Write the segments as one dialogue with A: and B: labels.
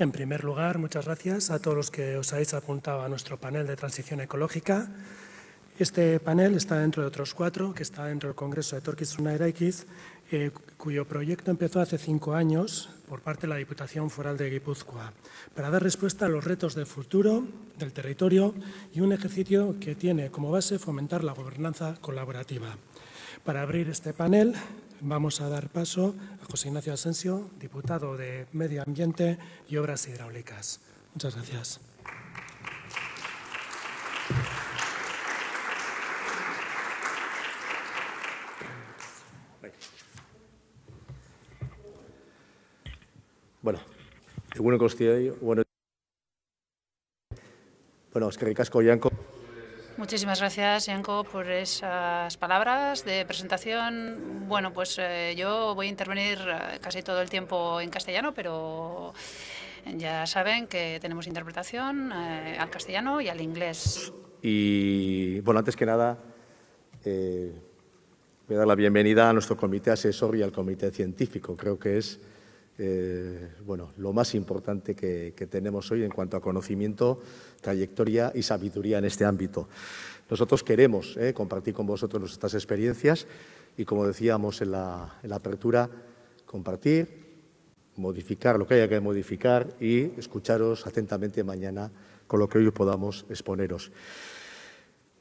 A: En primer lugar, muchas gracias a todos los que os habéis apuntado a nuestro panel de transición ecológica. Este panel está dentro de otros cuatro, que está dentro del Congreso de Torquis y eh, cuyo proyecto empezó hace cinco años por parte de la Diputación Foral de Guipúzcoa, para dar respuesta a los retos del futuro del territorio y un ejercicio que tiene como base fomentar la gobernanza colaborativa. Para abrir este panel vamos a dar paso a José Ignacio Asensio, diputado de Medio Ambiente y Obras Hidráulicas. Muchas gracias.
B: Bueno, bueno, es que ricasco,
C: Muchísimas gracias, Yanko, por esas palabras de presentación. Bueno, pues eh, yo voy a intervenir eh, casi todo el tiempo en castellano, pero ya saben que tenemos interpretación eh, al castellano y al inglés.
B: Y bueno, antes que nada, voy a dar la bienvenida a nuestro comité asesor y al comité científico. Creo que es eh, bueno, lo más importante que, tenemos hoy en cuanto a conocimiento, trayectoria y sabiduría en este ámbito. Nosotros queremos eh, compartir con vosotros nuestras experiencias y, como decíamos en la, apertura, compartir, modificar lo que haya que modificar y escucharos atentamente mañana con lo que hoy podamos exponeros.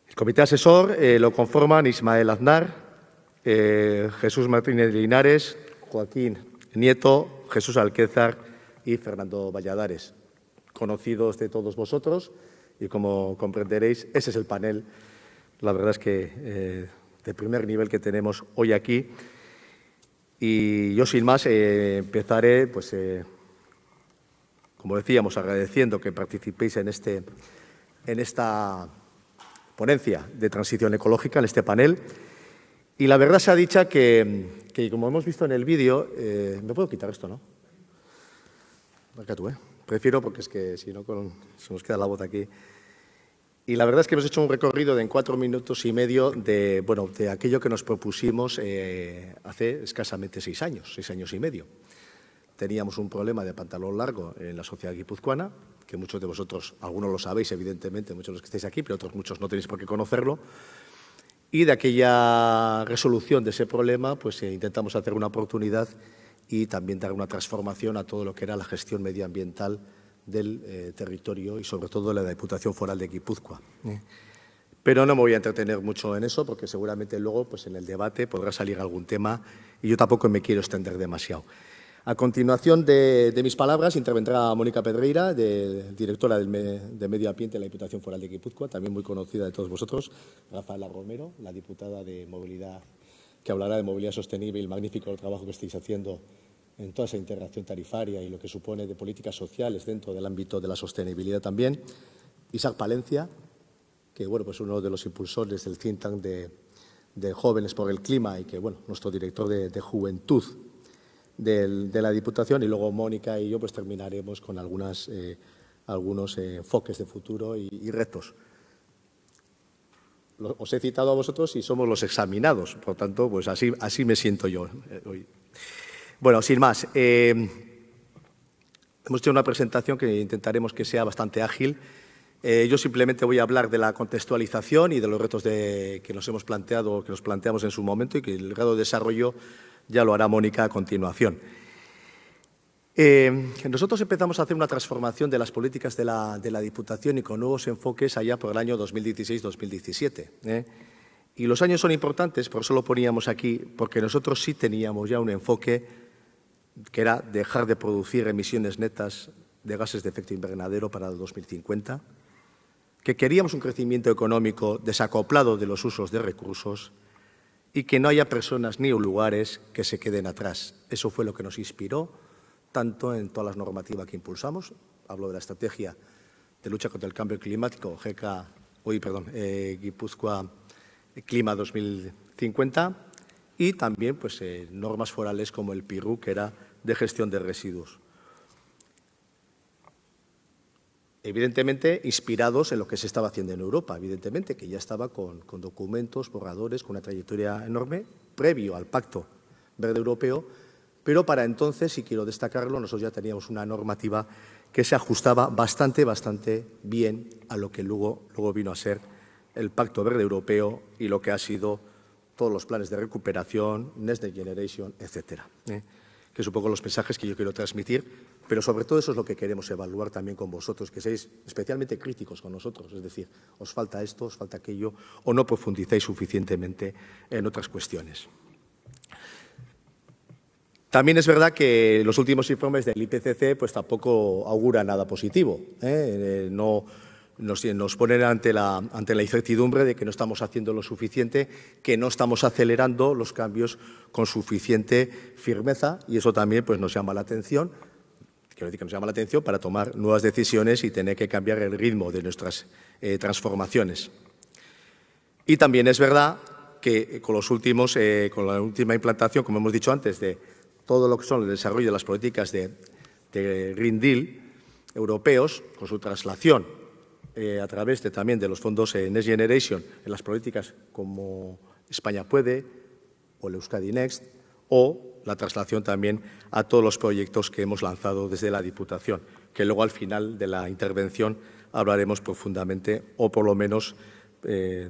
B: El comité asesor eh, lo conforman Ismael Aznar, Jesús Martínez Linares, Joaquín Nieto, Jesús Alquézar y Fernando Valladares, conocidos de todos vosotros y como comprenderéis, ese es el panel, la verdad es que eh, de primer nivel que tenemos hoy aquí. Y yo sin más eh, empezaré, pues, eh, como decíamos, agradeciendo que participéis en, este, en esta ponencia de transición ecológica, en este panel. Y la verdad se ha dicho que Sí, como hemos visto en el vídeo, eh, me puedo quitar esto, ¿no? Marca tú, ¿eh? Prefiero porque es que si no se nos queda la voz aquí. Y la verdad es que hemos hecho un recorrido de en cuatro minutos y medio de, bueno, de aquello que nos propusimos eh, hace escasamente seis años, seis años y medio. Teníamos un problema de pantalón largo en la sociedad guipuzcoana, que muchos de vosotros, algunos lo sabéis evidentemente, muchos de los que estáis aquí, pero otros muchos no tenéis por qué conocerlo. Y de aquella resolución de ese problema, pues eh, intentamos hacer una oportunidad y también dar una transformación a todo lo que era la gestión medioambiental del eh, territorio y sobre todo la Diputación Foral de Guipúzcoa. Pero no me voy a entretener mucho en eso porque seguramente luego pues, en el debate podrá salir algún tema y yo tampoco me quiero extender demasiado. A continuación de, mis palabras intervendrá Mónica Pedreira, directora de Medio Ambiente de la Diputación Foral de Guipúzcoa, también muy conocida de todos vosotros, Rafaela Romero, la diputada de Movilidad, que hablará de movilidad sostenible y el magnífico trabajo que estáis haciendo en toda esa integración tarifaria y lo que supone de políticas sociales dentro del ámbito de la sostenibilidad también. Isaac Palencia, que bueno, pues uno de los impulsores del think tank de, jóvenes por el clima y que bueno, nuestro director de juventud de la Diputación y luego Mónica y yo pues terminaremos con algunas, eh, algunos eh, enfoques de futuro y, retos. os he citado a vosotros y somos los examinados, por lo tanto, pues así, así me siento yo eh, hoy. Bueno, sin más, hemos hecho una presentación que intentaremos que sea bastante ágil. yo simplemente voy a hablar de la contextualización y de los retos de, que nos hemos planteado, que nos planteamos en su momento y que el grado de desarrollo ya lo hará Mónica a continuación. Eh, nosotros empezamos a hacer una transformación de las políticas de la, Diputación y con nuevos enfoques allá por el año 2016-2017. ¿eh? Y los años son importantes, por eso lo poníamos aquí, porque nosotros sí teníamos ya un enfoque que era dejar de producir emisiones netas de gases de efecto invernadero para el 2050, que queríamos un crecimiento económico desacoplado de los usos de recursos, y que no haya personas ni lugares que se queden atrás. Eso fue lo que nos inspiró, tanto en todas las normativas que impulsamos, hablo de la estrategia de lucha contra el cambio climático, GECA, hoy, perdón, eh, Guipúzcoa eh, Clima 2050, y también pues, eh, normas forales como el PIRU, que era de gestión de residuos. evidentemente inspirados en lo que se estaba haciendo en Europa, evidentemente, que ya estaba con, documentos, borradores, con una trayectoria enorme, previo al Pacto Verde Europeo, pero para entonces, y quiero destacarlo, nosotros ya teníamos una normativa que se ajustaba bastante, bastante bien a lo que luego, luego vino a ser el Pacto Verde Europeo y lo que ha sido todos los planes de recuperación, Next Generation, etcétera. ¿eh? Que es los mensajes que yo quiero transmitir pero sobre todo eso es lo que queremos evaluar también con vosotros, que seáis especialmente críticos con nosotros, es decir, os falta esto, os falta aquello, o no profundizáis suficientemente en otras cuestiones. También es verdad que los últimos informes del IPCC pues tampoco augura nada positivo. ¿eh? Eh, nos, ponen ante la, incertidumbre de que no estamos haciendo lo suficiente, que no estamos acelerando los cambios con suficiente firmeza y eso también pues, nos llama la atención quiero decir que nos llama la atención para tomar nuevas decisiones y tener que cambiar el ritmo de nuestras eh, transformaciones. Y también es verdad que eh, con, los últimos, eh, con la última implantación, como hemos dicho antes, de todo lo que son el desarrollo de las políticas de, Green Deal europeos, con su traslación a través de, también de los fondos Next Generation en las políticas como España puede o el Euskadi Next o la traslación también a todos los proyectos que hemos lanzado desde la Diputación, que luego al final de la intervención hablaremos profundamente o por lo menos eh,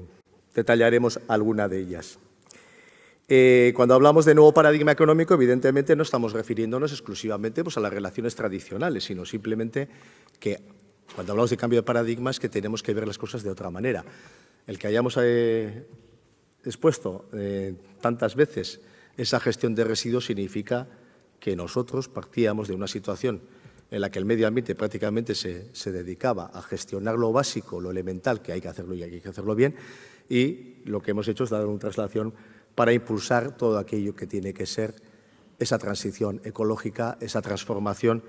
B: detallaremos alguna de ellas. Eh, cuando hablamos de nuevo paradigma económico, evidentemente no estamos refiriéndonos exclusivamente pues, a las relaciones tradicionales, sino simplemente que cuando hablamos de cambio de paradigma que tenemos que ver las cosas de otra manera. El que hayamos eh, expuesto tantas veces esa gestión de residuos significa que nosotros partíamos de una situación en la que el medio ambiente prácticamente se, dedicaba a gestionar lo básico, lo elemental, que hay que hacerlo y hay que hacerlo bien, y lo que hemos hecho es dar una traslación para impulsar todo aquello que tiene que ser esa transición ecológica, esa transformación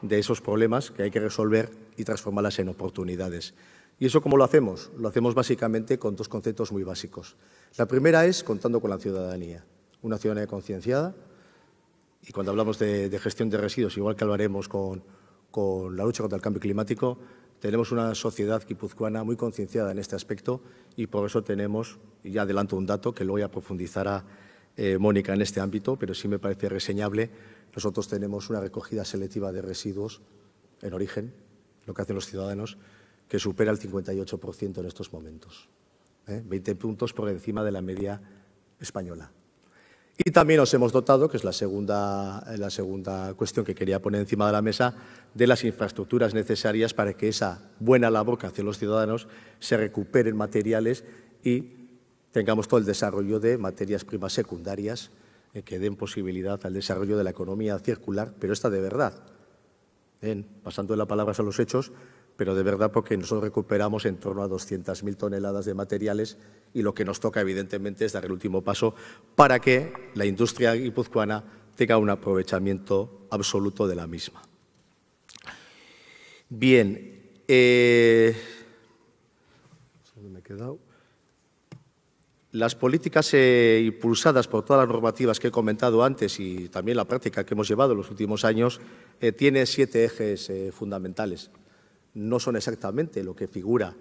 B: de esos problemas que hay que resolver y transformarlas en oportunidades. ¿Y eso cómo lo hacemos? Lo hacemos básicamente con dos conceptos muy básicos. La primera es contando con la ciudadanía una ciudadanía concienciada. Y cuando hablamos de, gestión de residuos, igual que hablaremos con, la lucha contra el cambio climático, tenemos una sociedad guipuzcoana muy concienciada en este aspecto y por eso tenemos, y ya adelanto un dato que luego ya profundizará eh, Mónica en este ámbito, pero sí me parece reseñable, nosotros tenemos una recogida selectiva de residuos en origen, lo que hacen los ciudadanos, que supera el 58% en estos momentos. ¿eh? veinte 20 puntos por encima de la media española. Y también nos hemos dotado, que es la segunda, cuestión que quería poner encima de la mesa, de las infraestructuras necesarias para que esa buena labor que hacen los ciudadanos se recupere en materiales y tengamos todo el desarrollo de materias primas secundarias eh, que den posibilidad al desarrollo de la economía circular, pero esta de verdad. ¿eh? pasando de las palabras a los hechos, pero de verdad porque nosotros recuperamos en torno a 200.000 toneladas de materiales y lo que nos toca evidentemente es dar el último paso para que la industria guipuzcoana tenga un aprovechamiento absoluto de la misma. Bien, eh, Las políticas eh, impulsadas por todas las normativas que he comentado antes y también la práctica que hemos llevado en los últimos años eh, tiene siete ejes eh, fundamentales no son exactamente lo que figura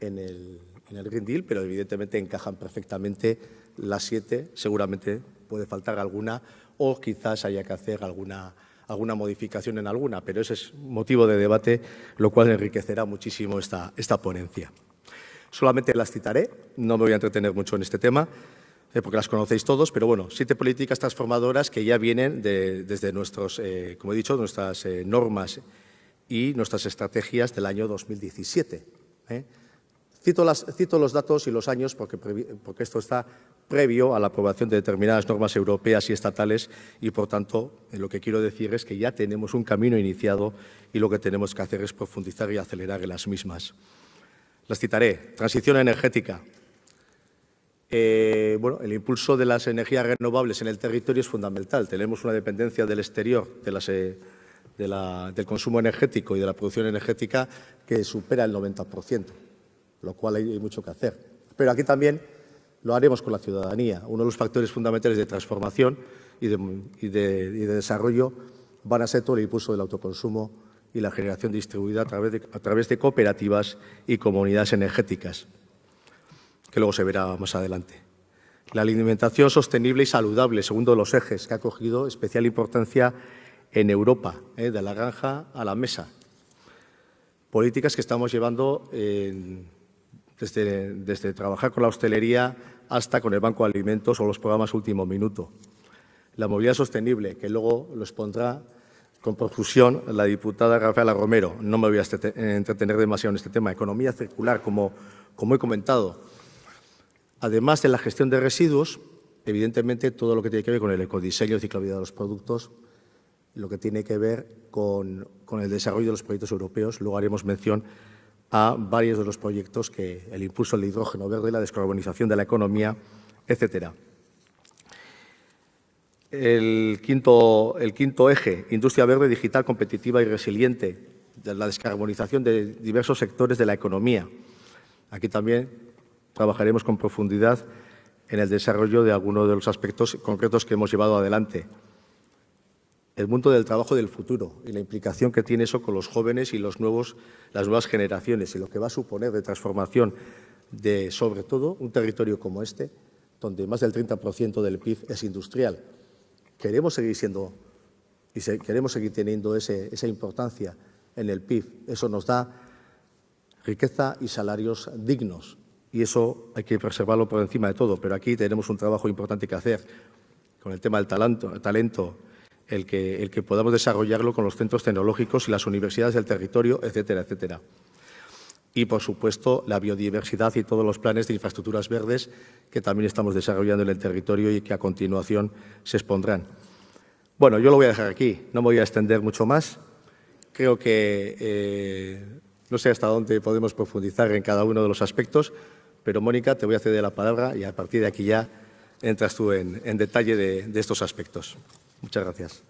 B: en el, Green Deal, pero evidentemente encajan perfectamente las siete. Seguramente puede faltar alguna o quizás haya que hacer alguna, alguna modificación en alguna, pero ese es motivo de debate, lo cual enriquecerá muchísimo esta, esta ponencia. Solamente las citaré, no me voy a entretener mucho en este tema, eh, porque las conocéis todos, pero bueno, siete políticas transformadoras que ya vienen desde nuestros, eh, como he dicho, nuestras eh, normas y nuestras estrategias del año 2017. ¿eh? Cito, las, cito, los datos y los años porque, porque esto está previo a la aprobación de determinadas normas europeas y estatales y, por tanto, eh, lo que quiero decir es que ya tenemos un camino iniciado y lo que tenemos que hacer es profundizar y acelerar en las mismas. Las citaré. Transición energética. Eh, bueno, el impulso de las energías renovables en el territorio es fundamental. Tenemos una dependencia del exterior de las del consumo energético y de la producción energética que supera el 90%, lo cual hay, mucho que hacer. Pero aquí también lo haremos con la ciudadanía. Uno de los factores fundamentales de transformación y de, desarrollo van a ser todo el impulso del autoconsumo y la generación distribuida a través de, a través de cooperativas y comunidades energéticas, que luego se verá más adelante. La alimentación sostenible y saludable, segundo los ejes que ha cogido especial importancia en Europa, eh, de la granja a la mesa. Políticas que estamos llevando desde, trabajar con la hostelería hasta con el Banco de Alimentos o los programas Último Minuto. La movilidad sostenible, que luego lo expondrá con profusión la diputada Rafaela Romero. No me voy a este entretener demasiado en este tema. Economía circular, como, como he comentado. Además de la gestión de residuos, evidentemente todo lo que tiene que ver con el ecodiseño, y vida de los productos, lo que tiene que ver con, el desarrollo de los proyectos europeos. Luego haremos mención a varios de los proyectos que el impulso del hidrógeno verde, la descarbonización de la economía, etcétera. El quinto, el quinto eje, industria verde, digital, competitiva y resiliente, de la descarbonización de diversos sectores de la economía. Aquí también trabajaremos con profundidad en el desarrollo de algunos de los aspectos concretos que hemos llevado adelante el mundo del trabajo del futuro y la implicación que tiene eso con los jóvenes y los nuevos, las nuevas generaciones y lo que va a suponer de transformación de, sobre todo, un territorio como este, donde más del 30% del PIB es industrial. Queremos seguir siendo y queremos seguir teniendo esa importancia en el PIB. Eso nos da riqueza y salarios dignos y eso hay que preservarlo por encima de todo, pero aquí tenemos un trabajo importante que hacer con el tema del talento el que, podamos desarrollarlo con los centros tecnológicos y las universidades del territorio, etcétera, etcétera. Y, por supuesto, la biodiversidad y todos los planes de infraestructuras verdes que también estamos desarrollando en el territorio y que a continuación se expondrán. Bueno, yo lo voy a dejar aquí, no me voy a extender mucho más. Creo que eh, no sé hasta dónde podemos profundizar en cada uno de los aspectos, pero Mónica, te voy a ceder la palabra y a partir de aquí ya entras tú en, detalle de estos aspectos. Muchas gracias.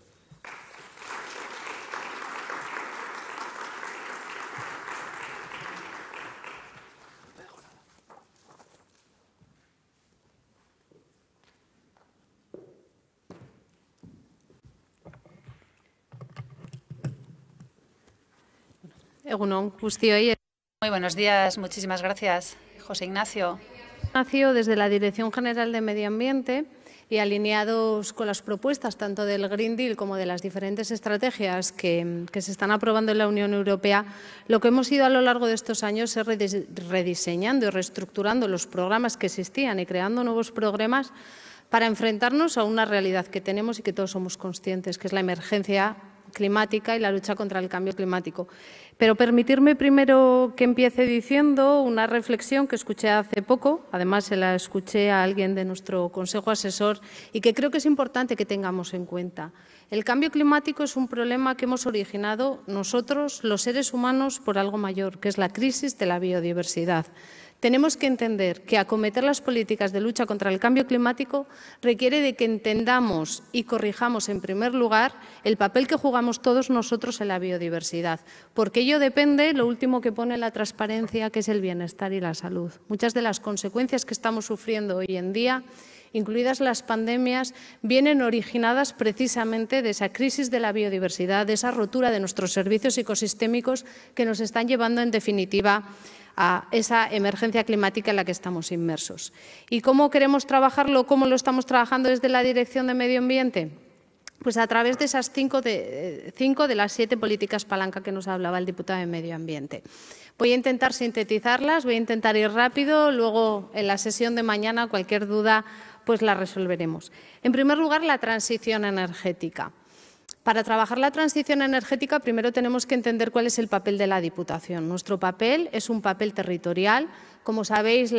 D: Muy buenos días, muchísimas gracias, José Ignacio.
C: Ignacio, desde la Dirección General de Medio Ambiente y alineados con las propuestas tanto del Green Deal como de las diferentes estrategias que, se están aprobando en la Unión Europea, lo que hemos ido a lo largo de estos años es rediseñando y reestructurando los programas que existían y creando nuevos programas para enfrentarnos a una realidad que tenemos y que todos somos conscientes, que es la emergencia climática y la lucha contra el cambio climático. Pero permitirme primero que empiece diciendo una reflexión que escuché hace poco, además se la escuché a alguien de nuestro Consejo Asesor y que creo que es importante que tengamos en cuenta. El cambio climático es un problema que hemos originado nosotros, los seres humanos, por algo mayor, que es la crisis de la biodiversidad. Tenemos que entender que acometer las políticas de lucha contra el cambio climático requiere de que entendamos y corrijamos, en primer lugar, el papel que jugamos todos nosotros en la biodiversidad, porque ello depende lo último que pone la transparencia, que es el bienestar y la salud. Muchas de las consecuencias que estamos sufriendo hoy en día incluidas las pandemias, vienen originadas precisamente de esa crisis de la biodiversidad, de esa rotura de nuestros servicios ecosistémicos que nos están llevando, en definitiva, a esa emergencia climática en la que estamos inmersos. ¿Y cómo queremos trabajarlo? ¿Cómo lo estamos trabajando desde la Dirección de Medio Ambiente? Pues a través de esas eh, cinco de, las siete políticas palanca que nos hablaba el diputado de Medio Ambiente. Voy a intentar sintetizarlas, voy a intentar ir rápido, luego en la sesión de mañana cualquier duda pues la resolveremos. En primer lugar, la transición energética. Para trabajar la transición energética primero tenemos que entender cuál es el papel de la Diputación. Nuestro papel es un papel territorial. Como sabéis,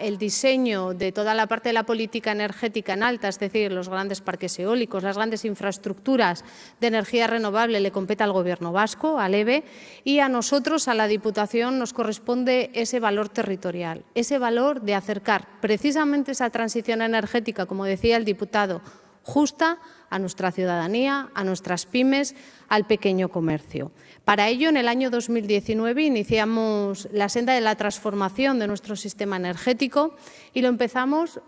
C: el diseño de toda la parte de la política energética en alta, es decir, los grandes parques eólicos, las grandes infraestructuras de energía renovable, le compete al Gobierno vasco, al EBE, e, y a nosotros, a la Diputación, nos corresponde ese valor territorial, ese valor de acercar precisamente esa transición energética, como decía el diputado, justa a nuestra ciudadanía, a nuestras pymes, al pequeño comercio. Para ello, en el año 2019 iniciamos la senda de la transformación de nuestro sistema energético y lo empezamos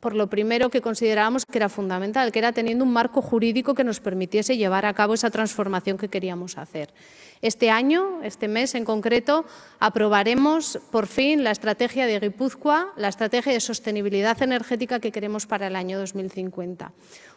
C: por lo primero que considerábamos que era fundamental, que era teniendo un marco jurídico que nos permitiese llevar a cabo esa transformación que queríamos hacer. Este año, este mes en concreto, aprobaremos por fin la estrategia de Guipúzcoa, la estrategia de sostenibilidad energética que queremos para el año 2050.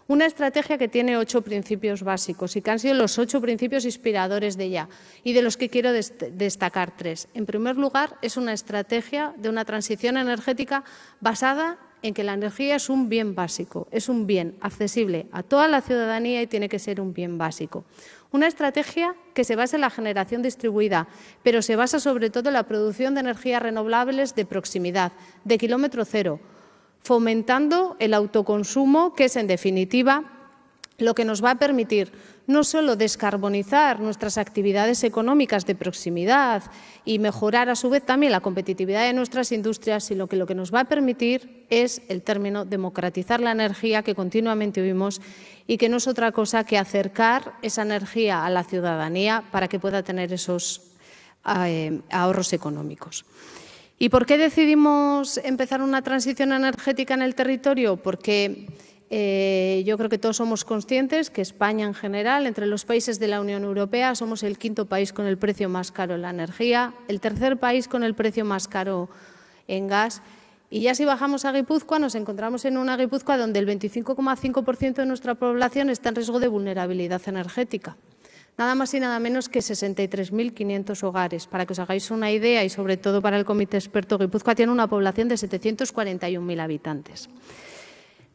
C: Una estrategia que tiene ocho principios básicos y que han sido los ocho principios inspiradores de ella y de los que quiero destacar tres. En primer lugar, es una estrategia de una transición energética basada en que la energía es un bien básico, es un bien accesible a toda la ciudadanía y tiene que ser un bien básico. Una estrategia que se basa en la generación distribuida, pero se basa sobre todo en la producción de energías renovables de proximidad, de kilómetro cero, fomentando el autoconsumo, que es en definitiva lo que nos va a permitir no solo descarbonizar nuestras actividades económicas de proximidad y mejorar a su vez también la competitividad de nuestras industrias, sino que lo que nos va a permitir es el término democratizar la energía que continuamente vivimos y que no es otra cosa que acercar esa energía a la ciudadanía para que pueda tener esos eh, ahorros económicos. ¿Y por qué decidimos empezar una transición energética en el territorio? Porque eh, yo creo que todos somos conscientes que España en general, entre los países de la Unión Europea, somos el quinto país con el precio más caro en la energía, el tercer país con el precio más caro en gas. Y ya si bajamos a Guipúzcoa, nos encontramos en una Guipúzcoa donde el 25,5% de nuestra población está en riesgo de vulnerabilidad energética nada más y nada menos que 63.500 hogares. Para que os hagáis una idea, y sobre todo para el Comité Experto, Guipúzcoa tiene una población de 741.000 habitantes.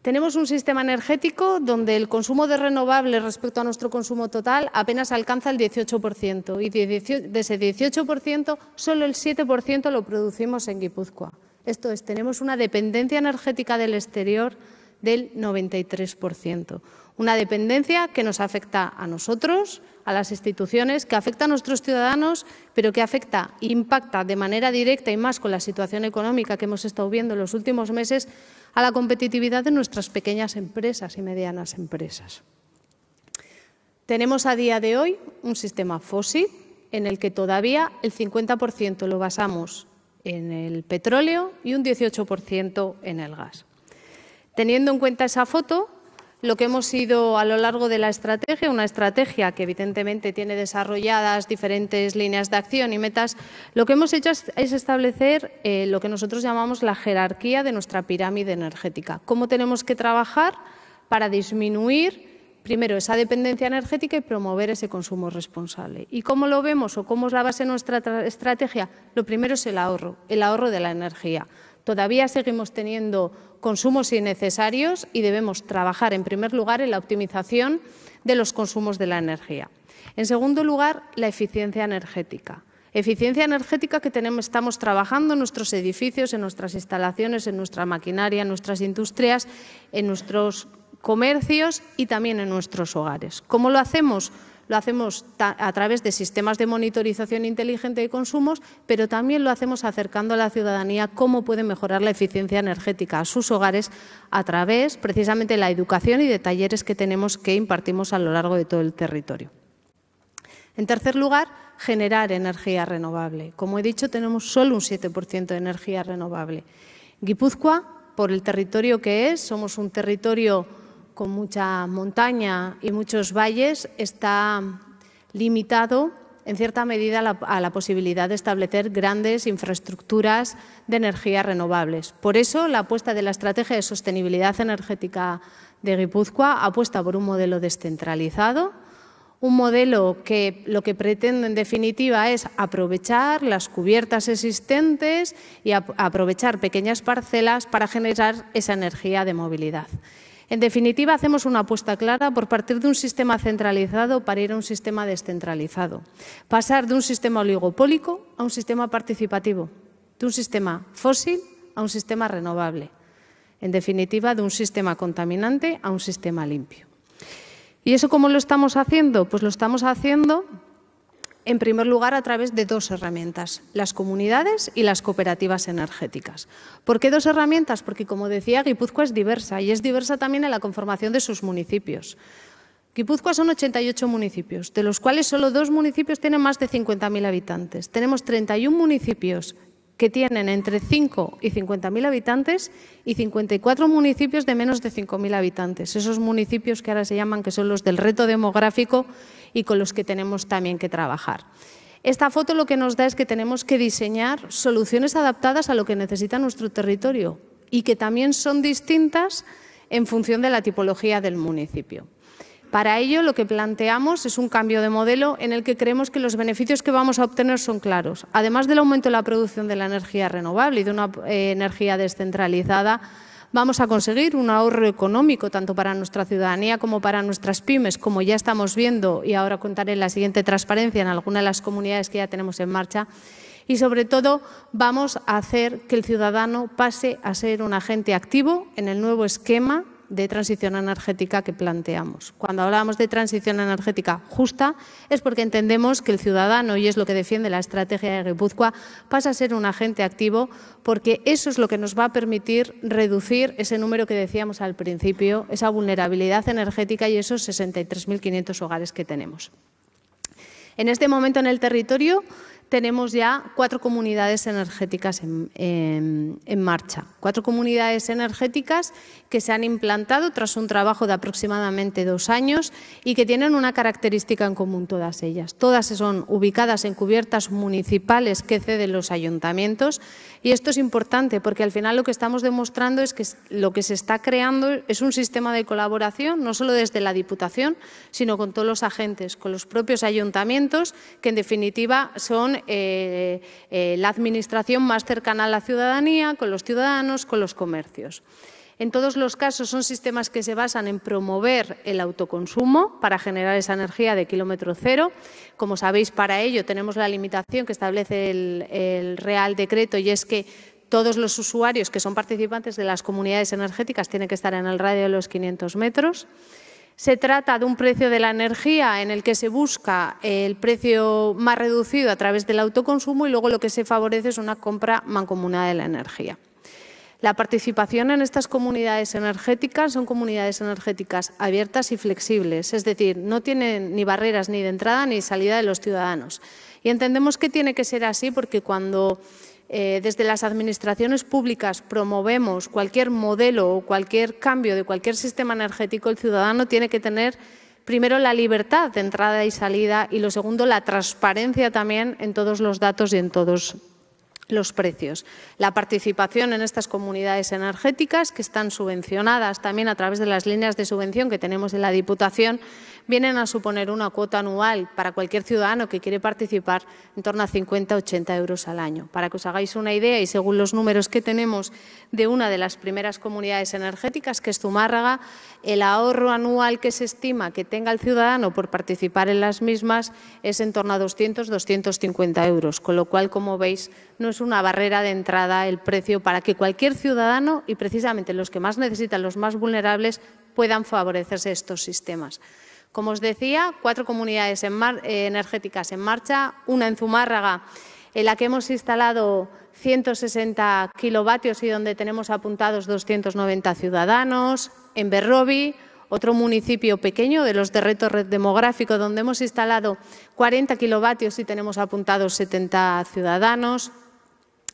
C: Tenemos un sistema energético donde el consumo de renovables respecto a nuestro consumo total apenas alcanza el 18% y de ese 18% solo el 7% lo producimos en Guipúzcoa. Esto es, tenemos una dependencia energética del exterior del 93%. Una dependencia que nos afecta a nosotros, a las instituciones, que afecta a nuestros ciudadanos, pero que afecta, impacta de manera directa y más con la situación económica que hemos estado viendo en los últimos meses a la competitividad de nuestras pequeñas empresas y medianas empresas. Tenemos a día de hoy un sistema fósil en el que todavía el 50% lo basamos en el petróleo y un 18% en el gas. Teniendo en cuenta esa foto, lo que hemos ido a lo largo de la estrategia, una estrategia que evidentemente tiene desarrolladas diferentes líneas de acción y metas, lo que hemos hecho es, establecer eh, lo que nosotros llamamos la jerarquía de nuestra pirámide energética. ¿Cómo tenemos que trabajar para disminuir primero esa dependencia energética y promover ese consumo responsable. ¿Y cómo lo vemos o cómo es la base de nuestra estrategia? Lo primero es el ahorro, el ahorro de la energía. Todavía seguimos teniendo consumos innecesarios y debemos trabajar, en primer lugar, en la optimización de los consumos de la energía. En segundo lugar, la eficiencia energética. Eficiencia energética que estamos trabajando en nuestros edificios, en nuestras instalaciones, en nuestra maquinaria, en nuestras industrias, en nuestros comercios y también en nuestros hogares. ¿Cómo lo hacemos? lo hacemos a través de sistemas de monitorización inteligente de consumos, pero también lo hacemos acercando a la ciudadanía cómo puede mejorar la eficiencia energética a sus hogares a través precisamente de la educación y de talleres que tenemos que impartimos a lo largo de todo el territorio. En tercer lugar, generar energía renovable. Como he dicho, tenemos solo un 7% de energía renovable. Guipúzcoa, por el territorio que es, somos un territorio con mucha montaña y muchos valles, está limitado en cierta medida a la posibilidad de establecer grandes infraestructuras de energías renovables. Por eso, la apuesta de la Estrategia de Sostenibilidad Energética de Guipúzcoa apuesta por un modelo descentralizado, un modelo que lo que pretende en definitiva es aprovechar las cubiertas existentes y aprovechar pequeñas parcelas para generar esa energía de movilidad. En definitiva, hacemos una apuesta clara por partir de un sistema centralizado para ir a un sistema descentralizado. Pasar de un sistema oligopólico a un sistema participativo, de un sistema fósil a un sistema renovable. En definitiva, de un sistema contaminante a un sistema limpio. ¿Y eso cómo lo estamos haciendo? Pues lo estamos haciendo en primer lugar, a través de dos herramientas, las comunidades y las cooperativas energéticas. ¿Por qué dos herramientas? Porque, como decía, Guipúzcoa es diversa y es diversa también en la conformación de sus municipios. Guipúzcoa son 88 municipios, de los cuales solo dos municipios tienen más de 50.000 habitantes. Tenemos 31 municipios que tienen entre 5 y 50.000 habitantes y 54 municipios de menos de 5.000 habitantes. Esos municipios que ahora se llaman que son los del reto demográfico y con los que tenemos también que trabajar. Esta foto lo que nos da es que tenemos que diseñar soluciones adaptadas a lo que necesita nuestro territorio y que también son distintas en función de la tipología del municipio. Para ello, lo que planteamos es un cambio de modelo en el que creemos que los beneficios que vamos a obtener son claros. Además del aumento de la producción de la energía renovable y de una eh, energía descentralizada, vamos a conseguir un ahorro económico tanto para nuestra ciudadanía como para nuestras pymes, como ya estamos viendo y ahora contaré en la siguiente transparencia en algunas de las comunidades que ya tenemos en marcha. Y sobre todo vamos a hacer que el ciudadano pase a ser un agente activo en el nuevo esquema de transición energética que planteamos. Cuando hablamos de transición energética justa es porque entendemos que el ciudadano, y es lo que defiende la estrategia de Guipúzcoa, pasa a ser un agente activo porque eso es lo que nos va a permitir reducir ese número que decíamos al principio, esa vulnerabilidad energética y esos 63.500 hogares que tenemos. En este momento en el territorio tenemos ya cuatro comunidades energéticas en, en, marcha. Cuatro comunidades energéticas que se han implantado tras un trabajo de aproximadamente dos años y que tienen una característica en común todas ellas. Todas son ubicadas en cubiertas municipales que ceden los ayuntamientos y esto es importante porque al final lo que estamos demostrando es que lo que se está creando es un sistema de colaboración no solo desde la Diputación, sino con todos los agentes, con los propios ayuntamientos, que en definitiva son eh, eh, la administración más cercana a la ciudadanía, con los ciudadanos, con los comercios. En todos los casos son sistemas que se basan en promover el autoconsumo para generar esa energía de kilómetro cero. Como sabéis, para ello tenemos la limitación que establece el, Real Decreto y es que todos los usuarios que son participantes de las comunidades energéticas tienen que estar en el radio de los 500 metros. Se trata de un precio de la energía en el que se busca el precio más reducido a través del autoconsumo y luego lo que se favorece es una compra mancomunada de la energía. La participación en estas comunidades energéticas son comunidades energéticas abiertas y flexibles, es decir, no tienen ni barreras ni de entrada ni salida de los ciudadanos. Y entendemos que tiene que ser así porque cuando eh, desde las administraciones públicas promovemos cualquier modelo o cualquier cambio de cualquier sistema energético, el ciudadano tiene que tener primero la libertad de entrada y salida y lo segundo la transparencia también en todos los datos y en todos los precios. La participación en estas comunidades energéticas que están subvencionadas también a través de las líneas de subvención que tenemos en la Diputación vienen a suponer una cuota anual para cualquier ciudadano que quiere participar en torno a 50-80 euros al año. Para que os hagáis una idea y según los números que tenemos de una de las primeras comunidades energéticas, que es Zumárraga, el ahorro anual que se estima que tenga el ciudadano por participar en las mismas es en torno a 200-250 euros, con lo cual, como veis, no es una barrera de entrada el precio para que cualquier ciudadano y precisamente los que más necesitan, los más vulnerables, puedan favorecerse estos sistemas. Como os decía, cuatro comunidades eh, energéticas en marcha, una en Zumárraga, en la que hemos instalado 160 kilovatios y donde tenemos apuntados 290 ciudadanos, en Berrobi, otro municipio pequeño de los de reto demográfico, donde hemos instalado 40 kilovatios y tenemos apuntados 70 ciudadanos.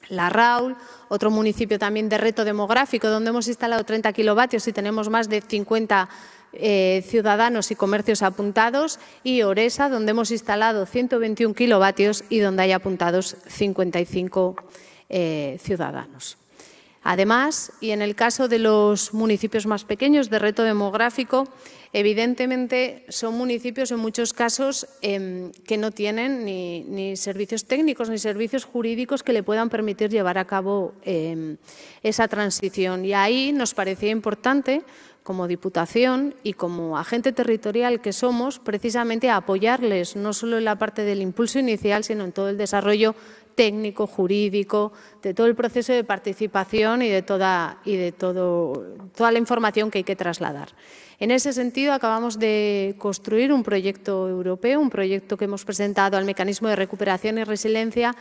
C: La Raúl, otro municipio también de reto demográfico, donde hemos instalado 30 kilovatios y tenemos más de 50 eh, ciudadanos y comercios apuntados, y Oresa, donde hemos instalado 121 kilovatios y donde hay apuntados 55 eh, ciudadanos. Además, y en el caso de los municipios más pequeños de reto demográfico, evidentemente son municipios en muchos casos em, que no tienen ni, servicios técnicos ni servicios jurídicos que le puedan permitir llevar a cabo em, esa transición. Y ahí nos parecía importante como Diputación y como agente territorial que somos, precisamente a apoyarles no solo en la parte del impulso inicial, sino en todo el desarrollo técnico, jurídico, de todo el proceso de participación y de toda, y de todo, toda la información que hay que trasladar. En ese sentido, acabamos de construir un proyecto europeo, un proyecto que hemos presentado al Mecanismo de Recuperación y Resiliencia,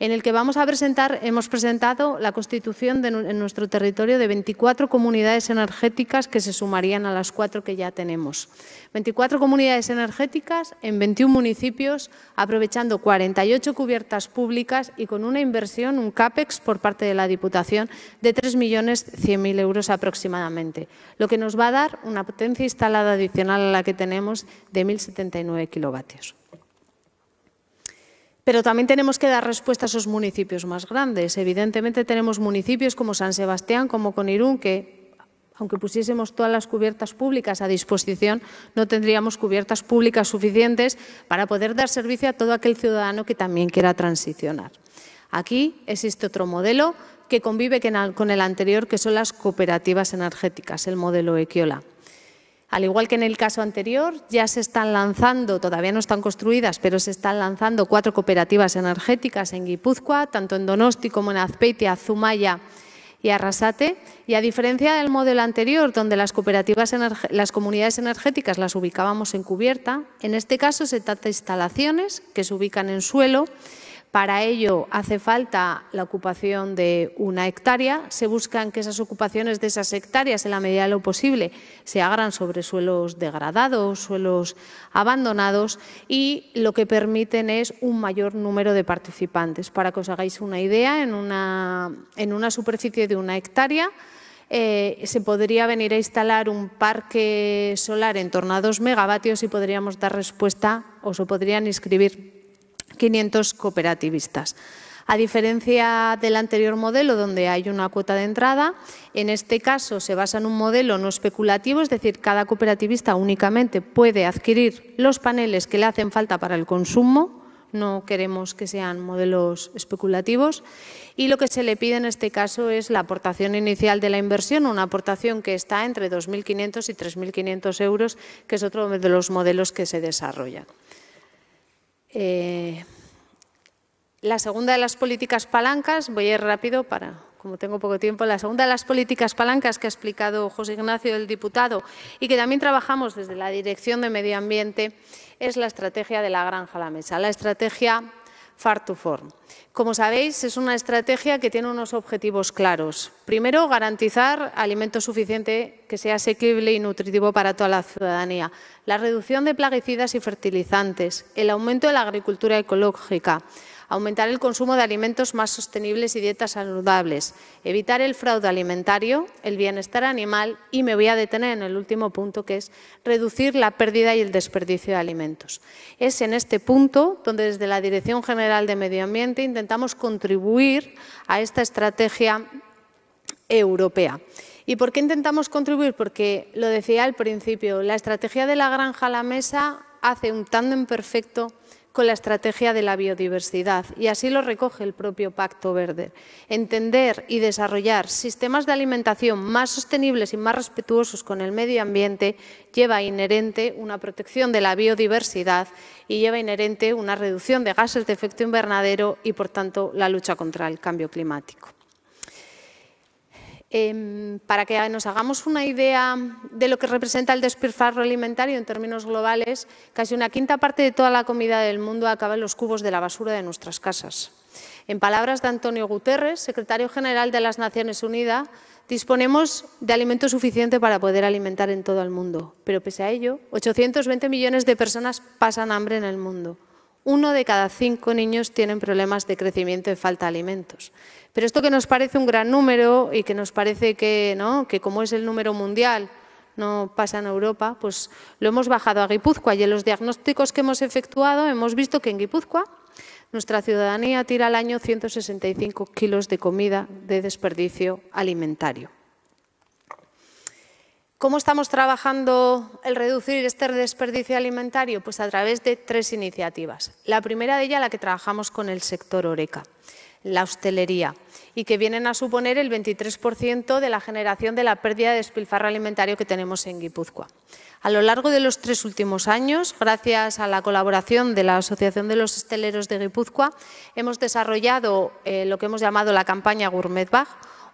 C: en el que vamos a presentar, hemos presentado la constitución en nuestro territorio de 24 comunidades energéticas que se sumarían a las cuatro que ya tenemos. 24 comunidades energéticas en 21 municipios, aprovechando 48 cubiertas públicas y con una inversión, un CAPEX por parte de la Diputación de 3.100.000 euros aproximadamente, lo que nos va a dar una potencia instalada adicional a la que tenemos de 1.079 kilovatios. Pero también tenemos que dar respuesta a esos municipios más grandes. Evidentemente tenemos municipios como San Sebastián, como Conirún, que aunque pusiésemos todas las cubiertas públicas a disposición, no tendríamos cubiertas públicas suficientes para poder dar servicio a todo aquel ciudadano que también quiera transicionar. Aquí existe otro modelo que convive con el anterior, que son las cooperativas energéticas, el modelo Equiola. Al igual que en el caso anterior, ya se están lanzando, todavía no están construidas, pero se están lanzando cuatro cooperativas energéticas en Guipúzcoa, tanto en Donosti como en Azpeitia, Zumaya y Arrasate. Y a diferencia del modelo anterior, donde las, cooperativas las comunidades energéticas las ubicábamos en cubierta, en este caso se trata de instalaciones que se ubican en suelo para ello hace falta la ocupación de una hectárea. Se buscan que esas ocupaciones de esas hectáreas, en la medida de lo posible, se hagan sobre suelos degradados, suelos abandonados y lo que permiten es un mayor número de participantes. Para que os hagáis una idea, en una, en una superficie de una hectárea eh, se podría venir a instalar un parque solar en torno a dos megavatios y podríamos dar respuesta o se podrían inscribir 500 cooperativistas. A diferencia del anterior modelo, donde hay una cuota de entrada, en este caso se basa en un modelo no especulativo, es decir, cada cooperativista únicamente puede adquirir los paneles que le hacen falta para el consumo, no queremos que sean modelos especulativos. Y lo que se le pide en este caso es la aportación inicial de la inversión, una aportación que está entre 2.500 y 3.500 euros, que es otro de los modelos que se desarrollan. Eh, la segunda de las políticas palancas, voy a ir rápido para, como tengo poco tiempo, la segunda de las políticas palancas que ha explicado José Ignacio, el diputado, y que también trabajamos desde la Dirección de Medio Ambiente, es la estrategia de la granja a la mesa, la estrategia Far Como sabéis, es una estrategia que tiene unos objetivos claros. Primero, garantizar alimento suficiente que sea asequible y nutritivo para toda la ciudadanía. La reducción de plaguicidas y fertilizantes, el aumento de la agricultura ecológica, aumentar el consumo de alimentos más sostenibles y dietas saludables, evitar el fraude alimentario, el bienestar animal y me voy a detener en el último punto que es reducir la pérdida y el desperdicio de alimentos. Es en este punto donde desde la Dirección General de Medio Ambiente intentamos contribuir a esta estrategia europea. ¿Y por qué intentamos contribuir? Porque lo decía al principio, la estrategia de la granja a la mesa hace un tándem perfecto con la estrategia de la biodiversidad y así lo recoge el propio Pacto Verde. Entender y desarrollar sistemas de alimentación más sostenibles y más respetuosos con el medio ambiente lleva inherente una protección de la biodiversidad y lleva inherente una reducción de gases de efecto invernadero y, por tanto, la lucha contra el cambio climático. Em, para que nos hagamos una idea de lo que representa el despilfarro alimentario en términos globales, casi una quinta parte de toda la comida del mundo acaba en los cubos de la basura de nuestras casas. En palabras de Antonio Guterres, secretario general de las Naciones Unidas, disponemos de alimento suficiente para poder alimentar en todo el mundo, pero pese a ello, 820 millones de personas pasan hambre en el mundo uno de cada cinco niños tienen problemas de crecimiento y falta de alimentos. Pero esto que nos parece un gran número y que nos parece que, ¿no? que como es el número mundial, no pasa en Europa, pues lo hemos bajado a Guipúzcoa y en los diagnósticos que hemos efectuado hemos visto que en Guipúzcoa nuestra ciudadanía tira al año 165 kilos de comida de desperdicio alimentario. ¿Cómo estamos trabajando el reducir este desperdicio alimentario? Pues a través de tres iniciativas. La primera de ellas, la que trabajamos con el sector Oreca, la hostelería, y que vienen a suponer el 23% de la generación de la pérdida de despilfarro alimentario que tenemos en Guipúzcoa. A lo largo de los tres últimos años, gracias a la colaboración de la Asociación de los Esteleros de Guipúzcoa, hemos desarrollado eh, lo que hemos llamado la campaña Gourmet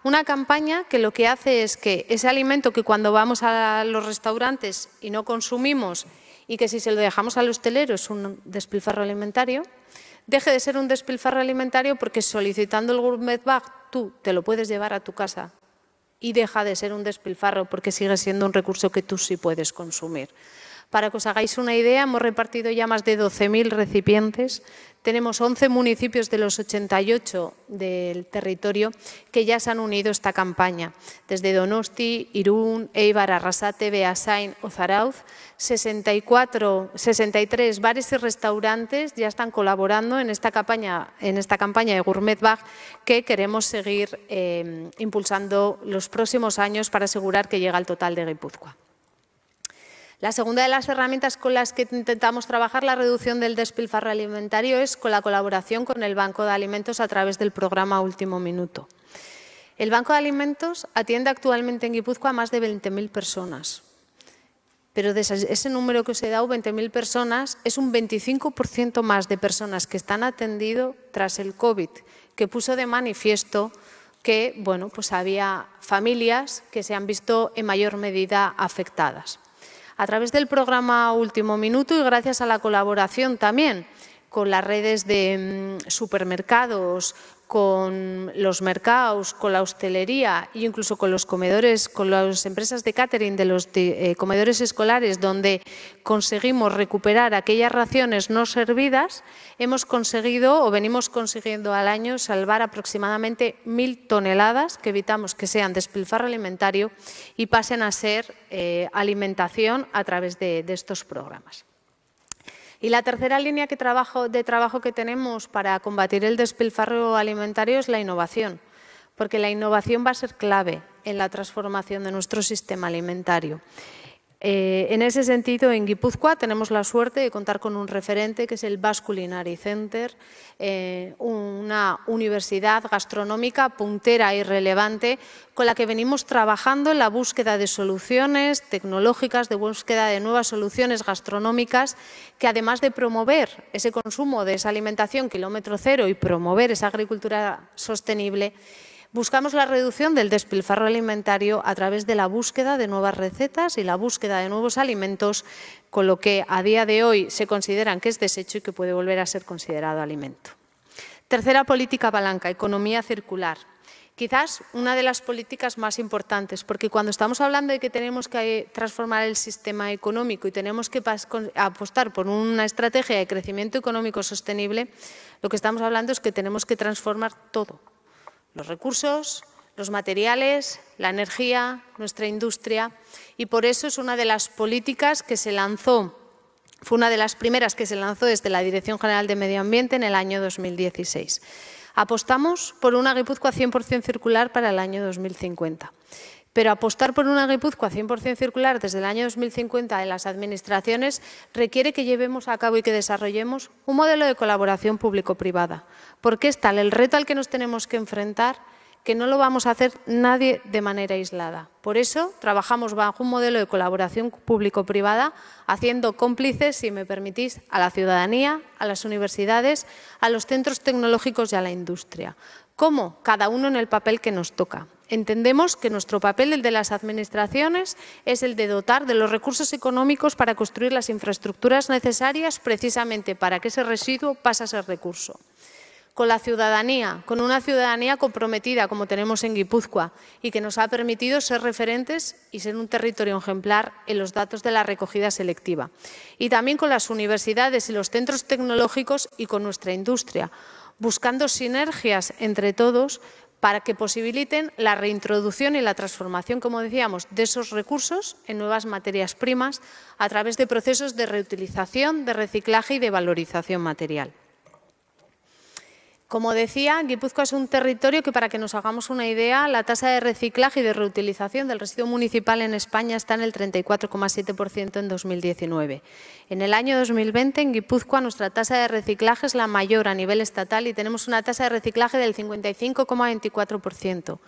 C: una campaña que lo que hace es que ese alimento que cuando vamos a los restaurantes y no consumimos y que si se lo dejamos al hostelero es un despilfarro alimentario, deje de ser un despilfarro alimentario porque solicitando el gourmet bag tú te lo puedes llevar a tu casa y deja de ser un despilfarro porque sigue siendo un recurso que tú sí puedes consumir. Para que os hagáis una idea, hemos repartido ya más de 12.000 recipientes. Tenemos 11 municipios de los 88 del territorio que ya se han unido a esta campaña. Desde Donosti, Irún, Eibar, Arrasate, Beasain o Zarauz, 64, 63 bares y restaurantes ya están colaborando en esta campaña, en esta campaña de Gourmet Bag que queremos seguir eh, impulsando los próximos años para asegurar que llega al total de Guipúzcoa. La segunda de las herramientas con las que intentamos trabajar la reducción del despilfarro alimentario es con la colaboración con el Banco de Alimentos a través del programa Último Minuto. El Banco de Alimentos atiende actualmente en Guipúzcoa a más de 20.000 personas. Pero de ese número que os he dado, 20.000 personas, es un 25% más de personas que están atendido tras el COVID, que puso de manifiesto que bueno, pues había familias que se han visto en mayor medida afectadas a través del programa Último Minuto y gracias a la colaboración también con las redes de mm, supermercados, con los mercados, con la hostelería e incluso con los comedores, con las empresas de catering de los eh, comedores escolares, donde conseguimos recuperar aquellas raciones no servidas, hemos conseguido o venimos consiguiendo al año salvar aproximadamente mil toneladas que evitamos que sean despilfarro alimentario y pasen a ser eh, alimentación a través de estos programas. Y la tercera línea de trabajo que tenemos para combatir el despilfarro alimentario es la innovación, porque la innovación va a ser clave en la transformación de nuestro sistema alimentario. Eh, en ese sentido, en Guipúzcoa tenemos la suerte de contar con un referente que es el Culinary Center, eh, una universidad gastronómica puntera y relevante con la que venimos trabajando en la búsqueda de soluciones tecnológicas, de búsqueda de nuevas soluciones gastronómicas que además de promover ese consumo de esa alimentación kilómetro cero y promover esa agricultura sostenible, Buscamos la reducción del despilfarro alimentario a través de la búsqueda de nuevas recetas y la búsqueda de nuevos alimentos, con lo que a día de hoy se consideran que es desecho y que puede volver a ser considerado alimento. Tercera política palanca, economía circular quizás una de las políticas más importantes, porque cuando estamos hablando de que tenemos que transformar el sistema económico y tenemos que apostar por una estrategia de crecimiento económico sostenible, lo que estamos hablando es que tenemos que transformar todo, los recursos, los materiales, la energía, nuestra industria y por eso es una de las políticas que se lanzó, fue una de las primeras que se lanzó desde la Dirección General de Medio Ambiente en el año 2016. Apostamos por una a 100% circular para el año 2050. Pero apostar por una Guipúzcoa 100% circular desde el año 2050 en las administraciones requiere que llevemos a cabo y que desarrollemos un modelo de colaboración público-privada, porque es tal el reto al que nos tenemos que enfrentar que no lo vamos a hacer nadie de manera aislada. Por eso trabajamos bajo un modelo de colaboración público-privada, haciendo cómplices, si me permitís, a la ciudadanía, a las universidades, a los centros tecnológicos y a la industria, ¿Cómo? Cada uno en el papel que nos toca. Entendemos que nuestro papel, el de las administraciones, es el de dotar de los recursos económicos para construir las infraestructuras necesarias precisamente para que ese residuo pase a ser recurso. Con la ciudadanía, con una ciudadanía comprometida como tenemos en Guipúzcoa y que nos ha permitido ser referentes y ser un territorio ejemplar en los datos de la recogida selectiva. Y también con las universidades y los centros tecnológicos y con nuestra industria, buscando sinergias entre todos para que posibiliten la reintroducción y la transformación, como decíamos, de esos recursos en nuevas materias primas a través de procesos de reutilización, de reciclaje y de valorización material. Como decía, Guipúzcoa es un territorio que, para que nos hagamos una idea, la tasa de reciclaje y de reutilización del residuo municipal en España está en el 34,7% en 2019. En el año 2020, en Guipúzcoa, nuestra tasa de reciclaje es la mayor a nivel estatal y tenemos una tasa de reciclaje del 55,24%.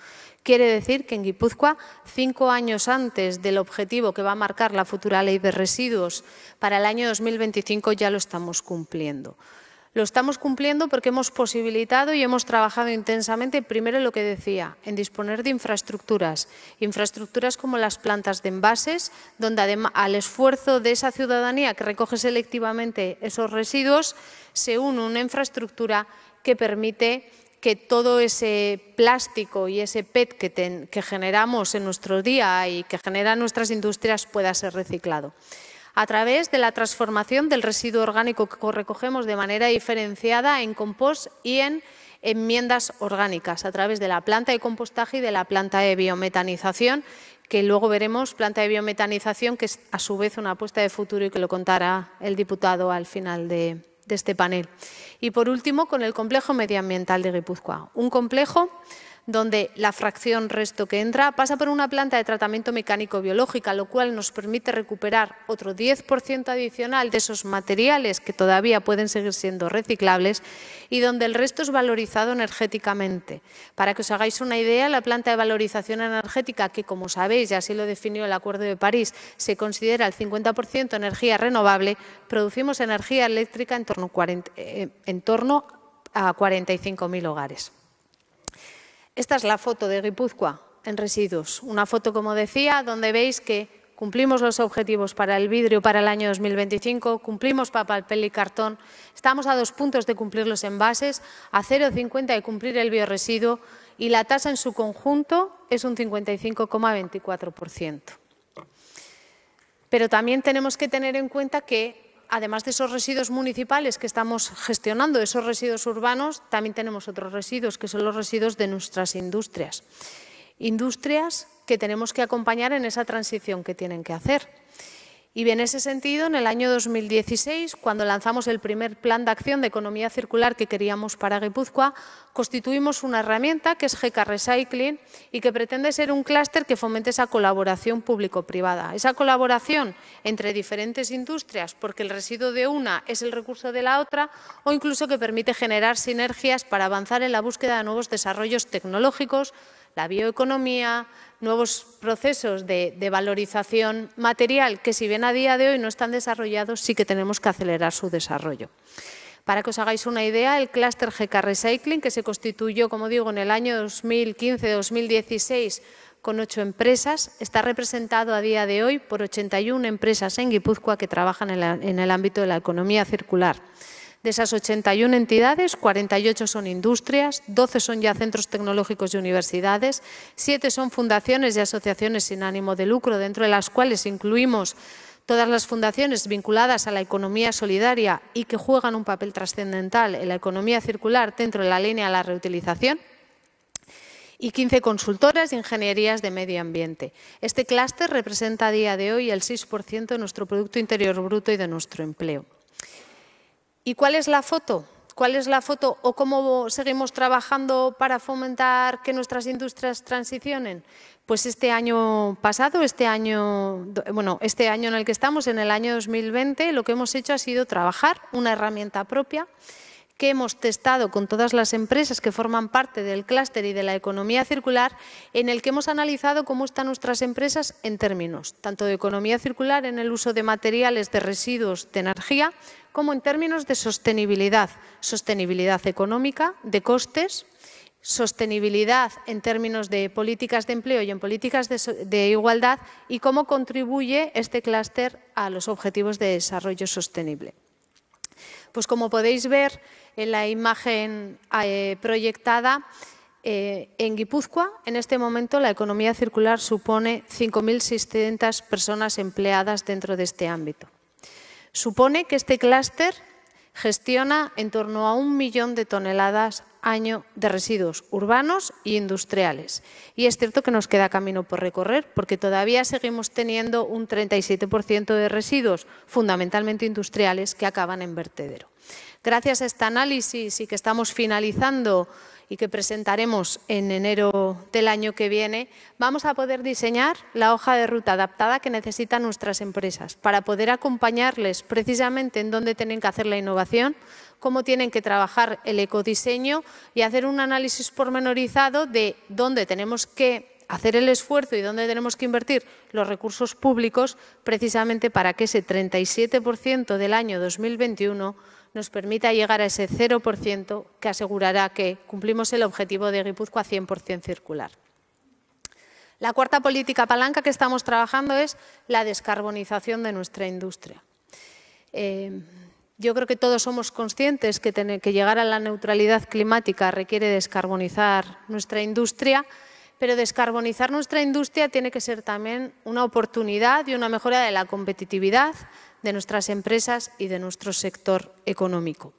C: Quiere decir que en Guipúzcoa, cinco años antes del objetivo que va a marcar la futura ley de residuos, para el año 2025 ya lo estamos cumpliendo. Lo estamos cumpliendo porque hemos posibilitado y hemos trabajado intensamente, primero lo que decía, en disponer de infraestructuras. Infraestructuras como las plantas de envases, donde al esfuerzo de esa ciudadanía que recoge selectivamente esos residuos, se une una infraestructura que permite que todo ese plástico y ese PET que, que generamos en nuestro día y que generan nuestras industrias pueda ser reciclado a través de la transformación del residuo orgánico que recogemos de manera diferenciada en compost y en enmiendas orgánicas, a través de la planta de compostaje y de la planta de biometanización, que luego veremos, planta de biometanización, que es a su vez una apuesta de futuro y que lo contará el diputado al final de, este panel. Y por último, con el complejo medioambiental de Guipúzcoa, un complejo donde la fracción resto que entra pasa por una planta de tratamiento mecánico-biológica, lo cual nos permite recuperar otro 10% adicional de esos materiales que todavía pueden seguir siendo reciclables y donde el resto es valorizado energéticamente. Para que os hagáis una idea, la planta de valorización energética, que como sabéis, y así lo definió el Acuerdo de París, se considera el 50% energía renovable, producimos energía eléctrica en torno, eh, en torno a 45.000 hogares. Esta es la foto de Guipúzcoa en residuos. Una foto, como decía, donde veis que cumplimos los objetivos para el vidrio para el año 2025, cumplimos para papel y cartón, estamos a dos puntos de cumplir los envases, a 0,50 de cumplir el bioresiduo y la tasa en su conjunto es un 55,24%. Pero también tenemos que tener en cuenta que además de esos residuos municipales que estamos gestionando, esos residuos urbanos, también tenemos otros residuos, que son los residuos de nuestras industrias. Industrias que tenemos que acompañar en esa transición que tienen que hacer. Y en ese sentido, en el año 2016, cuando lanzamos el primer plan de acción de economía circular que queríamos para Guipúzcoa, constituimos una herramienta que es GK Recycling y que pretende ser un clúster que fomente esa colaboración público-privada. Esa colaboración entre diferentes industrias, porque el residuo de una es el recurso de la otra, o incluso que permite generar sinergias para avanzar en la búsqueda de nuevos desarrollos tecnológicos, la bioeconomía, nuevos procesos de, valorización material que si bien a día de hoy no están desarrollados, sí que tenemos que acelerar su desarrollo. Para que os hagáis una idea, el clúster GK Recycling, que se constituyó, como digo, en el año 2015-2016 con ocho empresas, está representado a día de hoy por 81 empresas en Guipúzcoa que trabajan en el ámbito de la economía circular. De esas 81 entidades, 48 son industrias, 12 son ya centros tecnológicos y universidades, 7 son fundaciones y asociaciones sin ánimo de lucro, dentro de las cuales incluimos todas las fundaciones vinculadas a la economía solidaria y que juegan un papel trascendental en la economía circular dentro de la línea de la reutilización y 15 consultoras e ingenierías de medio ambiente. Este clúster representa a día de hoy el 6% de nuestro Producto Interior Bruto y de nuestro empleo. ¿Y cuál es la foto? ¿Cuál es la foto o cómo seguimos trabajando para fomentar que nuestras industrias transicionen? Pues este año pasado, este año, bueno, este año en el que estamos, en el año 2020, lo que hemos hecho ha sido trabajar una herramienta propia que hemos testado con todas las empresas que forman parte del clúster y de la economía circular, en el que hemos analizado cómo están nuestras empresas en términos tanto de economía circular en el uso de materiales, de residuos, de energía, como en términos de sostenibilidad, sostenibilidad económica, de costes, sostenibilidad en términos de políticas de empleo y en políticas de, igualdad y cómo contribuye este clúster a los objetivos de desarrollo sostenible. Pues como podéis ver, en la imagen eh, proyectada. Eh, en Guipúzcoa, en este momento, la economía circular supone 5.600 personas empleadas dentro de este ámbito. Supone que este clúster gestiona en torno a un millón de toneladas año de residuos urbanos e industriales. Y es cierto que nos queda camino por recorrer porque todavía seguimos teniendo un 37% de residuos, fundamentalmente industriales, que acaban en vertedero. Gracias a este análisis y que estamos finalizando y que presentaremos en enero del año que viene, vamos a poder diseñar la hoja de ruta adaptada que necesitan nuestras empresas para poder acompañarles precisamente en dónde tienen que hacer la innovación, cómo tienen que trabajar el ecodiseño y hacer un análisis pormenorizado de dónde tenemos que hacer el esfuerzo y dónde tenemos que invertir los recursos públicos precisamente para que ese 37% del año 2021 nos permita llegar a ese 0% que asegurará que cumplimos el objetivo de a 100% circular. La cuarta política palanca que estamos trabajando es la descarbonización de nuestra industria. Eh, yo creo que todos somos conscientes que, tener, que llegar a la neutralidad climática requiere descarbonizar nuestra industria, pero descarbonizar nuestra industria tiene que ser también una oportunidad y una mejora de la competitividad de nuestras empresas y de nuestro sector económico.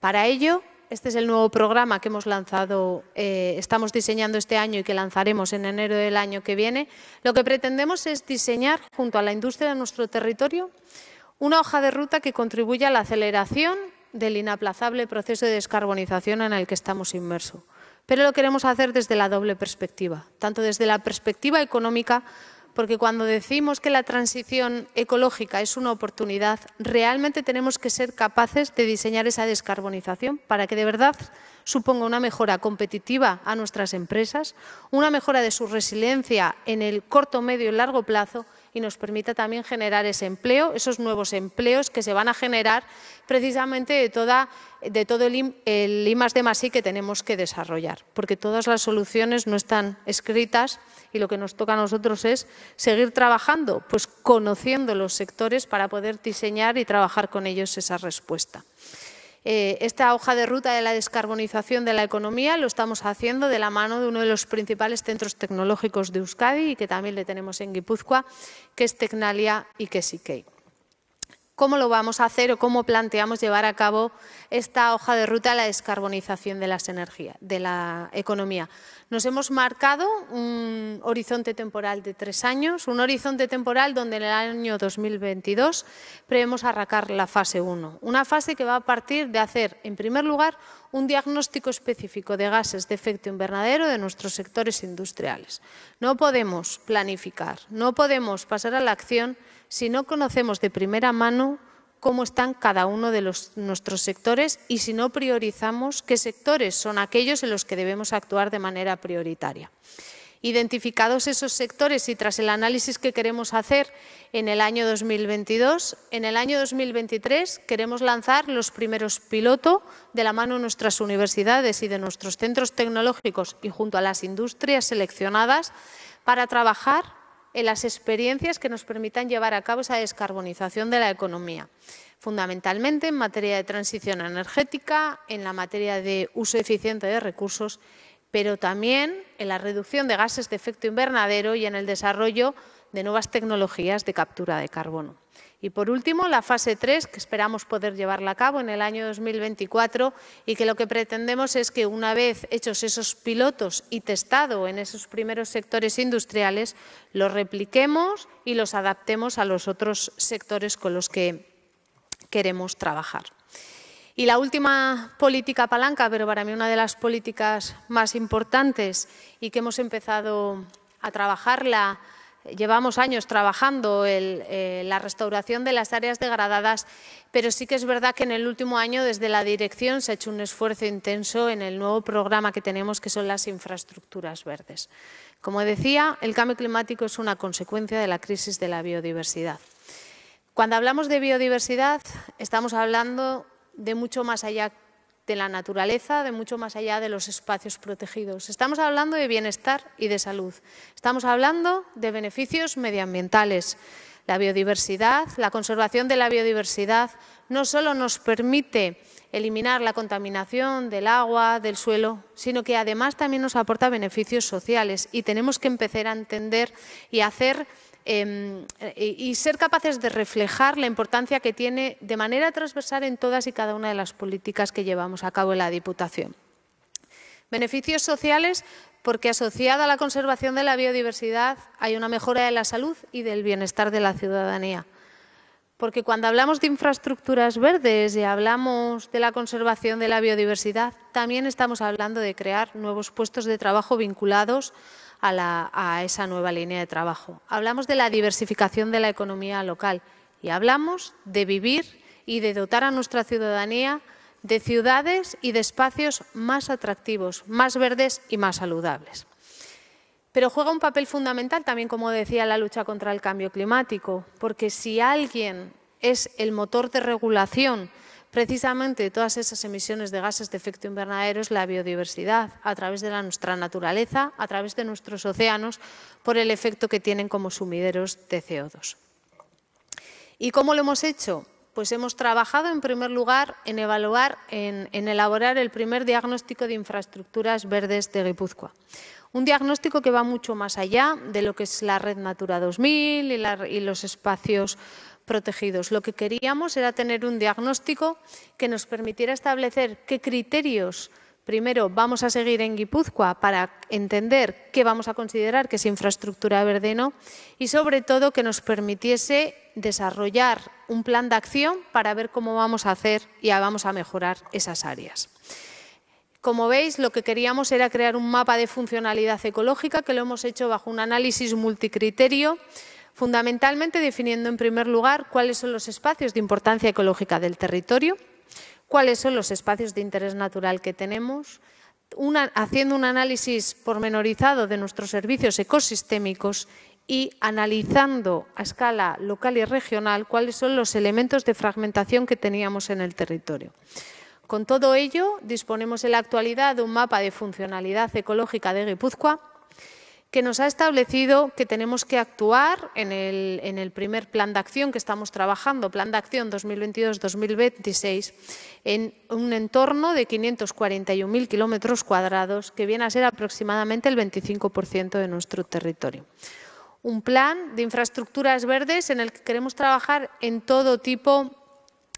C: Para ello, este es el nuevo programa que hemos lanzado, eh, estamos diseñando este año y que lanzaremos en enero del año que viene. Lo que pretendemos es diseñar junto a la industria de nuestro territorio una hoja de ruta que contribuya a la aceleración del inaplazable proceso de descarbonización en el que estamos inmersos. Pero lo queremos hacer desde la doble perspectiva, tanto desde la perspectiva económica, porque cuando decimos que la transición ecológica es una oportunidad, realmente tenemos que ser capaces de diseñar esa descarbonización para que de verdad suponga una mejora competitiva a nuestras empresas, una mejora de su resiliencia en el corto, medio y largo plazo y nos permita también generar ese empleo, esos nuevos empleos que se van a generar precisamente de, toda, de todo el, el I más D I que tenemos que desarrollar, porque todas las soluciones no están escritas y lo que nos toca a nosotros es seguir trabajando, pues conociendo los sectores para poder diseñar y trabajar con ellos esa respuesta. Eh, esta hoja de ruta de la descarbonización de la economía lo estamos haciendo de la mano de uno de los principales centros tecnológicos de Euskadi y que también le tenemos en Guipúzcoa, que es Tecnalia y que es IKEA cómo lo vamos a hacer o cómo planteamos llevar a cabo esta hoja de ruta a la descarbonización de las energías, de la economía. Nos hemos marcado un horizonte temporal de tres años, un horizonte temporal donde en el año 2022 prevemos arrancar la fase 1, una fase que va a partir de hacer, en primer lugar, un diagnóstico específico de gases de efecto invernadero de nuestros sectores industriales. No podemos planificar, no podemos pasar a la acción si no conocemos de primera mano cómo están cada uno de nuestros sectores y si no priorizamos qué sectores son aquellos en los que debemos actuar de manera prioritaria. Identificados esos sectores y tras el análisis que queremos hacer en el año 2022, en el año 2023 queremos lanzar los primeros pilotos de la mano de nuestras universidades y de nuestros centros tecnológicos y junto a las industrias seleccionadas para trabajar en las experiencias que nos permitan llevar a cabo esa descarbonización de la economía, fundamentalmente en materia de transición energética, en la materia de uso eficiente de recursos, pero también en la reducción de gases de efecto invernadero y en el desarrollo de nuevas tecnologías de captura de carbono. Y por último, la fase 3, que esperamos poder llevarla a cabo en el año 2024 y que lo que pretendemos es que una vez hechos esos pilotos y testado en esos primeros sectores industriales, los repliquemos y los adaptemos a los otros sectores con los que queremos trabajar. Y la última política palanca, pero para mí una de las políticas más importantes y que hemos empezado a trabajarla Llevamos años trabajando en eh, la restauración de las áreas degradadas, pero sí que es verdad que en el último año desde la dirección se ha hecho un esfuerzo intenso en el nuevo programa que tenemos, que son las infraestructuras verdes. Como decía, el cambio climático es una consecuencia de la crisis de la biodiversidad. Cuando hablamos de biodiversidad, estamos hablando de mucho más allá de la naturaleza, de mucho más allá de los espacios protegidos. Estamos hablando de bienestar y de salud. Estamos hablando de beneficios medioambientales. La biodiversidad, la conservación de la biodiversidad, no solo nos permite eliminar la contaminación del agua, del suelo, sino que además también nos aporta beneficios sociales y tenemos que empezar a entender y hacer Em, eh, y ser capaces de reflejar la importancia que tiene de manera transversal en todas y cada una de las políticas que llevamos a cabo en la Diputación. Beneficios sociales porque asociada a la conservación de la biodiversidad hay una mejora de la salud y del bienestar de la ciudadanía. Porque cuando hablamos de infraestructuras verdes y hablamos de la conservación de la biodiversidad, también estamos hablando de crear nuevos puestos de trabajo vinculados a, esa nueva línea de trabajo. Hablamos de la diversificación de la economía local y hablamos de vivir y de dotar a nuestra ciudadanía de ciudades y de espacios más atractivos, más verdes y más saludables. Pero juega un papel fundamental también, como decía, la lucha contra el cambio climático, porque si alguien es el motor de regulación precisamente todas esas emisiones de gases de efecto invernadero es la biodiversidad, a través de nuestra naturaleza, a través de nuestros océanos, por el efecto que tienen como sumideros de CO2. ¿Y cómo lo hemos hecho? Pues hemos trabajado en primer lugar en evaluar, en, elaborar el primer diagnóstico de infraestructuras verdes de Guipúzcoa. Un diagnóstico que va mucho más allá de lo que es la red Natura 2000 y, y los espacios protegidos. Lo que queríamos era tener un diagnóstico que nos permitiera establecer qué criterios primero vamos a seguir en Guipúzcoa para entender qué vamos a considerar que es infraestructura verde no y sobre todo que nos permitiese desarrollar un plan de acción para ver cómo vamos a hacer y vamos a mejorar esas áreas. Como veis, lo que queríamos era crear un mapa de funcionalidad ecológica que lo hemos hecho bajo un análisis multicriterio fundamentalmente definiendo en primer lugar cuáles son los espacios de importancia ecológica del territorio, cuáles son los espacios de interés natural que tenemos, haciendo un análisis pormenorizado de nuestros servicios ecosistémicos y analizando a escala local y regional cuáles son los elementos de fragmentación que teníamos en el territorio. Con todo ello, disponemos en la actualidad de un mapa de funcionalidad ecológica de Guipúzcoa que nos ha establecido que tenemos que actuar en el, primer plan de acción que estamos trabajando, plan de acción 2022-2026, en un entorno de 541.000 kilómetros cuadrados, que viene a ser aproximadamente el 25% de nuestro territorio. Un plan de infraestructuras verdes en el que queremos trabajar en todo tipo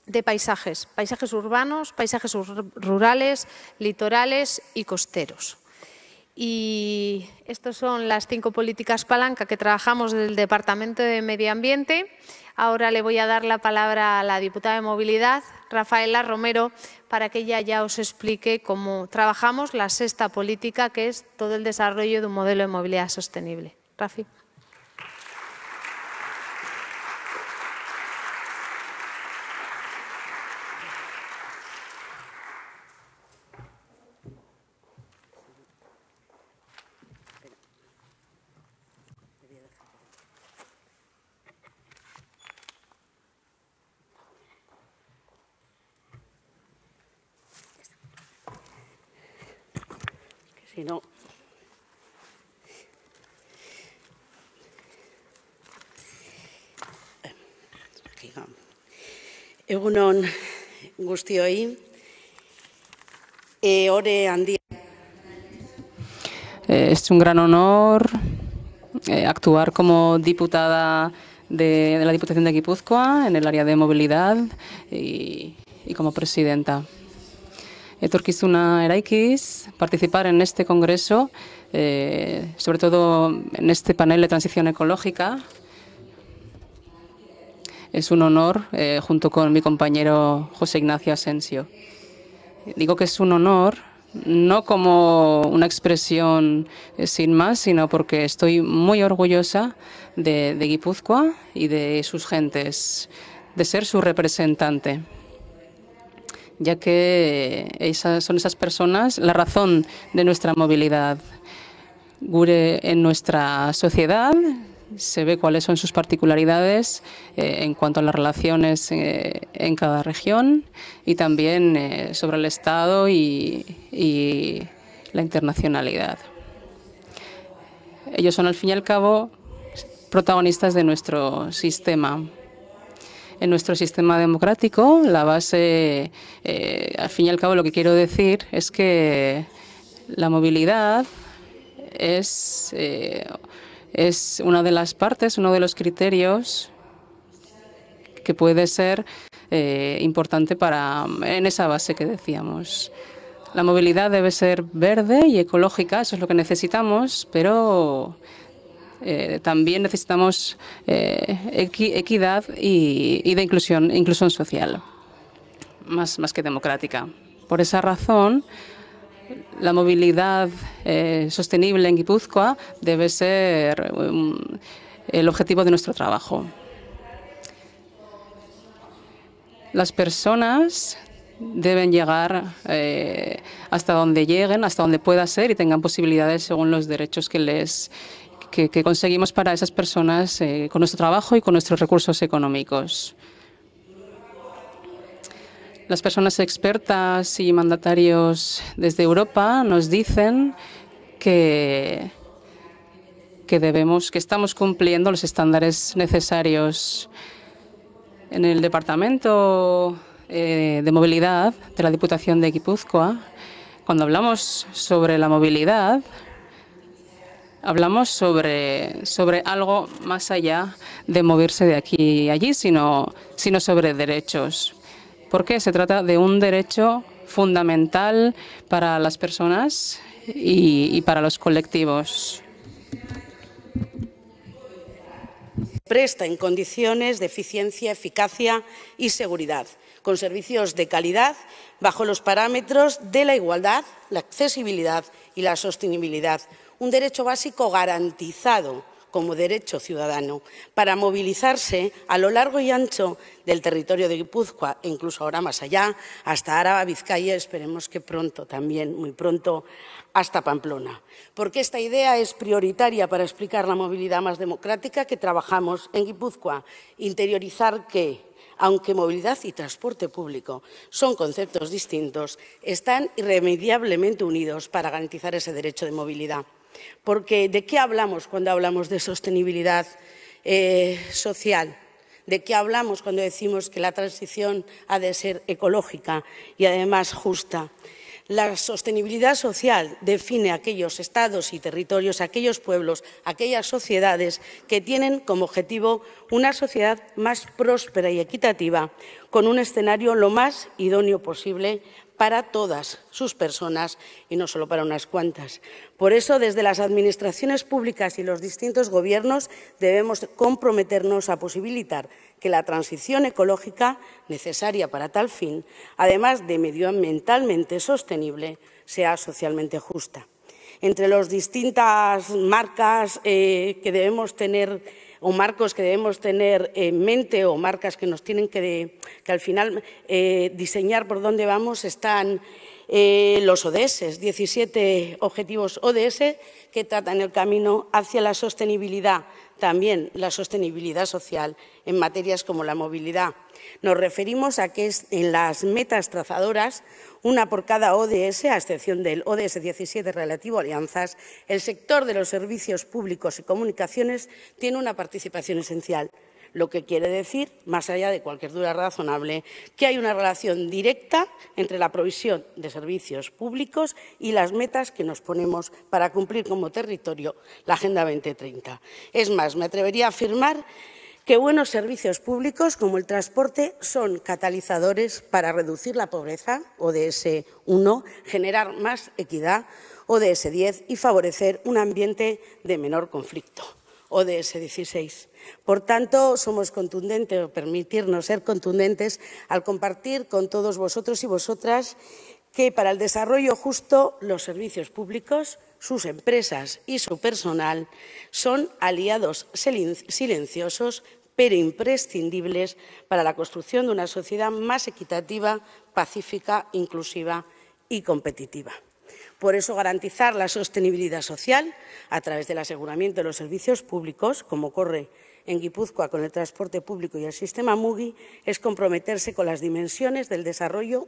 C: de paisajes, paisajes urbanos, paisajes rurales, litorales y costeros y estas son las cinco políticas palanca que trabajamos del Departamento de Medio Ambiente. Ahora le voy a dar la palabra a la diputada de Movilidad, Rafaela Romero, para que ella ya os explique cómo trabajamos la sexta política, que es todo el desarrollo de un modelo de movilidad sostenible. Rafi.
E: Eh, eh,
D: es un gran honor eh, actuar como diputada de, la Diputación de Guipúzcoa en el área de movilidad y, como presidenta. Etorkizuna Eraikiz, participar en este congreso, sobre todo en este panel de transición ecológica, es un honor, eh, junto con mi compañero José Ignacio Asensio. Digo que es un honor, no como una expresión eh, sin más, sino porque estoy muy orgullosa de, Guipúzcoa y de sus gentes, de ser su representante ya que esas, son esas personas la razón de nuestra movilidad. Gure en nuestra sociedad se ve cuáles son sus particularidades eh, en cuanto a las relaciones eh, en cada región y también eh, sobre el Estado y, y, la internacionalidad. Ellos son, al fin y al cabo, protagonistas de nuestro sistema. En nuestro sistema democrático, la base, al fin y al cabo, lo que quiero decir es que la movilidad es es una de las partes, uno de los criterios que puede ser eh, importante para en esa base que decíamos. La movilidad debe ser verde y ecológica, eso es lo que necesitamos, pero eh, también necesitamos eh, equidad y, de inclusión, inclusión social, más, más que democrática. Por esa razón, la movilidad eh, sostenible en Guipúzcoa debe ser um, el objetivo de nuestro trabajo. Las personas deben llegar eh, hasta donde lleguen, hasta donde pueda ser y tengan posibilidades según los derechos que conseguimos para esas personas eh, con nuestro trabajo y con nuestros recursos económicos. Las personas expertas y mandatarios desde Europa nos dicen que, que debemos, que estamos cumpliendo los estándares necesarios. En el Departamento eh, de Movilidad de la Diputación de Guipúzcoa, cuando hablamos sobre la movilidad, hablamos sobre, sobre algo más allá de moverse de aquí y allí, sino, sino sobre derechos porque se trata de un derecho fundamental para las personas y, para los colectivos.
E: Presta en condiciones de eficiencia, eficacia y seguridad, con servicios de calidad bajo los parámetros de la igualdad, la accesibilidad y la sostenibilidad. Un derecho básico garantizado como derecho ciudadano para movilizarse a lo largo y ancho del territorio de Guipúzcoa e incluso ahora más allá, hasta Araba, Vizcaya, esperemos que pronto también, muy pronto, hasta Pamplona. Porque esta idea es prioritaria para explicar la movilidad más democrática que trabajamos en Guipúzcoa, interiorizar que aunque movilidad y transporte público son conceptos distintos, están irremediablemente unidos para garantizar ese derecho de movilidad. Porque ¿de qué hablamos cuando hablamos de sostenibilidad eh, social? ¿De qué hablamos cuando decimos que la transición ha de ser ecológica y además justa? La sostenibilidad social define aquellos estados y territorios, aquellos pueblos, aquellas sociedades que tienen como objetivo una sociedad más próspera y equitativa, con un escenario lo más idóneo posible para todas sus personas y no solo para unas cuantas. Por eso, desde las administraciones públicas y los distintos gobiernos debemos comprometernos a posibilitar que la transición ecológica necesaria para tal fin, además de medioambientalmente sostenible, sea socialmente justa. Entre las distintas marcas eh, que debemos tener o marcos que debemos tener en mente o marcas que nos tienen que, al final eh, diseñar por dónde vamos están eh, los ODS, 17 objetivos ODS que tratan el camino hacia la sostenibilidad, también la sostenibilidad social en materias como la movilidad. Nos referimos a que en las metas trazadoras, una por cada ODS, a excepción del ODS 17 relativo a alianzas, el sector de los servicios públicos y comunicaciones tiene una participación esencial lo que quiere decir, más allá de cualquier duda razonable, que hay una relación directa entre la provisión de servicios públicos y las metas que nos ponemos para cumplir como territorio la Agenda 2030. Es más, me atrevería a afirmar que buenos servicios públicos como el transporte son catalizadores para reducir la pobreza, ODS 1, generar más equidad, ODS 10 y favorecer un ambiente de menor conflicto. ODS 16. Por tanto, somos contundentes, o permitirnos ser contundentes, al compartir con todos vosotros y vosotras que para el desarrollo justo los servicios públicos, sus empresas y su personal son aliados silenciosos pero imprescindibles para la construcción de una sociedad más equitativa, pacífica, inclusiva y competitiva. Por eso, garantizar la sostenibilidad social a través del aseguramiento de los servicios públicos, como corre en Guipúzcoa con el transporte público y el sistema MUGI, es comprometerse con las dimensiones del desarrollo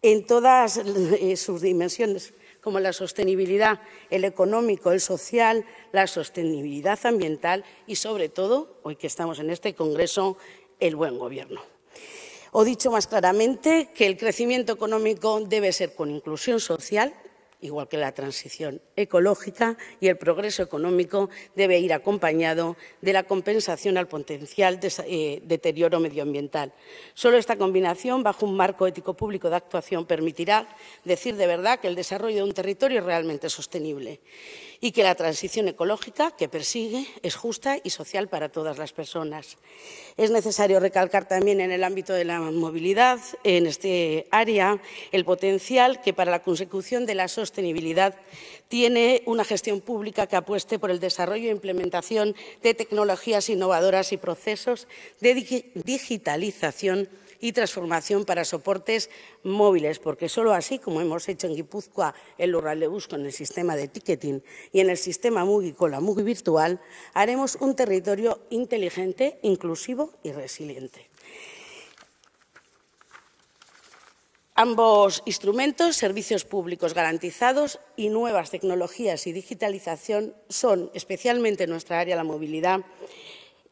E: en todas eh, sus dimensiones como la sostenibilidad, el económico, el social, la sostenibilidad ambiental y, sobre todo, hoy que estamos en este Congreso, el buen gobierno. He dicho más claramente, que el crecimiento económico debe ser con inclusión social igual que la transición ecológica y el progreso económico debe ir acompañado de la compensación al potencial eh, deterioro medioambiental. Solo esta combinación, bajo un marco ético público de actuación, permitirá decir de verdad que el desarrollo de un territorio es realmente sostenible y que la transición ecológica que persigue es justa y social para todas las personas. Es necesario recalcar también en el ámbito de la movilidad, en este área, el potencial que para la consecución de la sostenibilidad tiene una gestión pública que apueste por el desarrollo e implementación de tecnologías innovadoras y procesos de digitalización y transformación para soportes móviles, porque solo así, como hemos hecho en Guipúzcoa, el Busco, con el sistema de ticketing y en el sistema MUGI con la MUGI virtual, haremos un territorio inteligente, inclusivo y resiliente. Ambos instrumentos, servicios públicos garantizados y nuevas tecnologías y digitalización son, especialmente en nuestra área de la movilidad,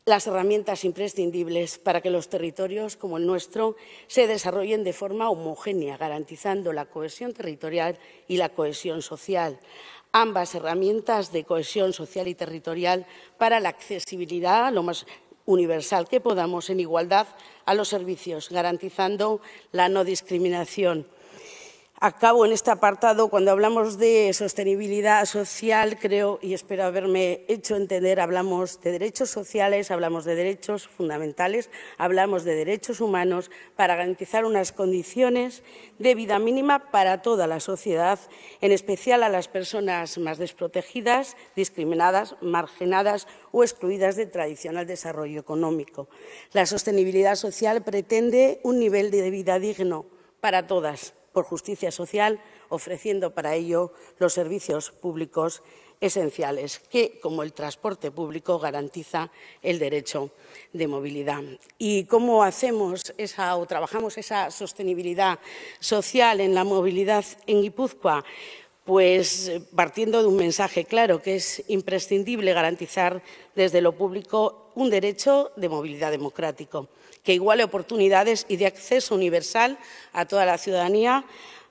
E: las herramientas imprescindibles para que los territorios como el nuestro se desarrollen de forma homogénea, garantizando la cohesión territorial y la cohesión social. Ambas herramientas de cohesión social y territorial para la accesibilidad, lo más universal que podamos en igualdad a los servicios, garantizando la no discriminación. Acabo en este apartado, cuando hablamos de sostenibilidad social, creo y espero haberme hecho entender, hablamos de derechos sociales, hablamos de derechos fundamentales, hablamos de derechos humanos para garantizar unas condiciones de vida mínima para toda la sociedad, en especial a las personas más desprotegidas, discriminadas, marginadas o excluidas del tradicional desarrollo económico. La sostenibilidad social pretende un nivel de vida digno para todas por justicia social, ofreciendo para ello los servicios públicos esenciales, que, como el transporte público, garantiza el derecho de movilidad. ¿Y cómo hacemos esa o trabajamos esa sostenibilidad social en la movilidad en Guipúzcoa? Pues eh, partiendo de un mensaje claro, que es imprescindible garantizar desde lo público un derecho de movilidad democrático que iguale oportunidades y de acceso universal a toda la ciudadanía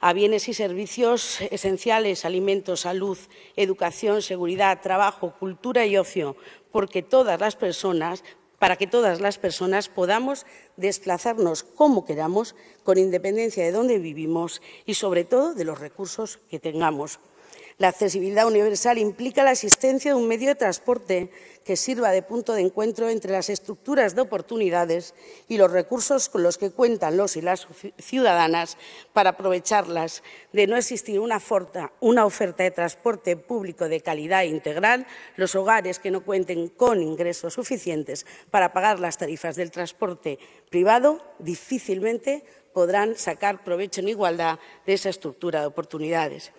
E: a bienes y servicios esenciales, alimentos, salud, educación, seguridad, trabajo, cultura y ocio, porque todas las personas, para que todas las personas podamos desplazarnos como queramos, con independencia de dónde vivimos y sobre todo de los recursos que tengamos. La accesibilidad universal implica la existencia de un medio de transporte que sirva de punto de encuentro entre las estructuras de oportunidades y los recursos con los que cuentan los y las ciudadanas para aprovecharlas, de no existir una, oferta de transporte público de calidad integral, los hogares que no cuenten con ingresos suficientes para pagar las tarifas del transporte privado difícilmente podrán sacar provecho en igualdad de esa estructura de oportunidades.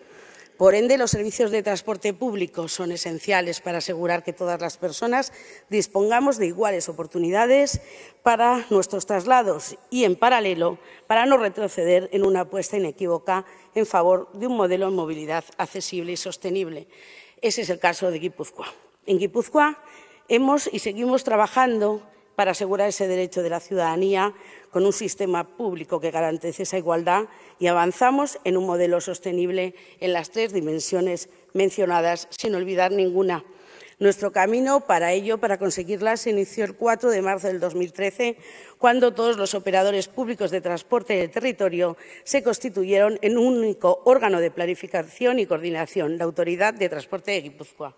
E: Por ende, los servicios de transporte público son esenciales para asegurar que todas las personas dispongamos de iguales oportunidades para nuestros traslados y, en paralelo, para no retroceder en una apuesta inequívoca en favor de un modelo de movilidad accesible y sostenible. Ese es el caso de Guipúzcoa. En Guipúzcoa hemos y seguimos trabajando para asegurar ese derecho de la ciudadanía con un sistema público que garantice esa igualdad y avanzamos en un modelo sostenible en las tres dimensiones mencionadas, sin olvidar ninguna. Nuestro camino para ello, para conseguirla, se inició el 4 de marzo del 2013, cuando todos los operadores públicos de transporte del territorio se constituyeron en un único órgano de planificación y coordinación, la Autoridad de Transporte de Guipúzcoa.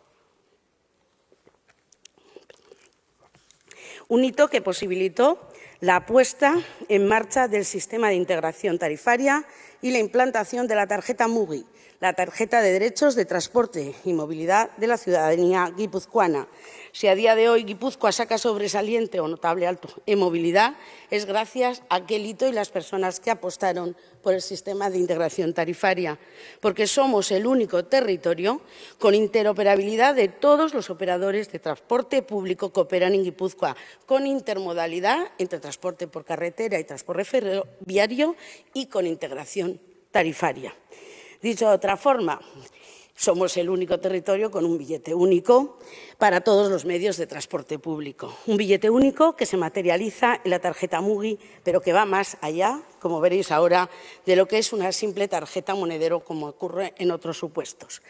E: Un hito que posibilitó la puesta en marcha del sistema de integración tarifaria y la implantación de la tarjeta MUGI, la tarjeta de derechos de transporte y movilidad de la ciudadanía guipuzcoana, si a día de hoy Guipúzcoa saca sobresaliente o notable alto en movilidad, es gracias a aquel hito y las personas que apostaron por el sistema de integración tarifaria, porque somos el único territorio con interoperabilidad de todos los operadores de transporte público que operan en Guipúzcoa, con intermodalidad entre transporte por carretera y transporte ferroviario y con integración tarifaria. Dicho de otra forma, somos el único territorio con un billete único, para todos los medios de transporte público. Un billete único que se materializa en la tarjeta MUGI, pero que va más allá, como veréis ahora, de lo que es una simple tarjeta monedero, como ocurre en otros supuestos.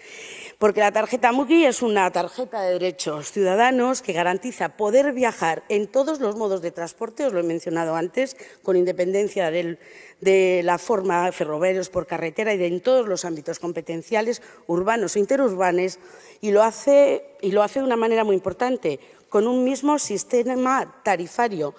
E: Porque la tarjeta MUGI es una tarjeta de derechos ciudadanos que garantiza poder viajar en todos los modos de transporte, os lo he mencionado antes, con independencia de la forma ferroviarios por carretera y de, en todos los ámbitos competenciales, urbanos e interurbanes, y lo hace, y lo hace una manera muy importante, con un mismo sistema tarifario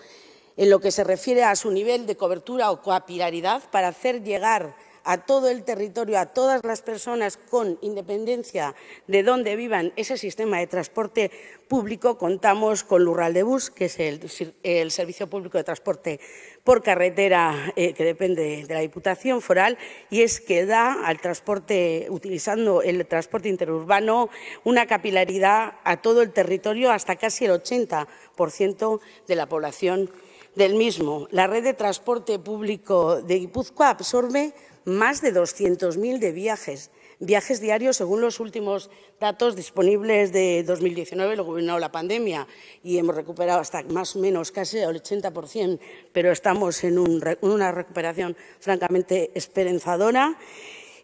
E: en lo que se refiere a su nivel de cobertura o capilaridad para hacer llegar a todo el territorio, a todas las personas con independencia de dónde vivan ese sistema de transporte público. Contamos con Lural de Bus, que es el, servicio público de transporte por carretera eh, que depende de la Diputación Foral y es que da al transporte, utilizando el transporte interurbano, una capilaridad a todo el territorio hasta casi el 80% de la población del mismo. La red de transporte público de Guipúzcoa absorbe más de 200.000 de viajes, viajes diarios según los últimos datos disponibles de 2019, lo gobernó la pandemia y hemos recuperado hasta más o menos casi el 80%, pero estamos en una recuperación francamente esperanzadora.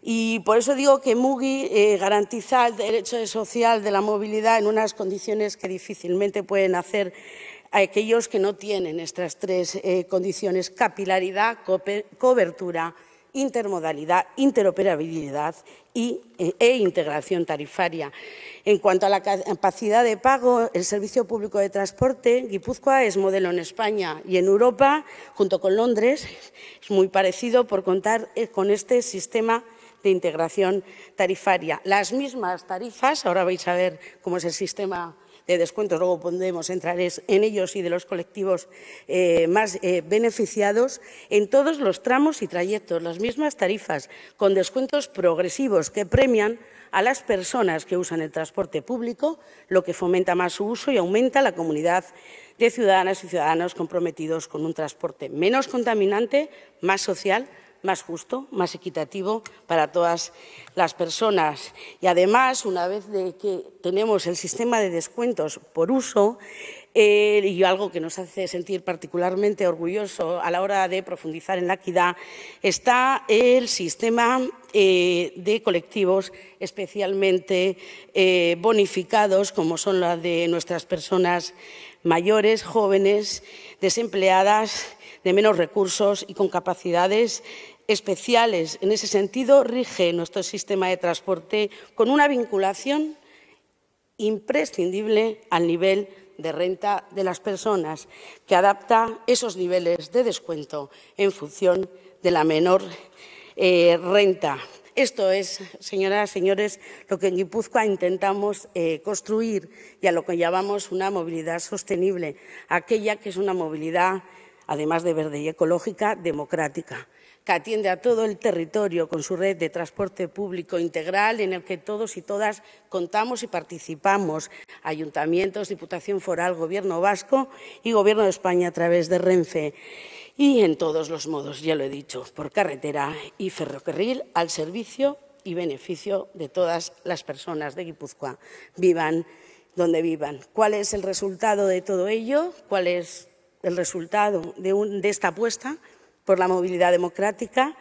E: Y por eso digo que MUGI eh, garantiza el derecho social de la movilidad en unas condiciones que difícilmente pueden hacer a aquellos que no tienen estas tres eh, condiciones, capilaridad, cobertura intermodalidad, interoperabilidad eh, e integración tarifaria. En cuanto a la capacidad de pago, el Servicio Público de Transporte, Guipúzcoa, es modelo en España y en Europa, junto con Londres. Es muy parecido por contar eh, con este sistema de integración tarifaria. Las mismas tarifas, ahora vais a ver cómo es el sistema de descuentos, luego podemos entrar en ellos y de los colectivos eh, más eh, beneficiados, en todos los tramos y trayectos, las mismas tarifas, con descuentos progresivos que premian a las personas que usan el transporte público, lo que fomenta más su uso y aumenta la comunidad de ciudadanas y ciudadanos comprometidos con un transporte menos contaminante, más social, más justo, más equitativo para todas las personas. Y además, una vez que tenemos el sistema de descuentos por uso, eh, y algo que nos hace sentir particularmente orgulloso a la hora de profundizar en la equidad, está el sistema eh, de colectivos especialmente eh, bonificados, como son las de nuestras personas mayores, jóvenes, desempleadas, de menos recursos y con capacidades especiales. En ese sentido, rige nuestro sistema de transporte con una vinculación imprescindible al nivel de renta de las personas, que adapta esos niveles de descuento en función de la menor eh, renta. Esto es, señoras y señores, lo que en Guipúzcoa intentamos eh, construir y a lo que llamamos una movilidad sostenible, aquella que es una movilidad además de verde y ecológica, democrática, que atiende a todo el territorio con su red de transporte público integral en el que todos y todas contamos y participamos, ayuntamientos, Diputación Foral, Gobierno Vasco y Gobierno de España a través de Renfe y en todos los modos, ya lo he dicho, por carretera y ferrocarril al servicio y beneficio de todas las personas de Guipúzcoa, vivan donde vivan. ¿Cuál es el resultado de todo ello? ¿Cuál es el resultado de, esta apuesta por la movilidad democrática,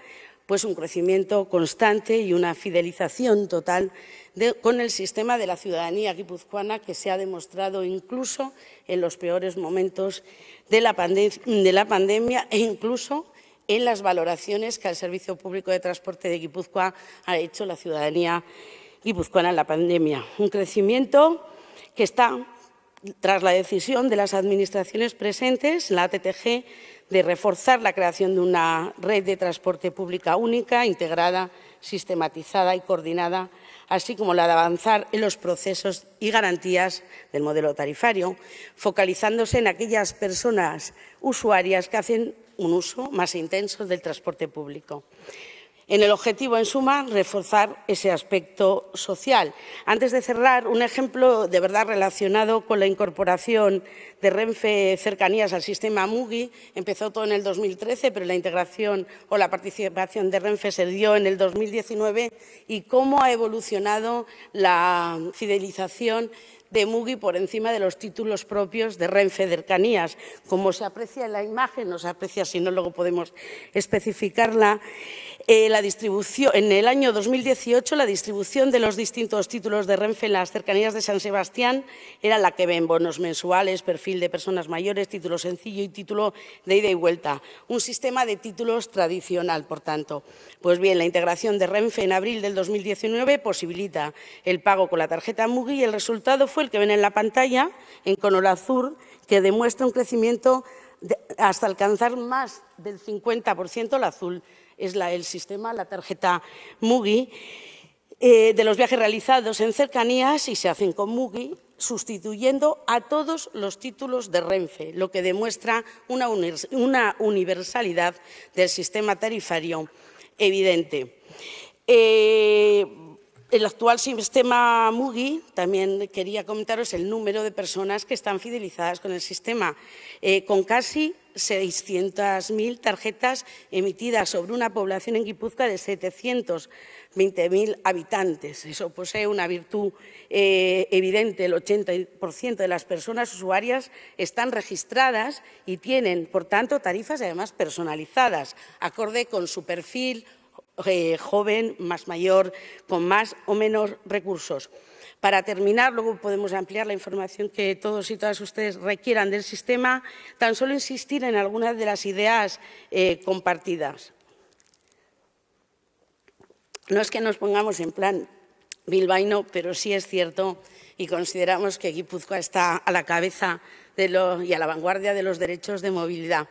E: pues un crecimiento constante y una fidelización total con el sistema de la ciudadanía guipuzcoana que se ha demostrado incluso en los peores momentos de la, de la pandemia e incluso en las valoraciones que al Servicio Público de Transporte de Guipúzcoa ha hecho la ciudadanía guipuzcoana en la pandemia. Un crecimiento que está tras la decisión de las administraciones presentes, la ATTG, de reforzar la creación de una red de transporte pública única, integrada, sistematizada y coordinada, así como la de avanzar en los procesos y garantías del modelo tarifario, focalizándose en aquellas personas usuarias que hacen un uso más intenso del transporte público en el objetivo, en suma, reforzar ese aspecto social. Antes de cerrar, un ejemplo de verdad relacionado con la incorporación de Renfe Cercanías al sistema MUGI. Empezó todo en el 2013, pero la integración o la participación de Renfe se dio en el 2019 y cómo ha evolucionado la fidelización de Mugi por encima de los títulos propios de Renfe Cercanías. Como se aprecia en la imagen, no se aprecia si no luego podemos especificarla, eh, la en el año 2018 la distribución de los distintos títulos de Renfe en las cercanías de San Sebastián era la que ven bonos mensuales, perfil de personas mayores, título sencillo y título de ida y vuelta. Un sistema de títulos tradicional, por tanto. Pues bien, la integración de Renfe en abril del 2019 posibilita el pago con la tarjeta MUGI y el resultado fue el que ven en la pantalla, en color azul, que demuestra un crecimiento hasta alcanzar más del 50% el azul es el sistema, la tarjeta MUGI, eh, de los viajes realizados en cercanías y se hacen con MUGI, sustituyendo a todos los títulos de Renfe, lo que demuestra una, universalidad del sistema tarifario evidente. Eh, el actual sistema MUGI, también quería comentaros el número de personas que están fidelizadas con el sistema, eh, con casi 600.000 tarjetas emitidas sobre una población en Guipúzcoa de 720.000 habitantes. Eso posee una virtud eh, evidente. El 80% de las personas usuarias están registradas y tienen, por tanto, tarifas además personalizadas, acorde con su perfil, eh, joven, más mayor, con más o menos recursos. Para terminar, luego podemos ampliar la información que todos y todas ustedes requieran del sistema, tan solo insistir en algunas de las ideas eh, compartidas. No es que nos pongamos en plan bilbaíno, pero sí es cierto y consideramos que Guipúzcoa está a la cabeza y a la vanguardia de los derechos de movilidad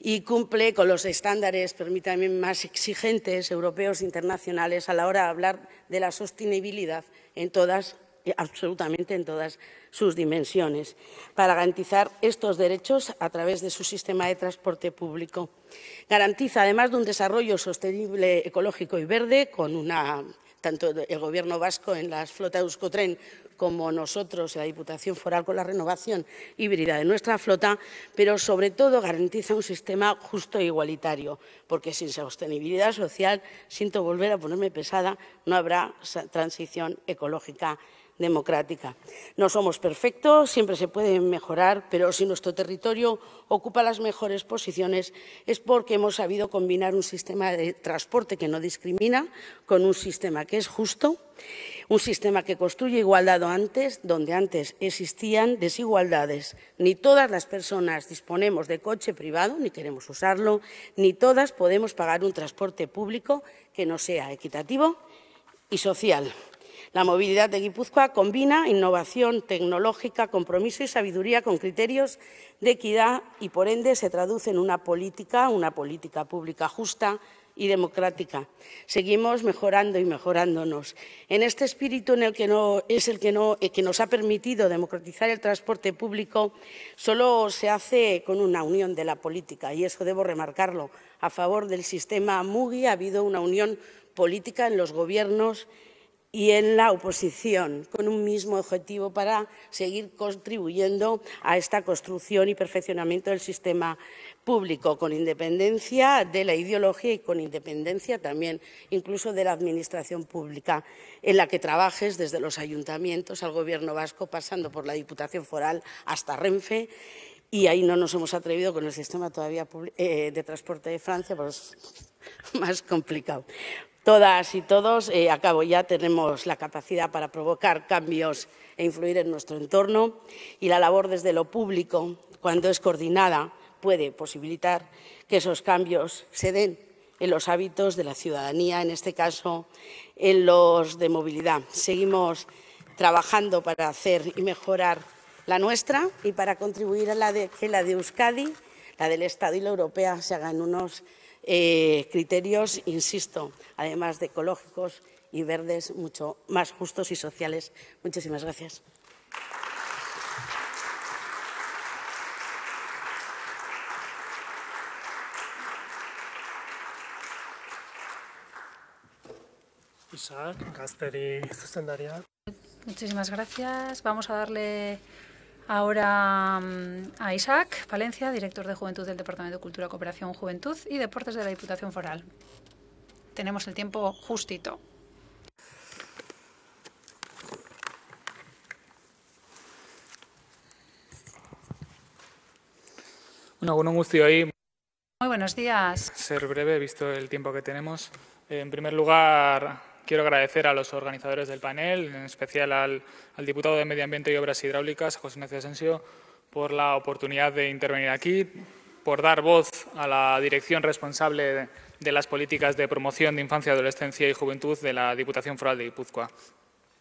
E: y cumple con los estándares, permítanme, más exigentes europeos e internacionales a la hora de hablar de la sostenibilidad en todas, eh, absolutamente en todas sus dimensiones, para garantizar estos derechos a través de su sistema de transporte público. Garantiza, además de un desarrollo sostenible, ecológico y verde, con una tanto el Gobierno vasco en las flotas de Euskotren como nosotros, la Diputación Foral, con la renovación híbrida de nuestra flota, pero sobre todo garantiza un sistema justo e igualitario, porque sin sostenibilidad social, siento volver a ponerme pesada, no habrá transición ecológica democrática. No somos perfectos, siempre se puede mejorar, pero si nuestro territorio ocupa las mejores posiciones es porque hemos sabido combinar un sistema de transporte que no discrimina con un sistema que es justo, un sistema que construye igualdad antes, donde antes existían desigualdades. Ni todas las personas disponemos de coche privado, ni queremos usarlo, ni todas podemos pagar un transporte público que no sea equitativo y social. La movilidad de Guipúzcoa combina innovación tecnológica, compromiso y sabiduría con criterios de equidad y, por ende, se traduce en una política, una política pública justa y democrática. Seguimos mejorando y mejorándonos. En este espíritu en el que no, es el que, eh, que nos ha permitido democratizar el transporte público, solo se hace con una unión de la política, y eso debo remarcarlo. A favor del sistema MUGI ha habido una unión política en los gobiernos y en la oposición, con un mismo objetivo para seguir contribuyendo a esta construcción y perfeccionamiento del sistema público, con independencia de la ideología y con independencia también incluso de la administración pública en la que trabajes, desde los ayuntamientos al Gobierno vasco, pasando por la Diputación Foral hasta Renfe. Y ahí no nos hemos atrevido con el sistema todavía eh, de transporte de Francia, pues más complicado todas y todos, eh, a cabo ya tenemos la capacidad para provocar cambios e influir en nuestro entorno y la labor desde lo público, cuando es coordinada, puede posibilitar que esos cambios se den en los hábitos de la ciudadanía, en este caso en los de movilidad. Seguimos trabajando para hacer y mejorar la nuestra y para contribuir a la de, que la de Euskadi, la del Estado y la europea se hagan unos eh, criterios, insisto, además de ecológicos y verdes, mucho más justos y sociales. Muchísimas gracias.
A: Isaac,
D: Muchísimas gracias. Vamos a darle Ahora a mm, Isaac Palencia, director de Juventud del Departamento de Cultura, Cooperación, Juventud
C: y Deportes de la Diputación Foral. Tenemos el tiempo justito.
F: Bueno, Muy buenos días. Ser breve, visto el tiempo que tenemos. En primer lugar, Quiero agradecer a los organizadores del panel, en especial al, diputado de Medio Ambiente y Obras Hidráulicas, José Ignacio Asensio, por la oportunidad de intervenir aquí, por dar voz a la dirección responsable de, las políticas de promoción de infancia, adolescencia y juventud de la Diputación Foral de Guipúzcoa.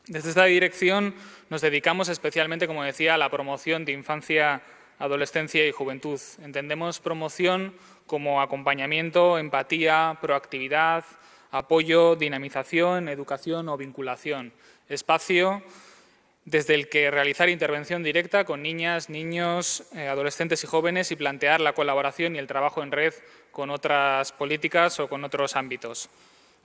F: Desde esta dirección nos dedicamos especialmente, como decía, a la promoción de infancia, adolescencia y juventud. Entendemos promoción como acompañamiento, empatía, proactividad, apoyo, dinamización, educación o vinculación, espacio desde el que realizar intervención directa con niñas, niños, eh, adolescentes y jóvenes y plantear la colaboración y el trabajo en red con otras políticas o con otros ámbitos.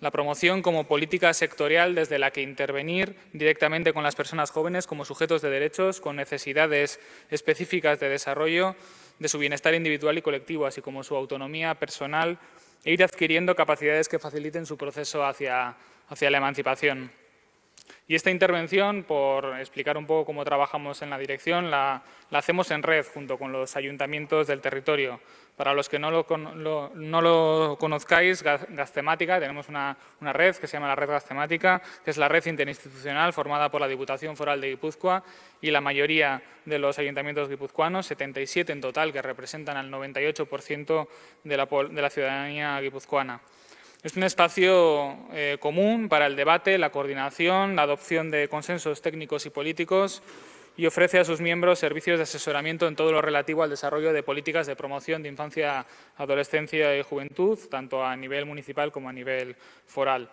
F: La promoción como política sectorial desde la que intervenir directamente con las personas jóvenes como sujetos de derechos con necesidades específicas de desarrollo de su bienestar individual y colectivo, así como su autonomía personal ir adquiriendo capacidades que faciliten su proceso hacia, hacia la emancipación. Y esta intervención, por explicar un poco cómo trabajamos en la dirección, la, hacemos en red junto con los ayuntamientos del territorio. Para los que no lo, conozcáis, Gastemática, tenemos una, red que se llama la Red Gastemática, que es la red interinstitucional formada por la Diputación Foral de Guipúzcoa y la mayoría de los ayuntamientos guipuzcoanos, 77 en total, que representan al 98% de la, de la ciudadanía guipuzcoana. Es un espacio eh, común para el debate, la coordinación, la adopción de consensos técnicos y políticos y ofrece a sus miembros servicios de asesoramiento en todo lo relativo al desarrollo de políticas de promoción de infancia, adolescencia y juventud, tanto a nivel municipal como a nivel foral.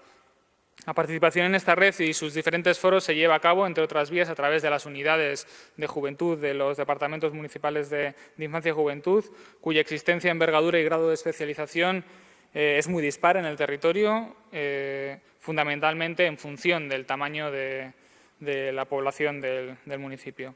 F: La participación en esta red y sus diferentes foros se lleva a cabo, entre otras vías, a través de las unidades de juventud de los departamentos municipales de, de infancia y juventud, cuya existencia, envergadura y grado de especialización eh, es muy dispar en el territorio, eh, fundamentalmente en función del tamaño de, la población del municipio.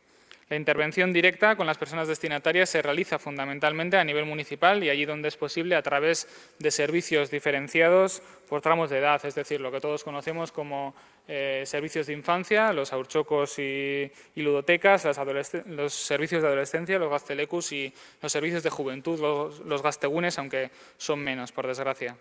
F: La intervención directa con las personas destinatarias se realiza fundamentalmente a nivel municipal y allí donde es posible a través de servicios diferenciados por tramos de edad, es decir, lo que todos conocemos como eh, servicios de infancia, los aurchocos y, ludotecas, los servicios de adolescencia, los gastelecus y los servicios de juventud, los, los gastegunes, aunque son menos, por desgracia.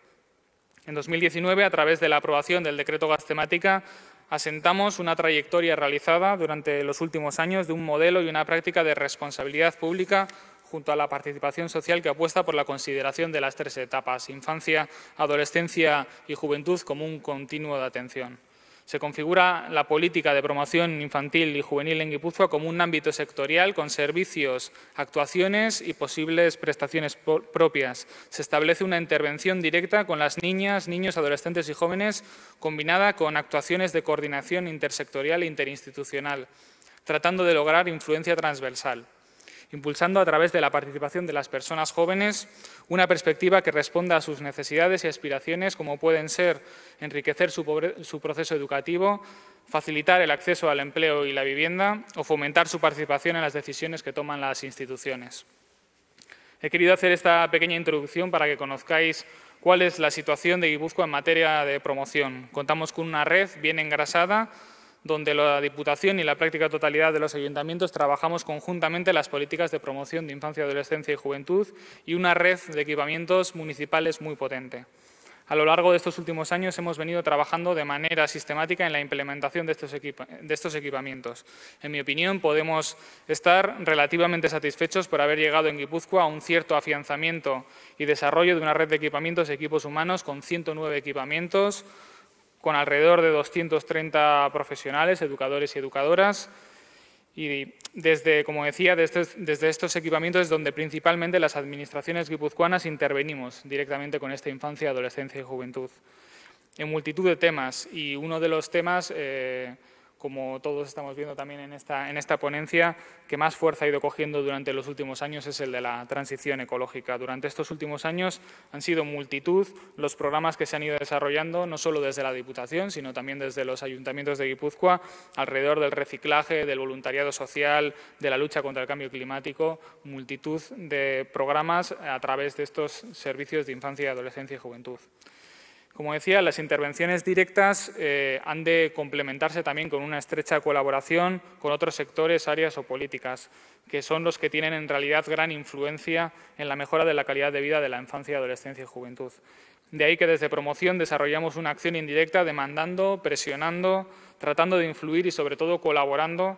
F: En 2019, a través de la aprobación del decreto Gastemática, asentamos una trayectoria realizada durante los últimos años de un modelo y una práctica de responsabilidad pública junto a la participación social que apuesta por la consideración de las tres etapas, infancia, adolescencia y juventud, como un continuo de atención. Se configura la política de promoción infantil y juvenil en Guipúzcoa como un ámbito sectorial con servicios, actuaciones y posibles prestaciones propias. Se establece una intervención directa con las niñas, niños, adolescentes y jóvenes, combinada con actuaciones de coordinación intersectorial e interinstitucional, tratando de lograr influencia transversal impulsando a través de la participación de las personas jóvenes una perspectiva que responda a sus necesidades y aspiraciones, como pueden ser enriquecer su, proceso educativo, facilitar el acceso al empleo y la vivienda o fomentar su participación en las decisiones que toman las instituciones. He querido hacer esta pequeña introducción para que conozcáis cuál es la situación de Ibusco en materia de promoción. Contamos con una red bien engrasada donde la Diputación y la práctica totalidad de los ayuntamientos trabajamos conjuntamente las políticas de promoción de infancia, adolescencia y juventud y una red de equipamientos municipales muy potente. A lo largo de estos últimos años hemos venido trabajando de manera sistemática en la implementación de estos, equipamientos. En mi opinión, podemos estar relativamente satisfechos por haber llegado en Guipúzcoa a un cierto afianzamiento y desarrollo de una red de equipamientos y equipos humanos con 109 equipamientos, con alrededor de 230 profesionales, educadores y educadoras. Y desde, como decía, desde, estos equipamientos es donde principalmente las administraciones guipuzcoanas intervenimos directamente con esta infancia, adolescencia y juventud en multitud de temas y uno de los temas eh, como todos estamos viendo también en esta, ponencia, que más fuerza ha ido cogiendo durante los últimos años es el de la transición ecológica. Durante estos últimos años han sido multitud los programas que se han ido desarrollando, no solo desde la Diputación, sino también desde los ayuntamientos de Guipúzcoa, alrededor del reciclaje, del voluntariado social, de la lucha contra el cambio climático, multitud de programas a través de estos servicios de infancia, adolescencia y juventud. Como decía, las intervenciones directas eh, han de complementarse también con una estrecha colaboración con otros sectores, áreas o políticas, que son los que tienen en realidad gran influencia en la mejora de la calidad de vida de la infancia, adolescencia y juventud. De ahí que desde promoción desarrollamos una acción indirecta demandando, presionando, tratando de influir y sobre todo colaborando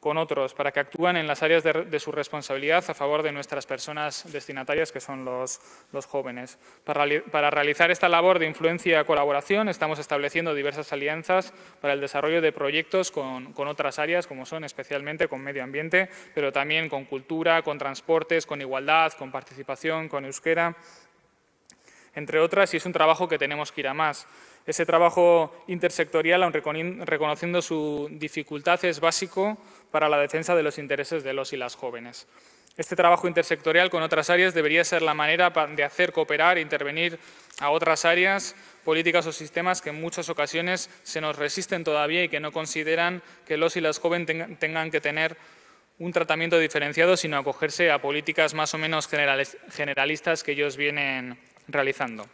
F: con otros para que actúen en las áreas de, su responsabilidad a favor de nuestras personas destinatarias, que son los, jóvenes. Para, realizar esta labor de influencia y colaboración estamos estableciendo diversas alianzas para el desarrollo de proyectos con, con otras áreas, como son especialmente con medio ambiente, pero también con cultura, con transportes, con igualdad, con participación, con euskera, entre otras, y es un trabajo que tenemos que ir a más. Ese trabajo intersectorial, aun reconociendo su dificultad, es básico para la defensa de los intereses de los y las jóvenes. Este trabajo intersectorial con otras áreas debería ser la manera de hacer cooperar e intervenir a otras áreas, políticas o sistemas que en muchas ocasiones se nos resisten todavía y que no consideran que los y las jóvenes tengan que tener un tratamiento diferenciado, sino acogerse a políticas más o menos generalistas que ellos vienen realizando.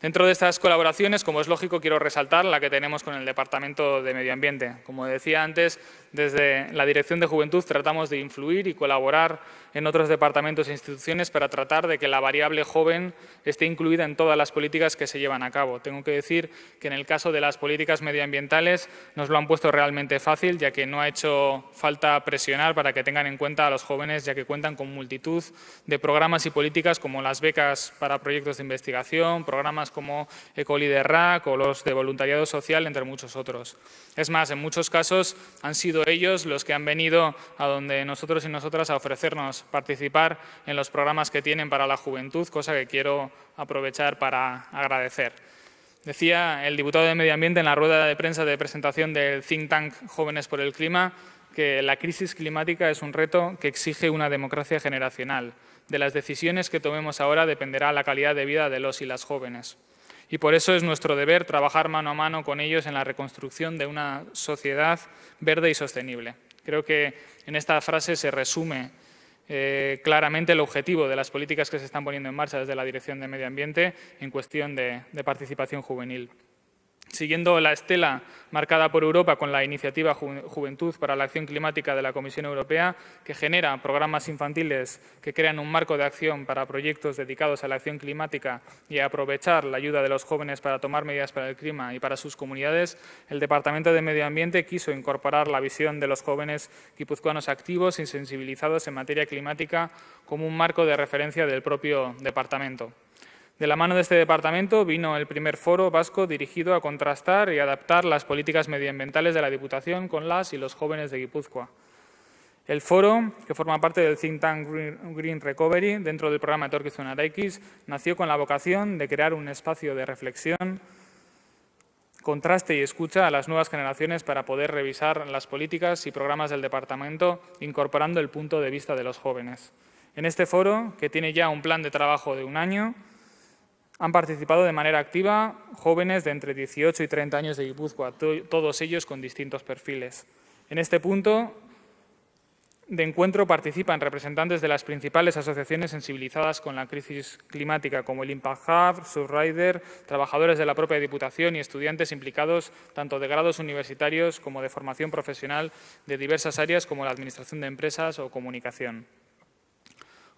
F: Dentro de estas colaboraciones, como es lógico, quiero resaltar la que tenemos con el Departamento de Medio Ambiente. Como decía antes, desde la Dirección de Juventud tratamos de influir y colaborar en otros departamentos e instituciones para tratar de que la variable joven esté incluida en todas las políticas que se llevan a cabo. Tengo que decir que en el caso de las políticas medioambientales nos lo han puesto realmente fácil, ya que no ha hecho falta presionar para que tengan en cuenta a los jóvenes, ya que cuentan con multitud de programas y políticas como las becas para proyectos de investigación, programas como Ecoliderac o los de voluntariado social, entre muchos otros. Es más, en muchos casos han sido ellos los que han venido a donde nosotros y nosotras a ofrecernos participar en los programas que tienen para la juventud, cosa que quiero aprovechar para agradecer. Decía el diputado de Medio Ambiente en la rueda de prensa de presentación del think tank Jóvenes por el Clima que la crisis climática es un reto que exige una democracia generacional. De las decisiones que tomemos ahora dependerá la calidad de vida de los y las jóvenes. Y por eso es nuestro deber trabajar mano a mano con ellos en la reconstrucción de una sociedad verde y sostenible. Creo que en esta frase se resume eh, claramente el objetivo de las políticas que se están poniendo en marcha desde la Dirección de Medio Ambiente en cuestión de participación juvenil. Siguiendo la estela marcada por Europa con la iniciativa Juventud para la Acción Climática de la Comisión Europea, que genera programas infantiles que crean un marco de acción para proyectos dedicados a la acción climática y a aprovechar la ayuda de los jóvenes para tomar medidas para el clima y para sus comunidades, el Departamento de Medio Ambiente quiso incorporar la visión de los jóvenes guipuzcoanos activos y sensibilizados en materia climática como un marco de referencia del propio departamento. De la mano de este departamento vino el primer foro vasco dirigido a contrastar y adaptar las políticas medioambientales de la Diputación con las y los jóvenes de Guipúzcoa. El foro, que forma parte del think tank Green Recovery dentro del programa Zona X, nació con la vocación de crear un espacio de reflexión, contraste y escucha a las nuevas generaciones para poder revisar las políticas y programas del departamento incorporando el punto de vista de los jóvenes. En este foro, que tiene ya un plan de trabajo de un año, han participado de manera activa jóvenes de entre 18 y 30 años de Guipúzcoa, todos ellos con distintos perfiles. En este punto de encuentro participan representantes de las principales asociaciones sensibilizadas con la crisis climática, como el Impact Hub, Subrider, trabajadores de la propia Diputación y estudiantes implicados tanto de grados universitarios como de formación profesional de diversas áreas como la Administración de Empresas o Comunicación.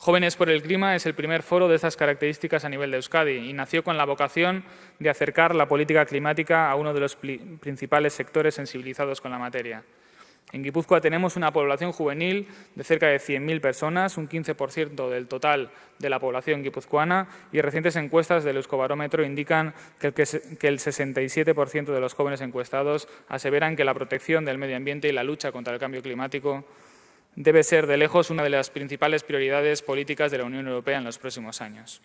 F: Jóvenes por el Clima es el primer foro de estas características a nivel de Euskadi y nació con la vocación de acercar la política climática a uno de los principales sectores sensibilizados con la materia. En Guipúzcoa tenemos una población juvenil de cerca de 100.000 personas, un 15% del total de la población guipuzcoana, y recientes encuestas del Euskobarómetro indican que el 67% de los jóvenes encuestados aseveran que la protección del medio ambiente y la lucha contra el cambio climático debe ser de lejos una de las principales prioridades políticas de la Unión Europea en los próximos años.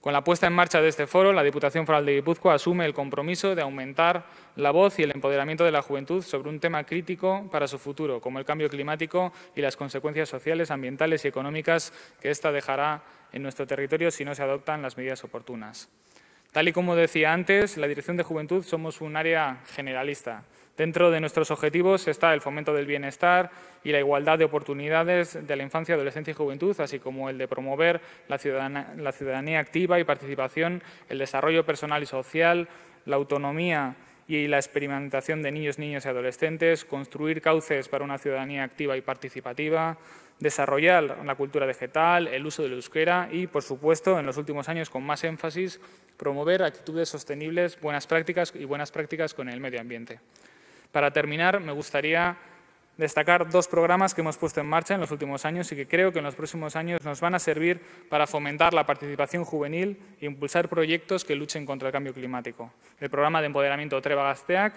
F: Con la puesta en marcha de este foro, la Diputación Foral de Guipúzcoa asume el compromiso de aumentar la voz y el empoderamiento de la juventud sobre un tema crítico para su futuro, como el cambio climático y las consecuencias sociales, ambientales y económicas que ésta dejará en nuestro territorio si no se adoptan las medidas oportunas. Tal y como decía antes, la Dirección de Juventud somos un área generalista. Dentro de nuestros objetivos está el fomento del bienestar y la igualdad de oportunidades de la infancia, adolescencia y juventud, así como el de promover la ciudadanía, activa y participación, el desarrollo personal y social, la autonomía y la experimentación de niños, niñas y adolescentes, construir cauces para una ciudadanía activa y participativa, desarrollar la cultura vegetal, el uso del euskera y, por supuesto, en los últimos años con más énfasis, promover actitudes sostenibles, buenas prácticas y buenas prácticas con el medio ambiente. Para terminar, me gustaría destacar dos programas que hemos puesto en marcha en los últimos años y que creo que en los próximos años nos van a servir para fomentar la participación juvenil e impulsar proyectos que luchen contra el cambio climático. El programa de empoderamiento treva Gazteac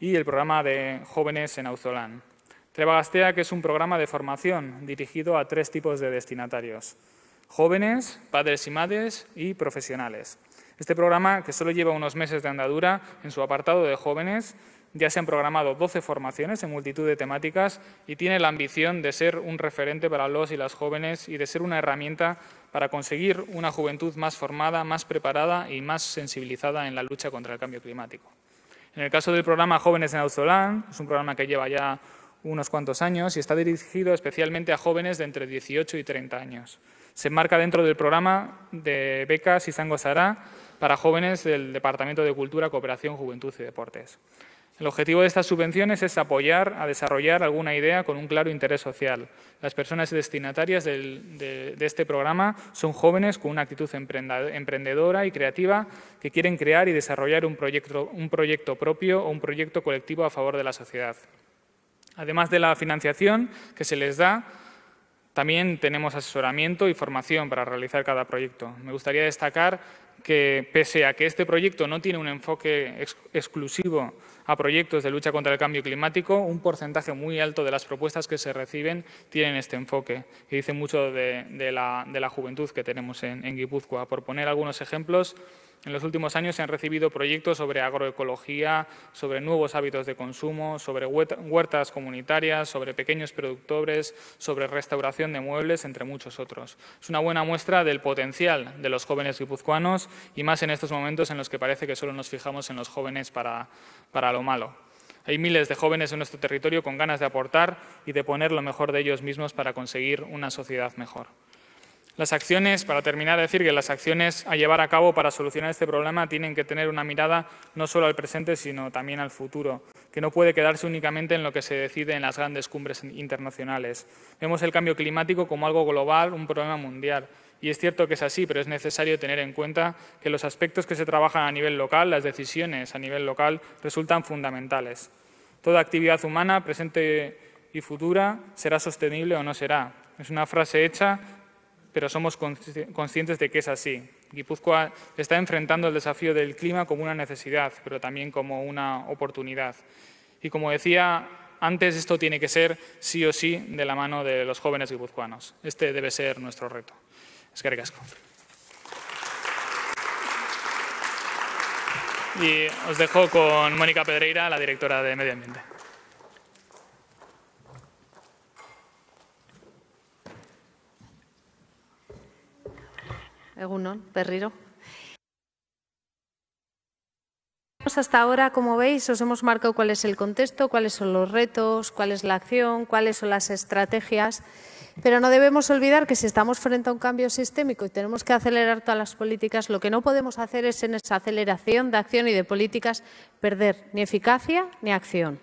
F: y el programa de jóvenes en Auzolán. Trebagastea, que es un programa de formación dirigido a tres tipos de destinatarios, jóvenes, padres y madres y profesionales. Este programa, que solo lleva unos meses de andadura, en su apartado de jóvenes, ya se han programado 12 formaciones en multitud de temáticas y tiene la ambición de ser un referente para los y las jóvenes y de ser una herramienta para conseguir una juventud más formada, más preparada y más sensibilizada en la lucha contra el cambio climático. En el caso del programa Jóvenes en Auzolán, es un programa que lleva ya unos cuantos años y está dirigido especialmente a jóvenes de entre 18 y 30 años. Se enmarca dentro del programa de becas Izango Sará para jóvenes del Departamento de Cultura, Cooperación, Juventud y Deportes. El objetivo de estas subvenciones es apoyar a desarrollar alguna idea con un claro interés social. Las personas destinatarias de, este programa son jóvenes con una actitud emprendedora y creativa que quieren crear y desarrollar un proyecto propio o un proyecto colectivo a favor de la sociedad. Además de la financiación que se les da, también tenemos asesoramiento y formación para realizar cada proyecto. Me gustaría destacar que, pese a que este proyecto no tiene un enfoque exclusivo a proyectos de lucha contra el cambio climático, un porcentaje muy alto de las propuestas que se reciben tienen este enfoque, Y dice mucho de, la, juventud que tenemos en Guipúzcoa. Por poner algunos ejemplos, en los últimos años se han recibido proyectos sobre agroecología, sobre nuevos hábitos de consumo, sobre huertas comunitarias, sobre pequeños productores, sobre restauración de muebles, entre muchos otros. Es una buena muestra del potencial de los jóvenes guipuzcoanos y más en estos momentos en los que parece que solo nos fijamos en los jóvenes para, para lo malo. Hay miles de jóvenes en nuestro territorio con ganas de aportar y de poner lo mejor de ellos mismos para conseguir una sociedad mejor. Las acciones, para terminar de decir que las acciones a llevar a cabo para solucionar este problema tienen que tener una mirada no solo al presente, sino también al futuro, que no puede quedarse únicamente en lo que se decide en las grandes cumbres internacionales. Vemos el cambio climático como algo global, un problema mundial. Y es cierto que es así, pero es necesario tener en cuenta que los aspectos que se trabajan a nivel local, las decisiones a nivel local, resultan fundamentales. Toda actividad humana, presente y futura, será sostenible o no será. Es una frase hecha, pero somos conscientes de que es así. Guipúzcoa está enfrentando el desafío del clima como una necesidad, pero también como una oportunidad. Y como decía antes, esto tiene que ser sí o sí de la mano de los jóvenes guipuzcoanos. Este debe ser nuestro reto. Es Y os dejo con Mónica Pedreira, la directora de Medio Ambiente.
C: ...según Perriro. Pues hasta ahora, como veis, os hemos marcado cuál es el contexto, cuáles son los retos, cuál es la acción, cuáles son las estrategias, pero no debemos olvidar que si estamos frente a un cambio sistémico y tenemos que acelerar todas las políticas, lo que no podemos hacer es en esa aceleración de acción y de políticas perder ni eficacia ni acción.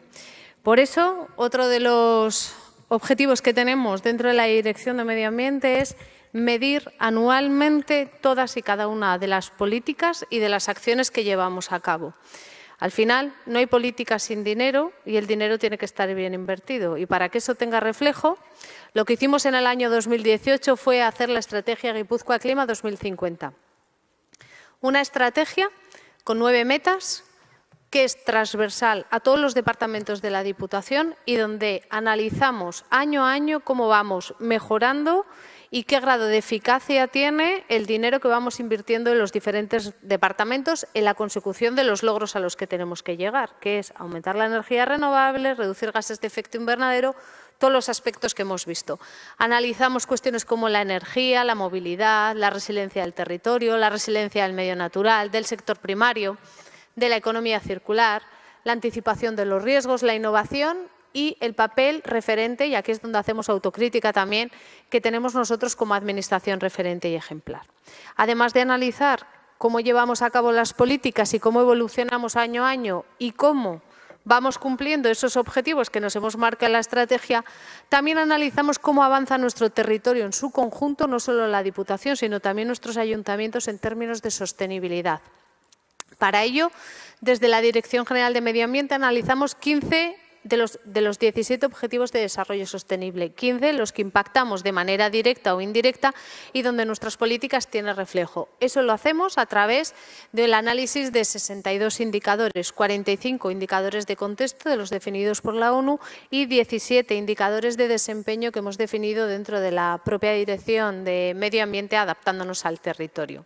C: Por eso, otro de los objetivos que tenemos dentro de la Dirección de Medio Ambiente es medir anualmente todas y cada una de las políticas y de las acciones que llevamos a cabo. Al final, no hay política sin dinero y el dinero tiene que estar bien invertido. Y para que eso tenga reflejo, lo que hicimos en el año 2018 fue hacer la estrategia Guipúzcoa Clima 2050. Una estrategia con nueve metas que es transversal a todos los departamentos de la Diputación y donde analizamos año a año cómo vamos mejorando y qué grado de eficacia tiene el dinero que vamos invirtiendo en los diferentes departamentos en la consecución de los logros a los que tenemos que llegar, que es aumentar la energía renovable, reducir gases de efecto invernadero, todos los aspectos que hemos visto. Analizamos cuestiones como la energía, la movilidad, la resiliencia del territorio, la resiliencia del medio natural, del sector primario, de la economía circular, la anticipación de los riesgos, la innovación y el papel referente, y aquí es donde hacemos autocrítica también, que tenemos nosotros como administración referente y ejemplar. Además de analizar cómo llevamos a cabo las políticas y cómo evolucionamos año a año y cómo vamos cumpliendo esos objetivos que nos hemos marcado en la estrategia, también analizamos cómo avanza nuestro territorio en su conjunto, no solo la Diputación, sino también nuestros ayuntamientos en términos de sostenibilidad. Para ello, desde la Dirección General de Medio Ambiente analizamos 15 de los, de 17 Objetivos de Desarrollo Sostenible, 15 los que impactamos de manera directa o indirecta y donde nuestras políticas tienen reflejo. Eso lo hacemos a través del análisis de 62 indicadores, 45 indicadores de contexto de los definidos por la ONU y 17 indicadores de desempeño que hemos definido dentro de la propia Dirección de Medio Ambiente adaptándonos al territorio.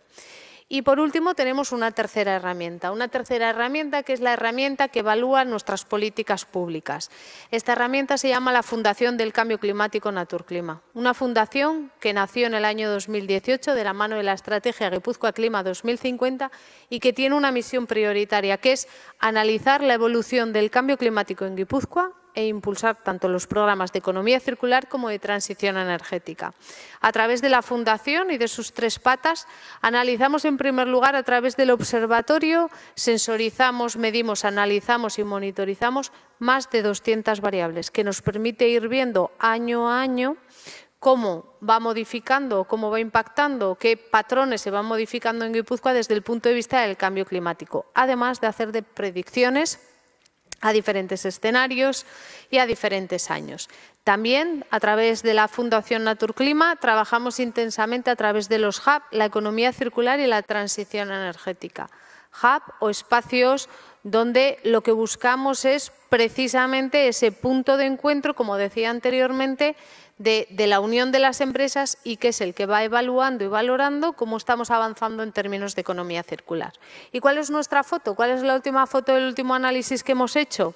C: Y por último tenemos una tercera herramienta, una tercera herramienta que es la herramienta que evalúa nuestras políticas públicas. Esta herramienta se llama la Fundación del Cambio Climático Naturclima, una fundación que nació en el año 2018 de la mano de la Estrategia Guipúzcoa Clima 2050 y que tiene una misión prioritaria que es analizar la evolución del cambio climático en Guipúzcoa e impulsar tanto los programas de economía circular como de transición energética. A través de la Fundación y de sus tres patas, analizamos en primer lugar a través del observatorio, sensorizamos, medimos, analizamos y monitorizamos más de 200 variables, que nos permite ir viendo año a año cómo va modificando, cómo va impactando, qué patrones se van modificando en Guipúzcoa desde el punto de vista del cambio climático, además de hacer de predicciones a diferentes escenarios y a diferentes años. También, a través de la Fundación Naturclima, trabajamos intensamente a través de los HUB, la economía circular y la transición energética. Hub o espacios donde lo que buscamos es precisamente ese punto de encuentro, como decía anteriormente, de, la unión de las empresas y que es el que va evaluando y valorando cómo estamos avanzando en términos de economía circular. ¿Y cuál es nuestra foto? ¿Cuál es la última foto del último análisis que hemos hecho?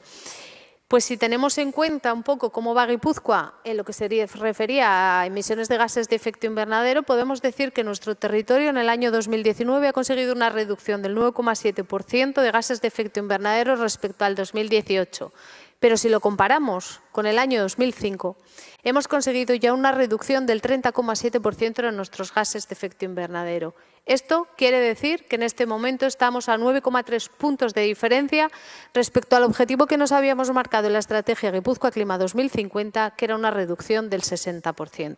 C: Pues si tenemos en cuenta un poco cómo va Guipúzcoa en lo que se refería a emisiones de gases de efecto invernadero, podemos decir que nuestro territorio en el año 2019 ha conseguido una reducción del 9,7% de gases de efecto invernadero respecto al 2018. Pero si lo comparamos con el año 2005, hemos conseguido ya una reducción del 30,7% de nuestros gases de efecto invernadero. Esto quiere decir que en este momento estamos a 9,3 puntos de diferencia respecto al objetivo que nos habíamos marcado en la Estrategia Guipúzcoa Clima 2050, que era una reducción del 60%.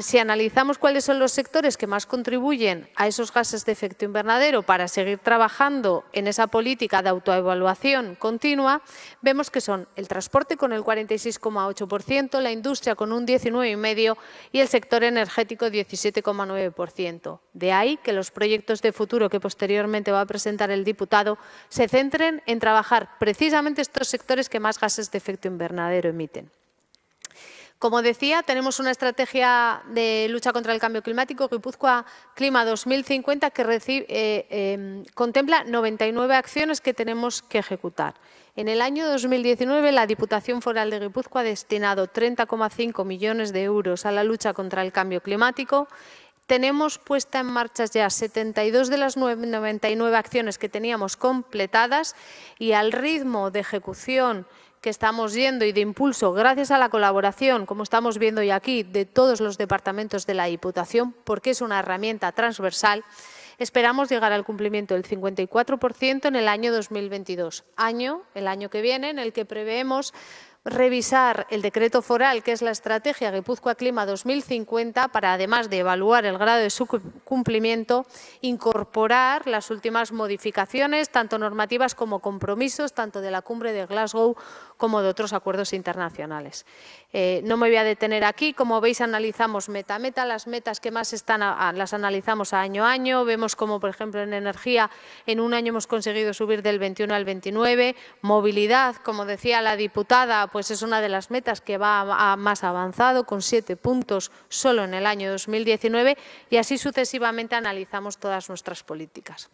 C: Si analizamos cuáles son los sectores que más contribuyen a esos gases de efecto invernadero para seguir trabajando en esa política de autoevaluación continua, vemos que son el transporte con el 46,8%, la industria con un 19,5% y el sector energético 17,9%. De ahí que los proyectos de futuro que posteriormente va a presentar el diputado se centren en trabajar precisamente estos sectores que más gases de efecto invernadero emiten. Como decía, tenemos una estrategia de lucha contra el cambio climático, Guipúzcoa Clima 2050, que eh, em, contempla 99 acciones que tenemos que ejecutar. En el año 2019, la Diputación Foral de Guipúzcoa ha destinado 30,5 millones de euros a la lucha contra el cambio climático. Tenemos puesta en marcha ya 72 de las 99 acciones que teníamos completadas y al ritmo de ejecución que estamos yendo y de impulso, gracias a la colaboración, como estamos viendo hoy aquí, de todos los departamentos de la Diputación, porque es una herramienta transversal, esperamos llegar al cumplimiento del 54% en el año 2022, año, el año que viene, en el que preveemos revisar el decreto foral, que es la estrategia Guipúzcoa Clima 2050, para además de evaluar el grado de su cumplimiento, incorporar las últimas modificaciones, tanto normativas como compromisos, tanto de la cumbre de Glasgow como de otros acuerdos internacionales. Eh, no me voy a detener aquí, como veis analizamos meta a meta, las metas que más están las analizamos año a año, vemos como por ejemplo en energía en un año hemos conseguido subir del 21 al 29, movilidad, como decía la diputada, pues es una de las metas que va más avanzado con siete puntos solo en el año 2019 y así sucesivamente analizamos todas nuestras políticas.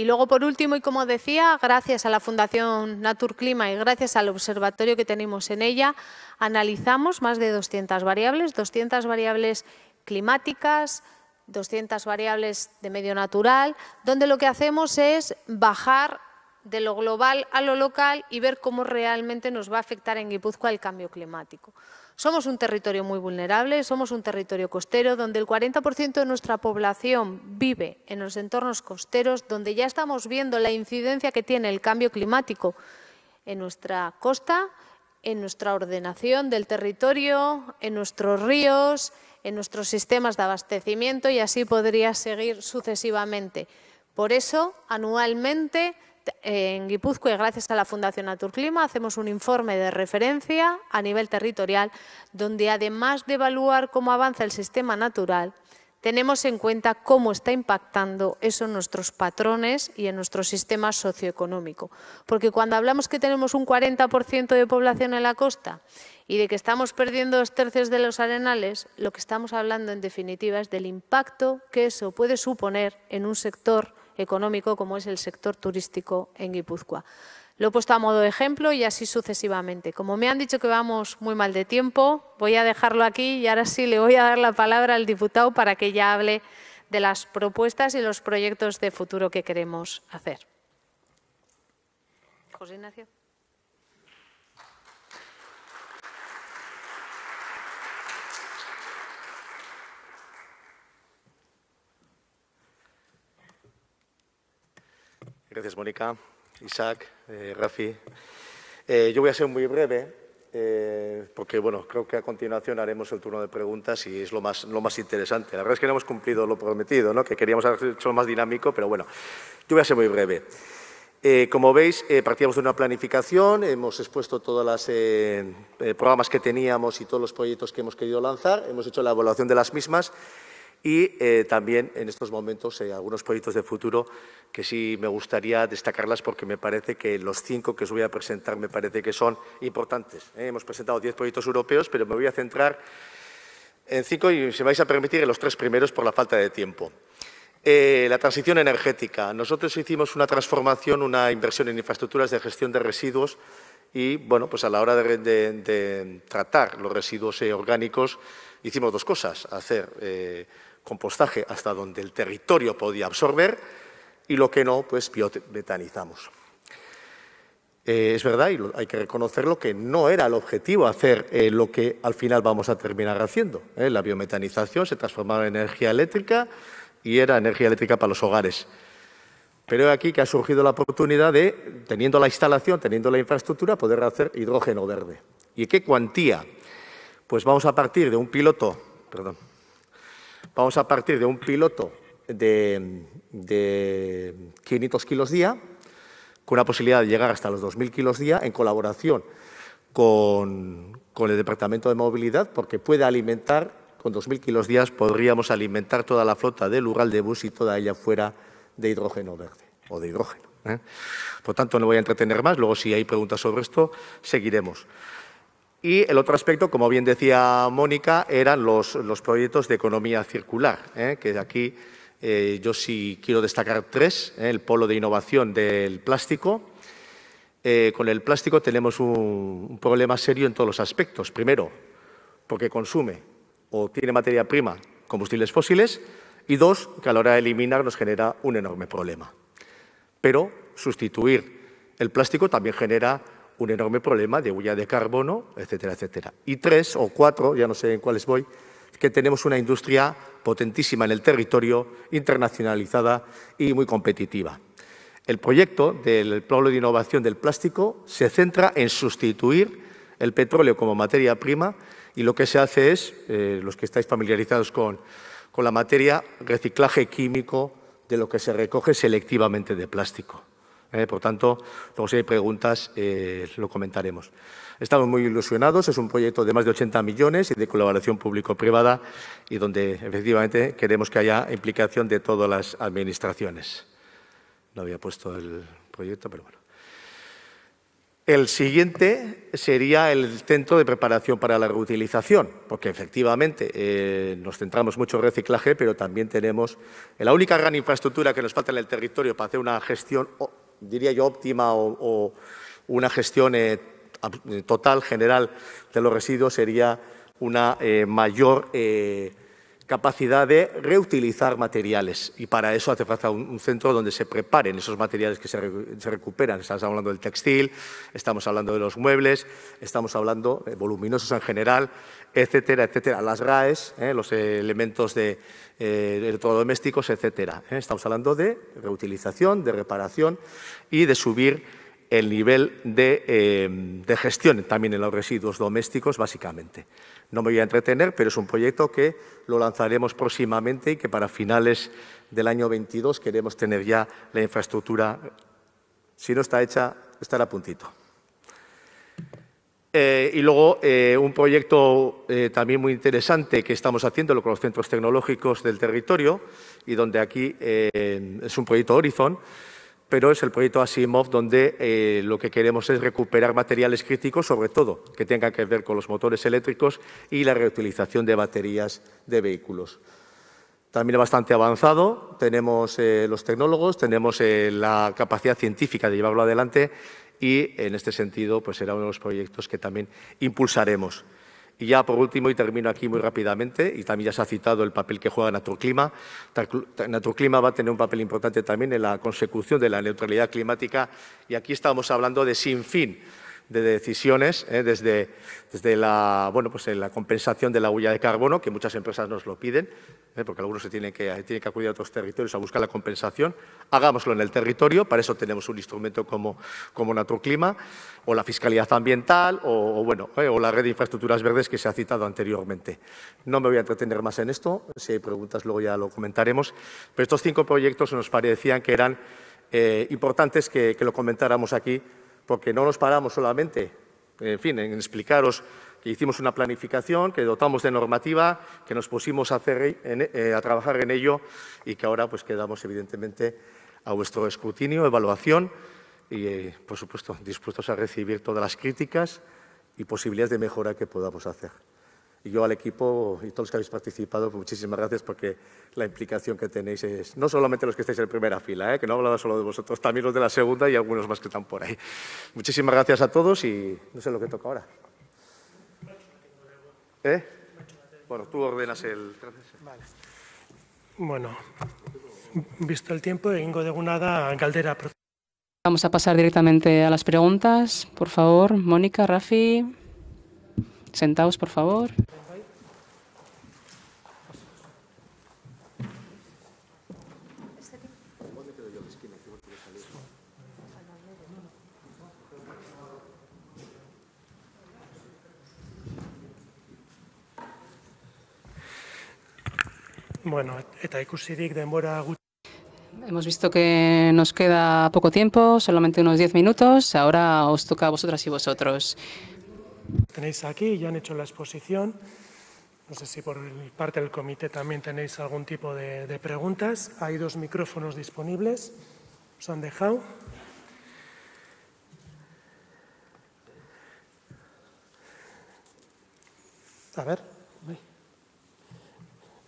C: Y luego, por último, y como decía, gracias a la Fundación Naturclima y gracias al observatorio que tenemos en ella, analizamos más de 200 variables, 200 variables climáticas, 200 variables de medio natural, donde lo que hacemos es bajar de lo global a lo local y ver cómo realmente nos va a afectar en Guipúzcoa el cambio climático. Somos un territorio muy vulnerable, somos un territorio costero donde el 40% de nuestra población vive en los entornos costeros, donde ya estamos viendo la incidencia que tiene el cambio climático en nuestra costa, en nuestra ordenación del territorio, en nuestros ríos, en nuestros sistemas de abastecimiento y así podría seguir sucesivamente. Por eso, anualmente, en Guipúzcoa gracias a la Fundación Naturclima hacemos un informe de referencia a nivel territorial donde además de evaluar cómo avanza el sistema natural, tenemos en cuenta cómo está impactando eso en nuestros patrones y en nuestro sistema socioeconómico. Porque cuando hablamos que tenemos un 40% de población en la costa y de que estamos perdiendo dos tercios de los arenales, lo que estamos hablando en definitiva es del impacto que eso puede suponer en un sector económico como es el sector turístico en Guipúzcoa. Lo he puesto a modo de ejemplo y así sucesivamente. Como me han dicho que vamos muy mal de tiempo, voy a dejarlo aquí y ahora sí le voy a dar la palabra al diputado para que ya hable de las propuestas y los proyectos de futuro que queremos hacer. José Ignacio.
B: Gracias, Mónica, Isaac, eh, Rafi. Eh, yo voy a ser muy breve. Eh, porque bueno, creo que a continuación haremos el turno de preguntas y es lo más, lo más interesante. La verdad es que no hemos cumplido lo prometido, ¿no? que queríamos hacerlo más dinámico, pero bueno, yo voy a ser muy breve. como veis, partíamos de una planificación, hemos expuesto todos los programas que teníamos y todos los proyectos que hemos querido lanzar, hemos hecho la evaluación de las mismas y eh, también en estos momentos eh, algunos proyectos de futuro que sí me gustaría destacarlas porque me parece que los cinco que os voy a presentar me parece que son importantes. ¿eh? hemos presentado diez proyectos europeos, pero me voy a centrar en cinco y si vais a permitir en los tres primeros por la falta de tiempo. la transición energética. Nosotros hicimos una transformación, una inversión en infraestructuras de gestión de residuos y bueno, pues a la hora de, de tratar los residuos orgánicos hicimos dos cosas. Hacer compostaje hasta donde el territorio podía absorber y lo que no, pues biometanizamos. Eh, es verdad, y hay que reconocerlo, que no era el objetivo hacer eh, lo que al final vamos a terminar haciendo. ¿eh? La biometanización se transformaba en energía eléctrica y era energía eléctrica para los hogares. Pero aquí que ha surgido la oportunidad de, teniendo la instalación, teniendo la infraestructura, poder hacer hidrógeno verde. ¿Y qué cuantía? Pues vamos a partir de un piloto, perdón, Vamos a partir de un piloto de, 500 kilos día, con la posibilidad de llegar hasta los 2.000 kilos día, en colaboración con, el Departamento de Movilidad, porque puede alimentar, con 2.000 kilos días podríamos alimentar toda la flota del Ural de bus y toda ella fuera de hidrógeno verde o de hidrógeno. ¿eh? Por tanto, no voy a entretener más, luego si hay preguntas sobre esto, seguiremos. Y el otro aspecto, como bien decía Mónica, eran los, los proyectos de economía circular, ¿eh? que aquí eh, yo sí quiero destacar tres. ¿eh? El polo de innovación del plástico. con el plástico tenemos un, un problema serio en todos los aspectos. Primero, porque consume o tiene materia prima combustibles fósiles. Y dos, que a la hora de eliminar nos genera un enorme problema. Pero sustituir el plástico también genera un enorme problema de huella de carbono, etcétera, etcétera. Y tres o cuatro, ya no sé en cuáles voy, que tenemos una industria potentísima en el territorio, internacionalizada y muy competitiva. El proyecto del Pueblo de Innovación del Plástico se centra en sustituir el petróleo como materia prima y lo que se hace es, eh, los que estáis familiarizados con, con la materia, reciclaje químico de lo que se recoge selectivamente de plástico. ¿eh? por tanto, luego si hay preguntas, eh, lo comentaremos. Estamos muy ilusionados, es un proyecto de más de 80 millones y de colaboración público-privada y donde efectivamente queremos que haya implicación de todas las administraciones. No había puesto el proyecto, pero bueno. El siguiente sería el centro de preparación para la reutilización, porque efectivamente eh, nos centramos mucho en reciclaje, pero también tenemos la única gran infraestructura que nos falta en el territorio para hacer una gestión diría yo, óptima o, una gestión eh, total, general de los residuos sería una eh, mayor eh, capacidad de reutilizar materiales. Y para eso hace falta un, centro donde se preparen esos materiales que se, se, recuperan. Estamos hablando del textil, estamos hablando de los muebles, estamos hablando de voluminosos en general, etcétera, etcétera. Las RAES, ¿eh? los elementos de eh, electrodomésticos, etcétera. ¿eh? Estamos hablando de reutilización, de reparación y de subir el nivel de, de, gestión también en los residuos domésticos, básicamente. No me voy a entretener, pero es un proyecto que lo lanzaremos próximamente y que para finales del año 22 queremos tener ya la infraestructura, si no está hecha, estará a puntito. Eh, y luego eh, un proyecto eh, también muy interesante que estamos haciendo con los centros tecnológicos del territorio y donde aquí es un proyecto Horizon, pero es el proyecto Asimov donde lo que queremos es recuperar materiales críticos, sobre todo que tengan que ver con los motores eléctricos y la reutilización de baterías de vehículos también bastante avanzado. Tenemos los tecnólogos, tenemos la capacidad científica de llevarlo adelante y en este sentido pues será uno de los proyectos que también impulsaremos. Y ya por último, y termino aquí muy rápidamente, y también ya se ha citado el papel que juega Naturclima. Naturclima va a tener un papel importante también en la consecución de la neutralidad climática y aquí estamos hablando de sin fin de decisiones eh, desde, la, pues eh, la compensación de la huella de carbono, que muchas empresas nos lo piden, eh, porque algunos tienen que, acudir a otros territorios a buscar la compensación. Hagámoslo en el territorio, para eso tenemos un instrumento como, como Naturclima, o la fiscalidad ambiental, o, bueno, o la red de infraestructuras verdes que se ha citado anteriormente. No me voy a entretener más en esto, si hay preguntas luego ya lo comentaremos, pero estos cinco proyectos nos parecían que eran importantes que lo comentáramos aquí porque no nos paramos solamente, en fin, en explicaros que hicimos una planificación, que dotamos de normativa, que nos pusimos eh, a, trabajar en ello y que ahora pues quedamos evidentemente a vuestro escrutinio, evaluación y, por supuesto, dispuestos a recibir todas las críticas y posibilidades de mejora que podamos hacer. Y yo al equipo y todos los que habéis participado, pues muchísimas gracias porque la implicación que tenéis es, no solamente los que estáis en primera fila, ¿eh? que no hablaba solo de vosotros, también los de la segunda y algunos más que están por ahí. Muchísimas gracias a todos y no sé lo que toca ahora. ¿Eh? Bueno,
A: tú ordenas el... Bueno, visto el tiempo, Ingo de Gunada, caldera.
D: Vamos a pasar directamente a las preguntas. Por favor, Mónica, Rafi. Sentaos, por favor. Bueno, Hemos visto que nos queda poco tiempo, solamente unos 10 minutos. Ahora os toca a vosotras y vosotros.
A: Tenéis aquí, ya han hecho la exposición. No sé si por parte del comité también tenéis algún tipo de, preguntas. Hay dos micrófonos disponibles. ¿Se han dejado. A ver.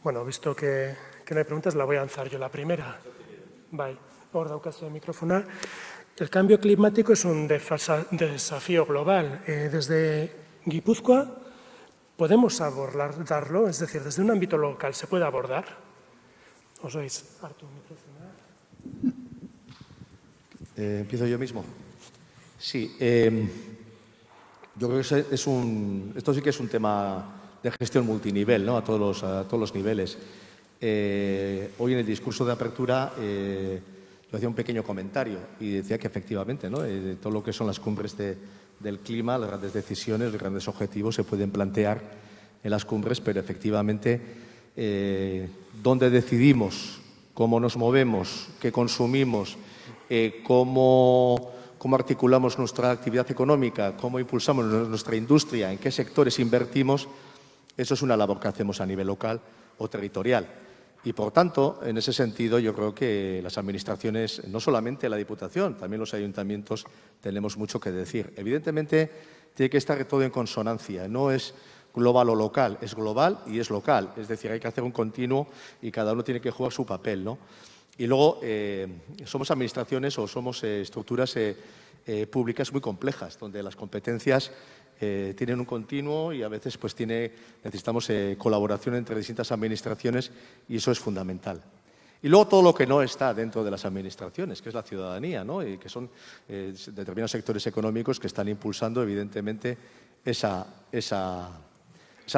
A: Bueno, visto que, no hay preguntas, la voy a lanzar yo la primera. un caso de micrófono. El cambio climático es un desafío global. Eh, desde Guipúzcoa podemos abordarlo, es decir, desde un ámbito local se puede abordar. ¿Os oís?
B: Eh, empiezo yo mismo. Sí, em, yo creo que es un, esto sí que es un tema de gestión multinivel, ¿no? a, todos a todos los niveles. Eh, hoy en el discurso de apertura eh, yo hacía un pequeño comentario y decía que efectivamente, eh, todo lo que son las cumbres del clima, las grandes decisiones, los grandes objetivos se pueden plantear en las cumbres, pero efectivamente eh, dónde decidimos, cómo nos movemos, qué consumimos, eh, cómo articulamos nuestra actividad económica, cómo impulsamos nuestra industria, en qué sectores invertimos, eso es una labor que hacemos a nivel local o territorial. Y por tanto, en ese sentido, yo creo que las administraciones, no solamente la Diputación, también los ayuntamientos, tenemos mucho que decir. Evidentemente, tiene que estar todo en consonancia. No es global o local, es global y es local. Es decir, hay que hacer un continuo y cada uno tiene que jugar su papel. Y luego, eh, somos administraciones o somos eh, estructuras eh, públicas muy complejas, donde las competencias eh, tienen un continuo y a veces pues necesitamos eh, colaboración entre distintas administraciones y eso es fundamental. Y luego todo lo que no está dentro de las administraciones, que es la ciudadanía, y que son eh, determinados sectores económicos que están impulsando, evidentemente, esa, esa,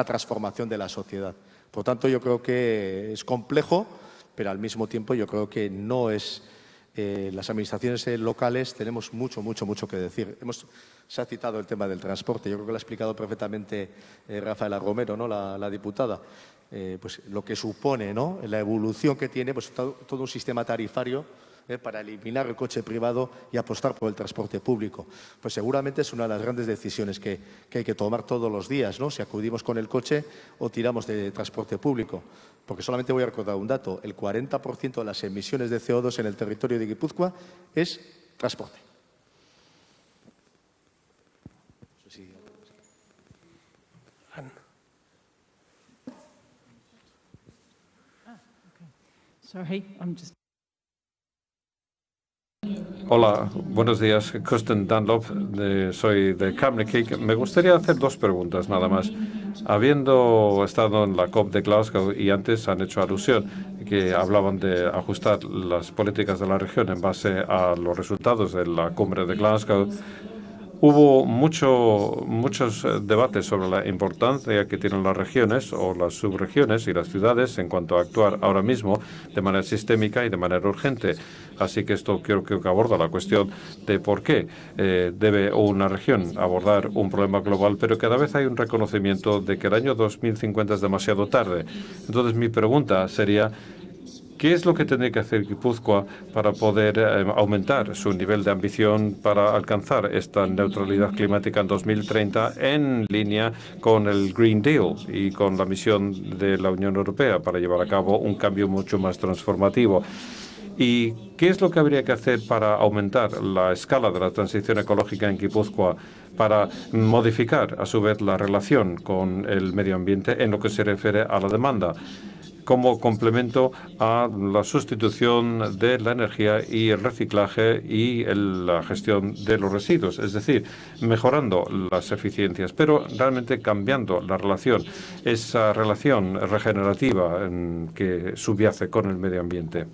B: transformación de la sociedad. Por tanto, yo creo que es complejo, pero al mismo tiempo yo creo que no es... las administraciones locales tenemos mucho, mucho, mucho que decir. Hemos se ha citado el tema del transporte. Yo creo que lo ha explicado perfectamente eh, Rafaela Romero, ¿no? la, diputada. Eh, pues lo que supone ¿no? la evolución que tiene pues, todo, un sistema tarifario eh, para eliminar el coche privado y apostar por el transporte público. Pues seguramente es una de las grandes decisiones que, hay que tomar todos los días, ¿no? si acudimos con el coche o tiramos de transporte público. Porque solamente voy a recordar un dato, el 40% de las emisiones de CO2 en el territorio de Guipúzcoa es transporte.
G: Hola, buenos días. Kirsten Dunlop, soy de Camden Me gustaría hacer dos preguntas nada más. Habiendo estado en la COP de Glasgow y antes han hecho alusión que hablaban de ajustar las políticas de la región en base a los resultados de la cumbre de Glasgow Hubo muchos eh, debates sobre la importancia que tienen las regiones o las subregiones y las ciudades en cuanto a actuar ahora mismo de manera sistémica y de manera urgente. Así que esto creo que aborda la cuestión de por qué eh, debe una región abordar un problema global, pero cada vez hay un reconocimiento de que el año 2050 es demasiado tarde. Entonces mi pregunta sería, ¿Qué es lo que tendría que hacer Guipúzcoa para poder eh, aumentar su nivel de ambición para alcanzar esta neutralidad climática en 2030 en línea con el Green Deal y con la misión de la Unión Europea para llevar a cabo un cambio mucho más transformativo? ¿Y qué es lo que habría que hacer para aumentar la escala de la transición ecológica en Guipúzcoa para modificar a su vez la relación con el medio ambiente en lo que se refiere a la demanda? como complemento a la sustitución de la energía y el reciclaje y la gestión de los residuos, es decir, mejorando las eficiencias, pero realmente cambiando la relación, esa relación regenerativa que subyace con el medio ambiente.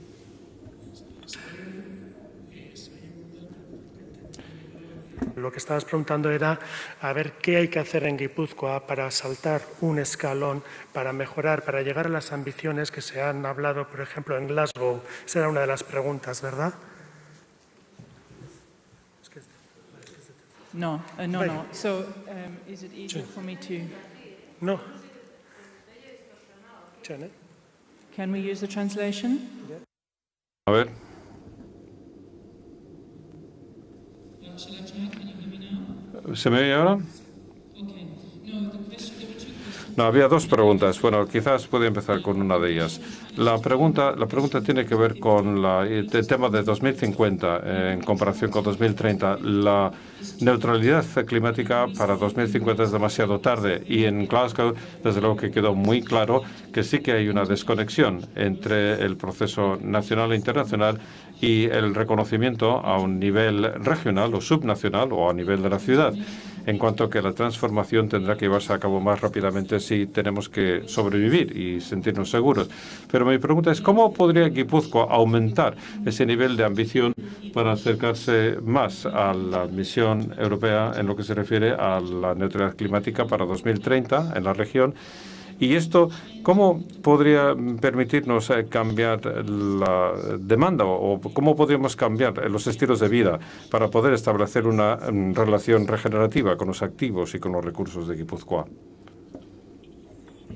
A: Lo que estabas preguntando era a ver qué hay que hacer en Guipúzcoa para saltar un escalón, para mejorar, para llegar a las ambiciones que se han hablado, por ejemplo, en Glasgow. Esa era una de las preguntas, ¿verdad? Este- no, eh, no, no. So, um, is it No. ¿eh? Can we use the
G: A ver. I try? Can you hear me now? Samir, Okay. No, the question No, había dos preguntas. Bueno, quizás puede empezar con una de ellas. La pregunta, la pregunta tiene que ver con el eh, tema de 2050 en comparación con 2030. La neutralidad climática para 2050 es demasiado tarde y en Glasgow, desde luego que quedó muy claro que sí que hay una desconexión entre el proceso nacional e internacional y el reconocimiento a un nivel regional o subnacional o a nivel de la ciudad en cuanto a que la transformación tendrá que llevarse a cabo más rápidamente si tenemos que sobrevivir y sentirnos seguros. Pero mi pregunta es, ¿cómo podría Guipúzcoa aumentar ese nivel de ambición para acercarse más a la misión europea en lo que se refiere a la neutralidad climática para 2030 en la región? Y esto, ¿cómo podría mm, permitirnos eh, cambiar la demanda o cómo podríamos cambiar eh, los estilos de vida para poder establecer una mm, relación regenerativa con los activos y con los recursos de Guipúzcoa?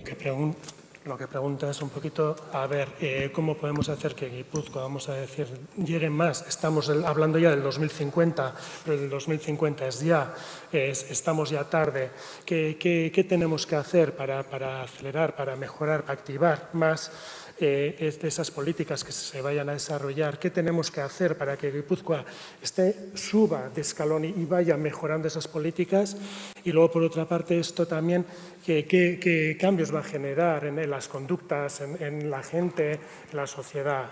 A: Qué pregunta lo que pregunta es un poquito, a ver, eh, ¿cómo podemos hacer que Guipúzcoa, vamos a decir, lleguen más? Estamos hablando ya del 2050, pero el 2050 es ya, estamos ya tarde. ¿Qué, tenemos que hacer para acelerar, para mejorar, para activar más? eh, esas políticas que se vayan a desarrollar, qué tenemos que hacer para que Guipúzcoa esté, suba de escalón y vaya mejorando esas políticas. Y luego, por otra parte, esto también, qué, cambios va a generar en, las conductas, en, la gente, en la sociedad.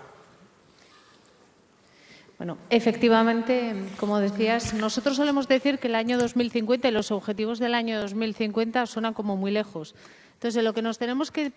A: Bueno,
C: efectivamente, como decías, nosotros solemos decir que el año 2050 y los objetivos del año 2050 suenan como muy lejos. Entonces, lo que nos tenemos que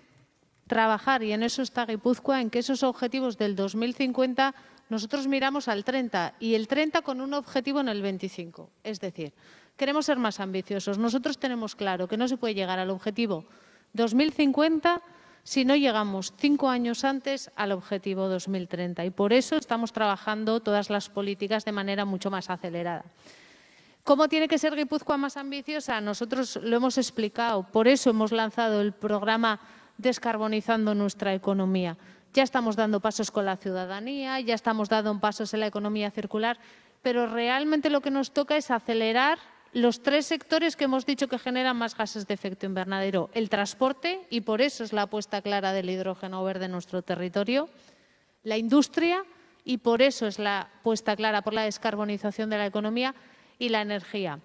C: trabajar, y en eso está Guipúzcoa, en que esos objetivos del 2050 nosotros miramos al 30 y el 30 con un objetivo en el 25. Es decir, queremos ser más ambiciosos. Nosotros tenemos claro que no se puede llegar al objetivo 2050 si no llegamos cinco años antes al objetivo 2030. Y por eso estamos trabajando todas las políticas de manera mucho más acelerada. ¿Cómo tiene que ser Guipúzcoa más ambiciosa? Nosotros lo hemos explicado. Por eso hemos lanzado el programa descarbonizando nuestra economía. Ya estamos dando pasos con la ciudadanía, ya estamos dando pasos en la economía circular, pero realmente lo que nos toca es acelerar los tres sectores que hemos dicho que generan más gases de efecto invernadero. El transporte, y por eso es la apuesta clara del hidrógeno verde en nuestro territorio. La industria, y por eso es la apuesta clara por la descarbonización de la economía. Y la energía.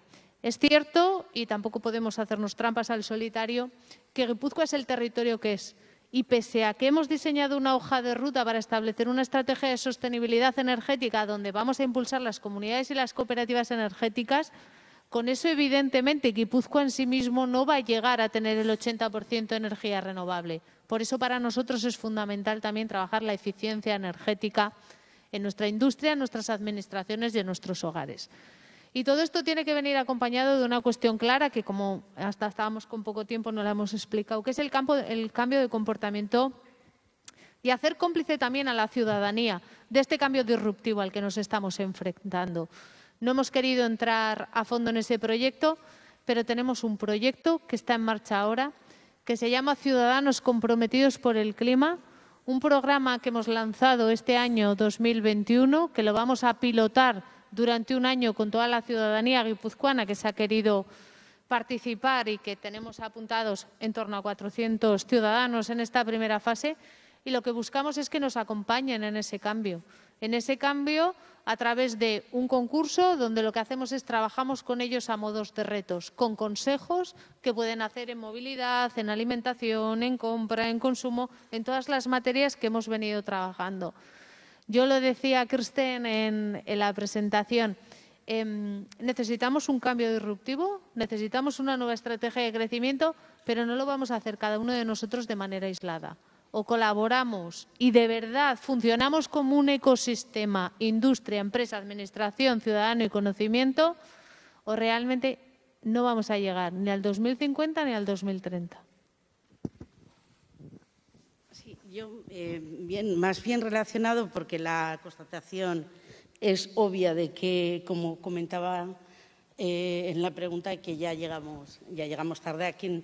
C: Es cierto, y tampoco podemos hacernos trampas al solitario, que Guipúzcoa es el territorio que es. Y pese a que hemos diseñado una hoja de ruta para establecer una estrategia de sostenibilidad energética donde vamos a impulsar las comunidades y las cooperativas energéticas, con eso evidentemente Guipúzcoa en sí mismo no va a llegar a tener el 80% de energía renovable. Por eso para nosotros es fundamental también trabajar la eficiencia energética en nuestra industria, en nuestras administraciones y en nuestros hogares. Y todo esto tiene que venir acompañado de una cuestión clara que, como hasta estábamos con poco tiempo, no la hemos explicado, que es el, campo, el cambio de comportamiento y hacer cómplice también a la ciudadanía de este cambio disruptivo al que nos estamos enfrentando. No hemos querido entrar a fondo en ese proyecto, pero tenemos un proyecto que está en marcha ahora, que se llama Ciudadanos Comprometidos por el Clima, un programa que hemos lanzado este año 2021, que lo vamos a pilotar durante un año con toda la ciudadanía guipuzcoana que se ha querido participar y que tenemos apuntados en torno a 400 ciudadanos en esta primera fase y lo que buscamos es que nos acompañen en ese cambio. En ese cambio a través de un concurso donde lo que hacemos es trabajamos con ellos a modos de retos, con consejos que pueden hacer en movilidad, en alimentación, en compra, en consumo, en todas las materias que hemos venido trabajando. Yo lo decía a Kirsten en, la presentación. Em, necesitamos un cambio disruptivo, necesitamos una nueva estrategia de crecimiento, pero no lo vamos a hacer cada uno de nosotros de manera aislada. O colaboramos y de verdad funcionamos como un ecosistema, industria, empresa, administración, ciudadano y conocimiento, o realmente no vamos a llegar ni al 2050 ni al 2030.
E: Yo, eh, bien, más bien relacionado porque la constatación es obvia de que, como comentaba eh, en la pregunta, que ya llegamos, ya llegamos tarde aquí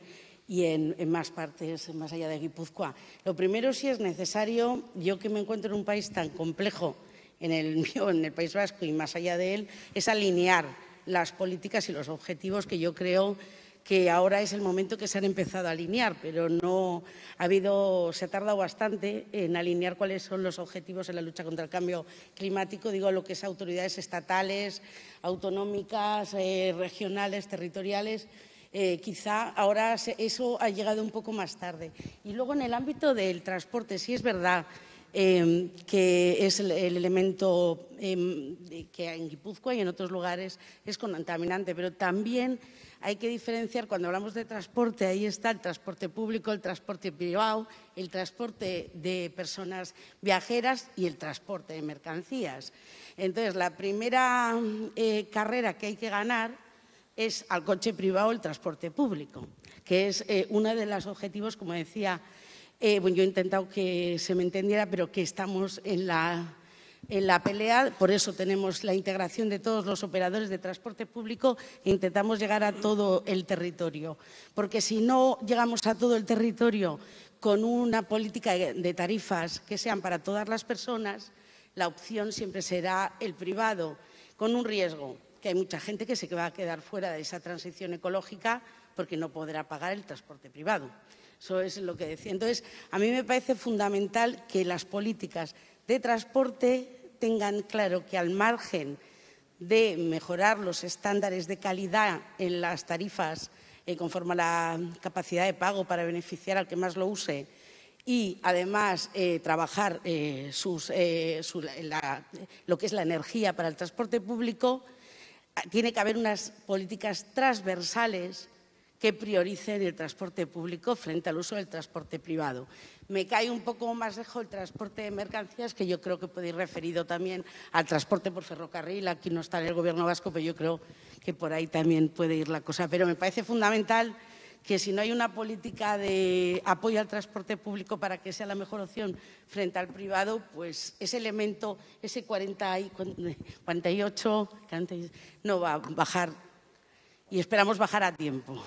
E: y en, más partes, más allá de Guipúzcoa. Lo primero, si es necesario, yo que me encuentro en un país tan complejo, en el mío, en el País Vasco y más allá de él, es alinear las políticas y los objetivos que yo creo que ahora es el momento que se han empezado a alinear, pero no ha habido, se ha tardado bastante en alinear cuáles son los objetivos en la lucha contra el cambio climático, digo lo que es autoridades estatales, autonómicas, eh, regionales, territoriales. Eh, quizá ahora eso ha llegado un poco más tarde. Y luego en el ámbito del transporte, sí es verdad em, que es el, elemento em, que en Guipúzcoa y en otros lugares es contaminante, pero también hay que diferenciar, cuando hablamos de transporte, ahí está el transporte público, el transporte privado, el transporte de personas viajeras y el transporte de mercancías. Entonces, la primera eh, carrera que hay que ganar es al coche privado el transporte público, que es eh, uno de los objetivos, como decía, eh, bueno, yo he intentado que se me entendiera, pero que estamos en la en la pelea, por eso tenemos la integración de todos los operadores de transporte público e intentamos llegar a todo el territorio. Porque si no llegamos a todo el territorio con una política de tarifas que sean para todas las personas, la opción siempre será el privado, con un riesgo, que hay mucha gente que se va a quedar fuera de esa transición ecológica porque no podrá pagar el transporte privado. Eso es lo que decía. Entonces, a mí me parece fundamental que las políticas de Transporte tengan claro que al margen de mejorar los estándares de calidad en las tarifas eh, conforme a la capacidad de pago para beneficiar al que más lo use y además eh, trabajar eh, lo que es la energía para el transporte público, ah, tiene que haber unas políticas transversales que prioricen el transporte público frente al uso del transporte privado. Me cae un poco más lejos el transporte de mercancías, que yo creo que puede ir referido también al transporte por ferrocarril. Aquí no está el Gobierno vasco, pero yo creo que por ahí también puede ir la cosa. Pero me parece fundamental que si no hay una política de apoyo al transporte público para que sea la mejor opción frente al privado, pues ese elemento, ese 40 y 48, no va a bajar y esperamos bajar a tiempo.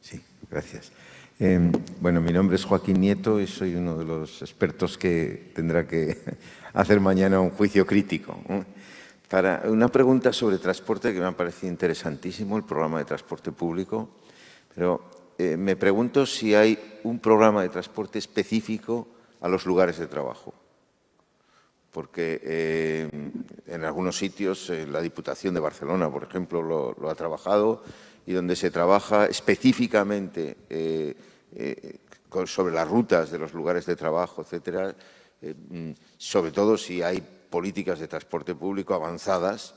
H: Sí, gracias. Em, bueno, mi nombre es Joaquín Nieto y soy uno de los expertos que tendrá que hacer mañana un juicio crítico. Para una pregunta sobre transporte que me ha parecido interesantísimo, el programa de transporte público, pero eh, me pregunto si hay un programa de transporte específico a los lugares de trabajo porque eh, en algunos sitios, eh, la Diputación de Barcelona, por ejemplo, lo, ha trabajado y donde se trabaja específicamente eh, sobre las rutas de los lugares de trabajo, etcétera, mm, sobre todo si hay políticas de transporte público avanzadas,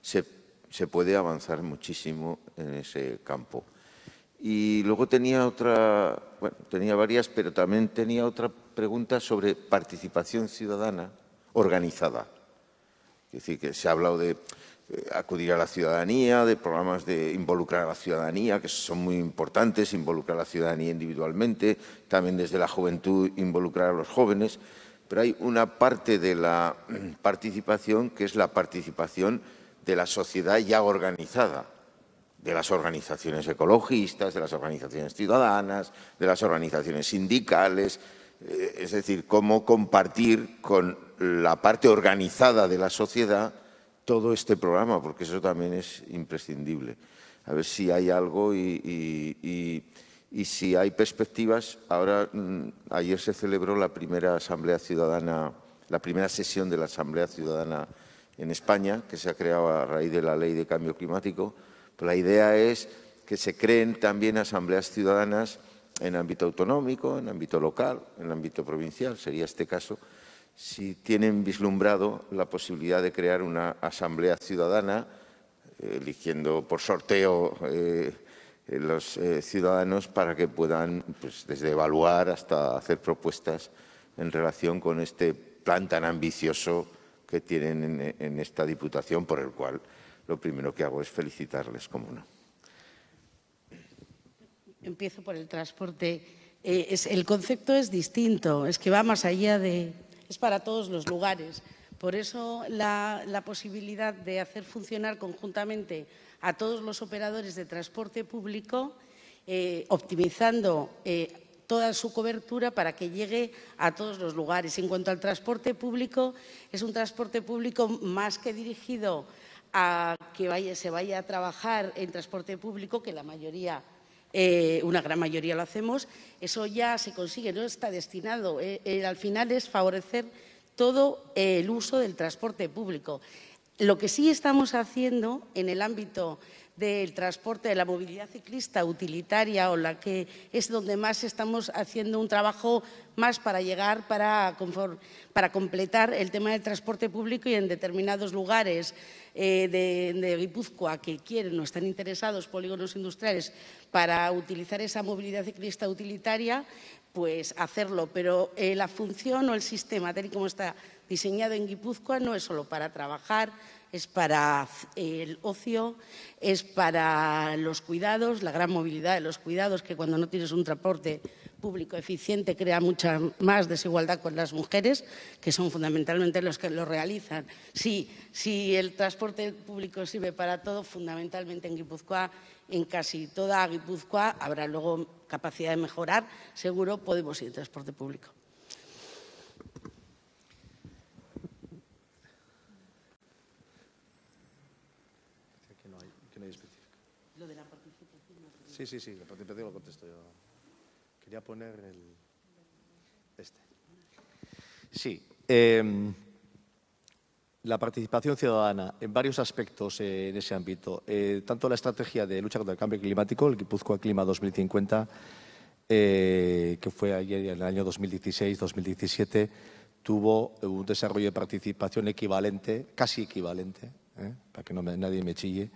H: se, se, puede avanzar muchísimo en ese campo. Y luego tenía otra, bueno, tenía varias, pero también tenía otra pregunta sobre participación ciudadana organizada. Es decir, que se ha hablado de eh, acudir a la ciudadanía, de programas de involucrar a la ciudadanía, que son muy importantes, involucrar a la ciudadanía individualmente, también desde la juventud involucrar a los jóvenes, pero hay una parte de la mm, participación que es la participación de la sociedad ya organizada, de las organizaciones ecologistas, de las organizaciones ciudadanas, de las organizaciones sindicales, eh, es decir, cómo compartir con la parte organizada de la sociedad todo este programa, porque eso también es imprescindible. A ver si hay algo y, si hay perspectivas. Ahora, mm, ayer se celebró la primera asamblea ciudadana, la primera sesión de la Asamblea Ciudadana en España, que se ha creado a raíz de la Ley de Cambio Climático. la idea es que se creen también asambleas ciudadanas en ámbito autonómico, en ámbito local, en ámbito provincial, sería este caso, si tienen vislumbrado la posibilidad de crear una asamblea ciudadana, eh, eligiendo por sorteo eh, los eh, ciudadanos para que puedan, pues, desde evaluar hasta hacer propuestas en relación con este plan tan ambicioso que tienen en, en esta Diputación, por el cual lo primero que hago es felicitarles, como no.
E: Empiezo por el transporte. Eh, el concepto es distinto, es que va más allá de... es para todos los lugares. Por eso la, posibilidad de hacer funcionar conjuntamente a todos los operadores de transporte público, eh, optimizando eh, toda su cobertura para que llegue a todos los lugares. En cuanto al transporte público, es un transporte público más que dirigido a que se vaya a trabajar en transporte público, que la mayoría eh, una gran mayoría lo hacemos, eso ya se consigue, no está destinado. Eh, eh, al final es favorecer todo el uso del transporte público. Lo que sí estamos haciendo en el ámbito del transporte, de la movilidad ciclista utilitaria o la que es donde más estamos haciendo un trabajo más para llegar, para, completar el tema del transporte público y en determinados lugares eh, de, Guipúzcoa que quieren o están interesados, polígonos industriales, para utilizar esa movilidad ciclista utilitaria, pues hacerlo. Pero eh, la función o el sistema, tal y como está diseñado en Guipúzcoa, no es solo para trabajar, es para el ocio, es para los cuidados, la gran movilidad de los cuidados, que cuando no tienes un transporte público eficiente crea mucha más desigualdad con las mujeres, que son fundamentalmente los que lo realizan. Si, el transporte público sirve para todo, fundamentalmente en Guipúzcoa, en casi toda Guipúzcoa, habrá luego capacidad de mejorar, seguro podemos ir en transporte público.
B: Sí, sí, sí, lo contesto yo. Quería poner este. Sí. Em, la participación ciudadana en varios aspectos eh, en ese ámbito. Eh, tanto la estrategia de lucha contra el cambio climático, el Guipúzcoa Clima 2050, eh, que fue ayer en el año 2016-2017, tuvo un desarrollo de participación equivalente, casi equivalente, para que no nadie me chille,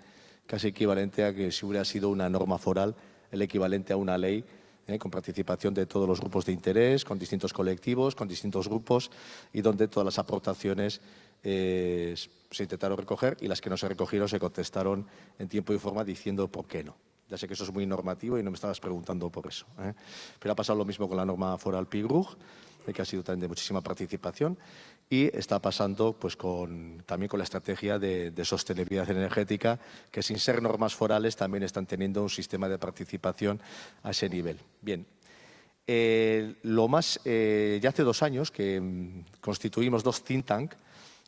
B: casi equivalente a que si hubiera sido una norma foral, el equivalente a una ley eh, con participación de todos los grupos de interés, con distintos colectivos, con distintos grupos y donde todas las aportaciones eh, se intentaron recoger y las que no se recogieron se contestaron en tiempo y forma diciendo por qué no. Ya sé que eso es muy normativo y no me estabas preguntando por eso. Eh. Pero ha pasado lo mismo con la norma foral PIGRUG, que ha sido también de muchísima participación y está pasando pues, con, también con la estrategia de, sostenibilidad energética, que sin ser normas forales también están teniendo un sistema de participación a ese nivel. Bien, eh, lo más, eh, ya hace dos años que mm, constituimos dos think tanks,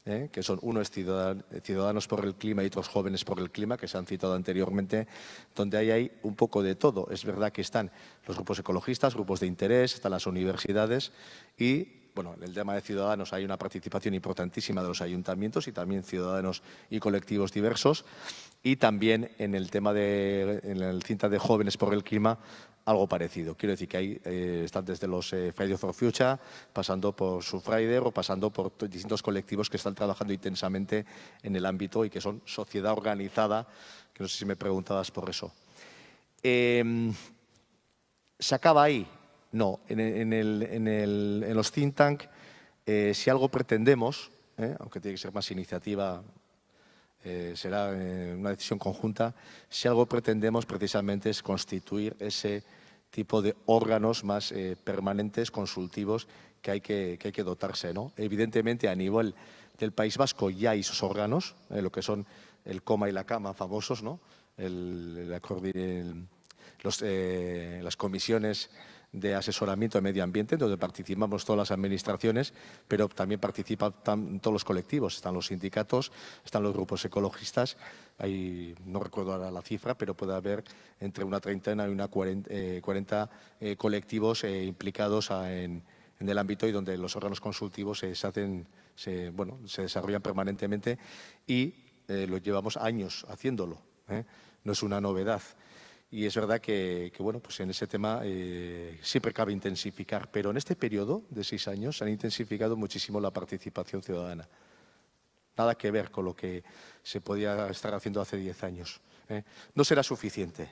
B: eh, que son uno Ciudadanos por el Clima y otros Jóvenes por el Clima, que se han citado anteriormente, donde ahí hay un poco de todo. Es verdad que están los grupos ecologistas, grupos de interés, están las universidades y bueno, en el tema de ciudadanos hay una participación importantísima de los ayuntamientos y también ciudadanos y colectivos diversos. Y también en el tema de en el cinta de jóvenes por el clima, algo parecido. Quiero decir que ahí eh, están desde los eh, Fridays for Future, pasando por Subfrider o pasando por distintos colectivos que están trabajando intensamente en el ámbito y que son sociedad organizada, que no sé si me preguntabas por eso. Em, se acaba ahí, no, en, en, los think tank, eh, si algo pretendemos, eh, aunque tiene que ser más iniciativa, eh, será una decisión conjunta, si algo pretendemos precisamente es constituir ese tipo de órganos más permanentes, consultivos, que hay que, dotarse. Evidentemente, a nivel del País Vasco ya hay esos órganos, lo que son el coma y la cama famosos, ¿no? las comisiones de asesoramiento de medio ambiente, donde participamos todas las administraciones, pero también participan todos los colectivos, están los sindicatos, están los grupos ecologistas, no recuerdo ahora la cifra, pero puede haber entre una treintena y una eh, cuarenta, eh, colectivos eh, implicados en, el ámbito y donde los órganos consultivos se, hacen, bueno, se desarrollan permanentemente y lo llevamos años haciéndolo, no es una novedad. Y es verdad que, bueno, pues en ese tema eh, siempre cabe intensificar, pero en este periodo de seis años se han intensificado muchísimo la participación ciudadana. Nada que ver con lo que se podía estar haciendo hace diez años. ¿eh? No será suficiente,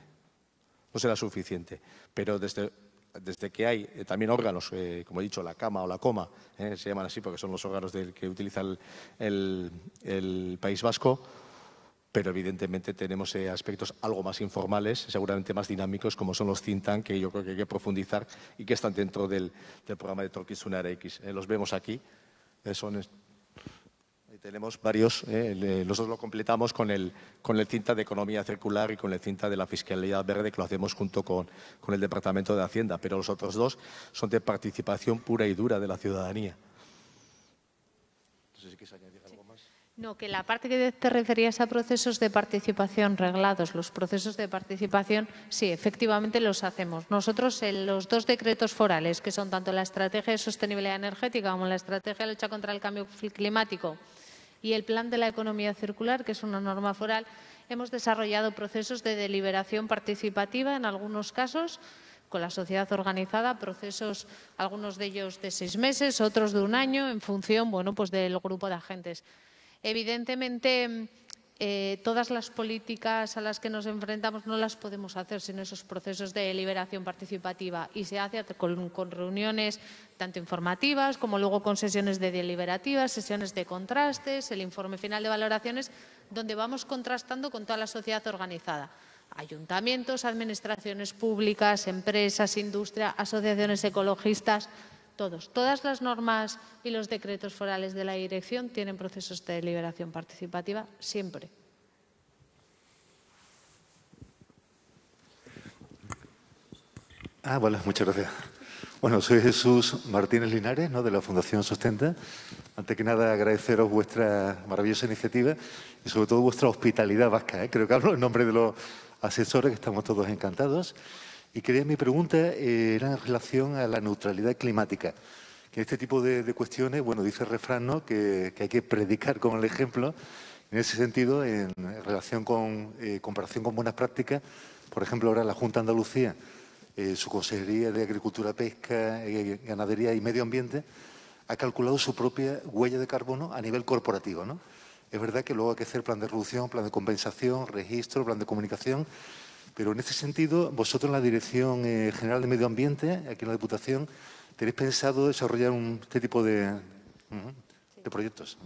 B: no será suficiente, pero desde, que hay eh, también órganos, como he dicho, la cama o la coma, se llaman así porque son los órganos del que utiliza el País Vasco, pero evidentemente tenemos eh, aspectos algo más informales, seguramente más dinámicos, como son los cintas que yo creo que hay que profundizar y que están dentro del, programa de Tolkien Sunar X. Eh, los vemos aquí. Eh, son tenemos varios, nosotros lo completamos con el, con el cinta de economía circular y con el cinta de la fiscalidad verde que lo hacemos junto con, el Departamento de Hacienda, pero los otros dos son de participación pura y dura de la ciudadanía.
C: No, que la parte que te referías a procesos de participación reglados, los procesos de participación, sí, efectivamente los hacemos. Nosotros en los dos decretos forales, que son tanto la estrategia de sostenibilidad energética como la estrategia de lucha contra el cambio climático y el plan de la economía circular, que es una norma foral, hemos desarrollado procesos de deliberación participativa en algunos casos con la sociedad organizada, procesos, algunos de ellos de seis meses, otros de un año, en función bueno, pues del grupo de agentes. Evidentemente, eh, todas las políticas a las que nos enfrentamos no las podemos hacer sin esos procesos de liberación participativa y se hace con, con reuniones tanto informativas como luego con sesiones de deliberativas, sesiones de contrastes, el informe final de valoraciones, donde vamos contrastando con toda la sociedad organizada. Ayuntamientos, administraciones públicas, empresas, industria, asociaciones ecologistas, Todas las normas y los decretos forales de la dirección tienen procesos de deliberación participativa siempre.
H: Ah, bueno, muchas gracias. Bueno, soy Jesús Martínez Linares, de la Fundación Sustenta. Antes que nada, agradeceros vuestra maravillosa iniciativa y sobre todo vuestra hospitalidad vasca. ¿eh? Creo que hablo en nombre de los asesores, que estamos todos encantados. Y quería mi pregunta eh, era en relación a la neutralidad climática. Que este tipo de, cuestiones, bueno, dice el refrán, ¿no? que, hay que predicar con el ejemplo. En ese sentido, en relación con eh, comparación con buenas prácticas, por ejemplo, ahora la Junta de Andalucía, eh, su Consejería de Agricultura, Pesca, Ganadería y Medio Ambiente, ha calculado su propia huella de carbono a nivel corporativo. ¿no? Es verdad que luego hay que hacer plan de reducción, plan de compensación, registro, plan de comunicación, pero en ese sentido, vosotros en la Dirección eh, General de Medio Ambiente, aquí en la Diputación, ¿tenéis pensado desarrollar este tipo de, proyectos?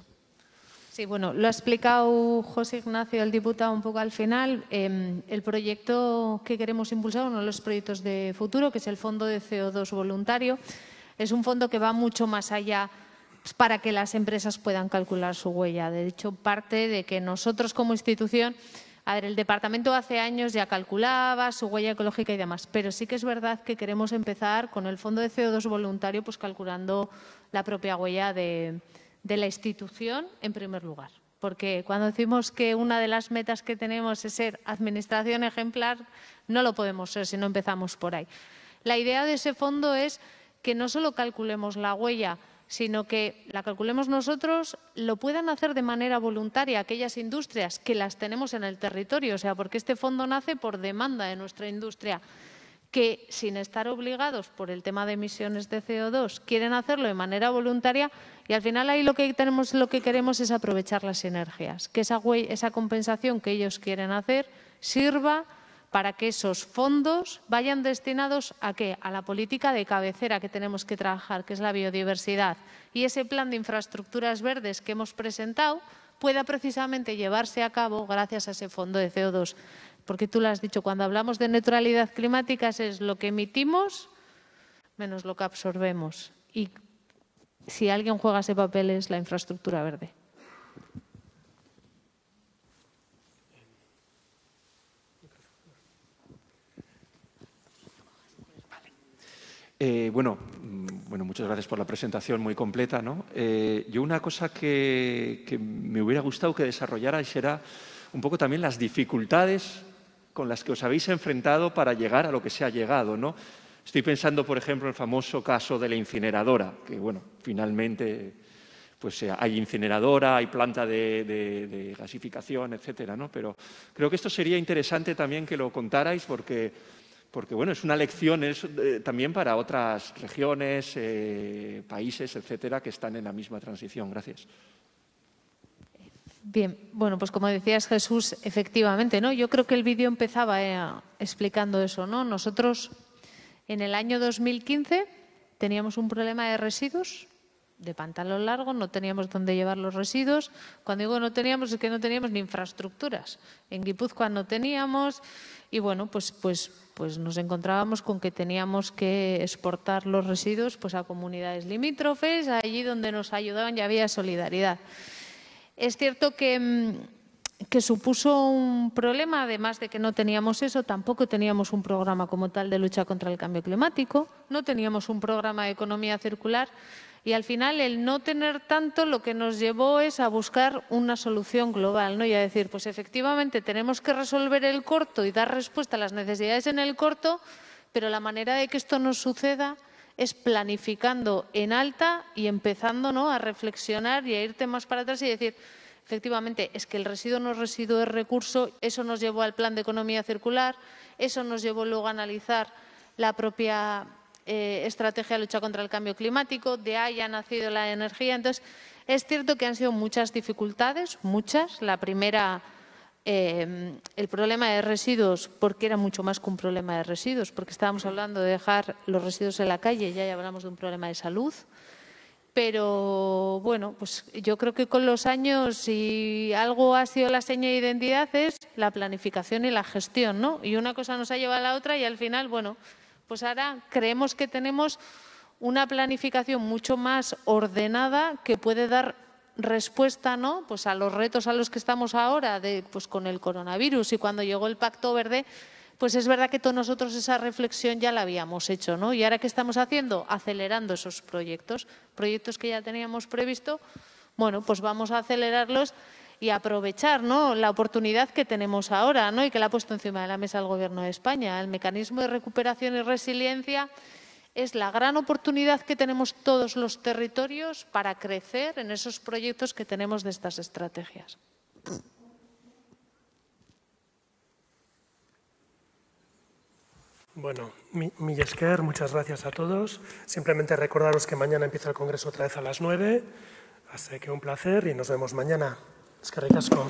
C: Sí, bueno, lo ha explicado José Ignacio, el diputado, un poco al final. Em, el proyecto que queremos impulsar, uno de los proyectos de futuro, que es el Fondo de CO2 Voluntario, es un fondo que va mucho más allá pues, para que las empresas puedan calcular su huella. De hecho, parte de que nosotros como institución ver, el departamento hace años ya calculaba su huella ecológica y demás, pero sí que es verdad que queremos empezar con el fondo de CO2 voluntario, pues calculando la propia huella de, de la institución en primer lugar. Porque cuando decimos que una de las metas que tenemos es ser administración ejemplar, no lo podemos ser si no empezamos por ahí. La idea de ese fondo es que no solo calculemos la huella sino que la calculemos nosotros, lo puedan hacer de manera voluntaria aquellas industrias que las tenemos en el territorio, o sea, porque este fondo nace por demanda de nuestra industria, que sin estar obligados por el tema de emisiones de CO2 quieren hacerlo de manera voluntaria y al final ahí lo que tenemos, lo que queremos es aprovechar las energías, que esa compensación que ellos quieren hacer sirva para que esos fondos vayan destinados a qué? A la política de cabecera que tenemos que trabajar, que es la biodiversidad. Y ese plan de infraestructuras verdes que hemos presentado pueda precisamente llevarse a cabo gracias a ese fondo de CO2. Porque tú lo has dicho, cuando hablamos de neutralidad climática es lo que emitimos menos lo que absorbemos. Y si alguien juega ese papel es la infraestructura verde.
G: Eh, bueno, mm, bueno, muchas gracias por la presentación muy completa. Eh, yo una cosa que, me hubiera gustado que desarrollarais era un poco también las dificultades con las que os habéis enfrentado para llegar a lo que se ha llegado. ¿no? Estoy pensando, por ejemplo, en el famoso caso de la incineradora, que bueno, finalmente pues eh, hay incineradora, hay planta de, gasificación, etcétera, ¿no? Pero creo que esto sería interesante también que lo contarais porque porque bueno, es una lección es, eh, también para otras regiones, eh, países, etcétera, que están en la misma transición. Gracias.
C: Bien, bueno, pues como decías Jesús, efectivamente, ¿no? Yo creo que el vídeo empezaba eh, explicando eso, ¿no? Nosotros en el año 2015 teníamos un problema de residuos de pantalón largo, no teníamos dónde llevar los residuos. Cuando digo no teníamos, es que no teníamos ni infraestructuras. En Guipúzcoa no teníamos y bueno, pues, pues, pues nos encontrábamos con que teníamos que exportar los residuos pues, a comunidades limítrofes, allí donde nos ayudaban ya había solidaridad. Es cierto que mm, que supuso un problema, además de que no teníamos eso, tampoco teníamos un programa como tal de lucha contra el cambio climático, no teníamos un programa de economía circular, y al final el no tener tanto lo que nos llevó es a buscar una solución global, ¿no? Y a decir, pues efectivamente tenemos que resolver el corto y dar respuesta a las necesidades en el corto, pero la manera de que esto nos suceda es planificando en alta y empezando ¿no? a reflexionar y a irte más para atrás y decir, efectivamente, es que el residuo no es residuo, es recurso, eso nos llevó al plan de economía circular, eso nos llevó luego a analizar la propia eh, estrategia de lucha contra el cambio climático, de ahí ha nacido la energía. Entonces, es cierto que han sido muchas dificultades, muchas. La primera, eh, el problema de residuos, porque era mucho más que un problema de residuos, porque estábamos hablando de dejar los residuos en la calle, y ya hablamos de un problema de salud. Pero bueno, pues yo creo que con los años, si algo ha sido la seña de identidad, es la planificación y la gestión, ¿no? Y una cosa nos ha llevado a la otra y al final, bueno, pues ahora creemos que tenemos una planificación mucho más ordenada que puede dar respuesta ¿no? pues a los retos a los que estamos ahora pues con el coronavirus y cuando llegó el Pacto Verde, pues es verdad que todos nosotros esa reflexión ya la habíamos hecho. ¿no? ¿Y ahora qué estamos haciendo? Acelerando esos proyectos, proyectos que ya teníamos previsto, bueno, pues vamos a acelerarlos y aprovechar la oportunidad que tenemos ahora ¿no? y que la ha puesto encima de la mesa el Gobierno de España. El mecanismo de recuperación y resiliencia es la gran oportunidad que tenemos todos los territorios para crecer en esos proyectos que tenemos de estas estrategias.
A: Bueno, Millesquer, muchas gracias a todos. Simplemente recordaros que mañana empieza el Congreso otra vez a las nueve. Así que un placer y nos vemos mañana. Ezkerrik asko.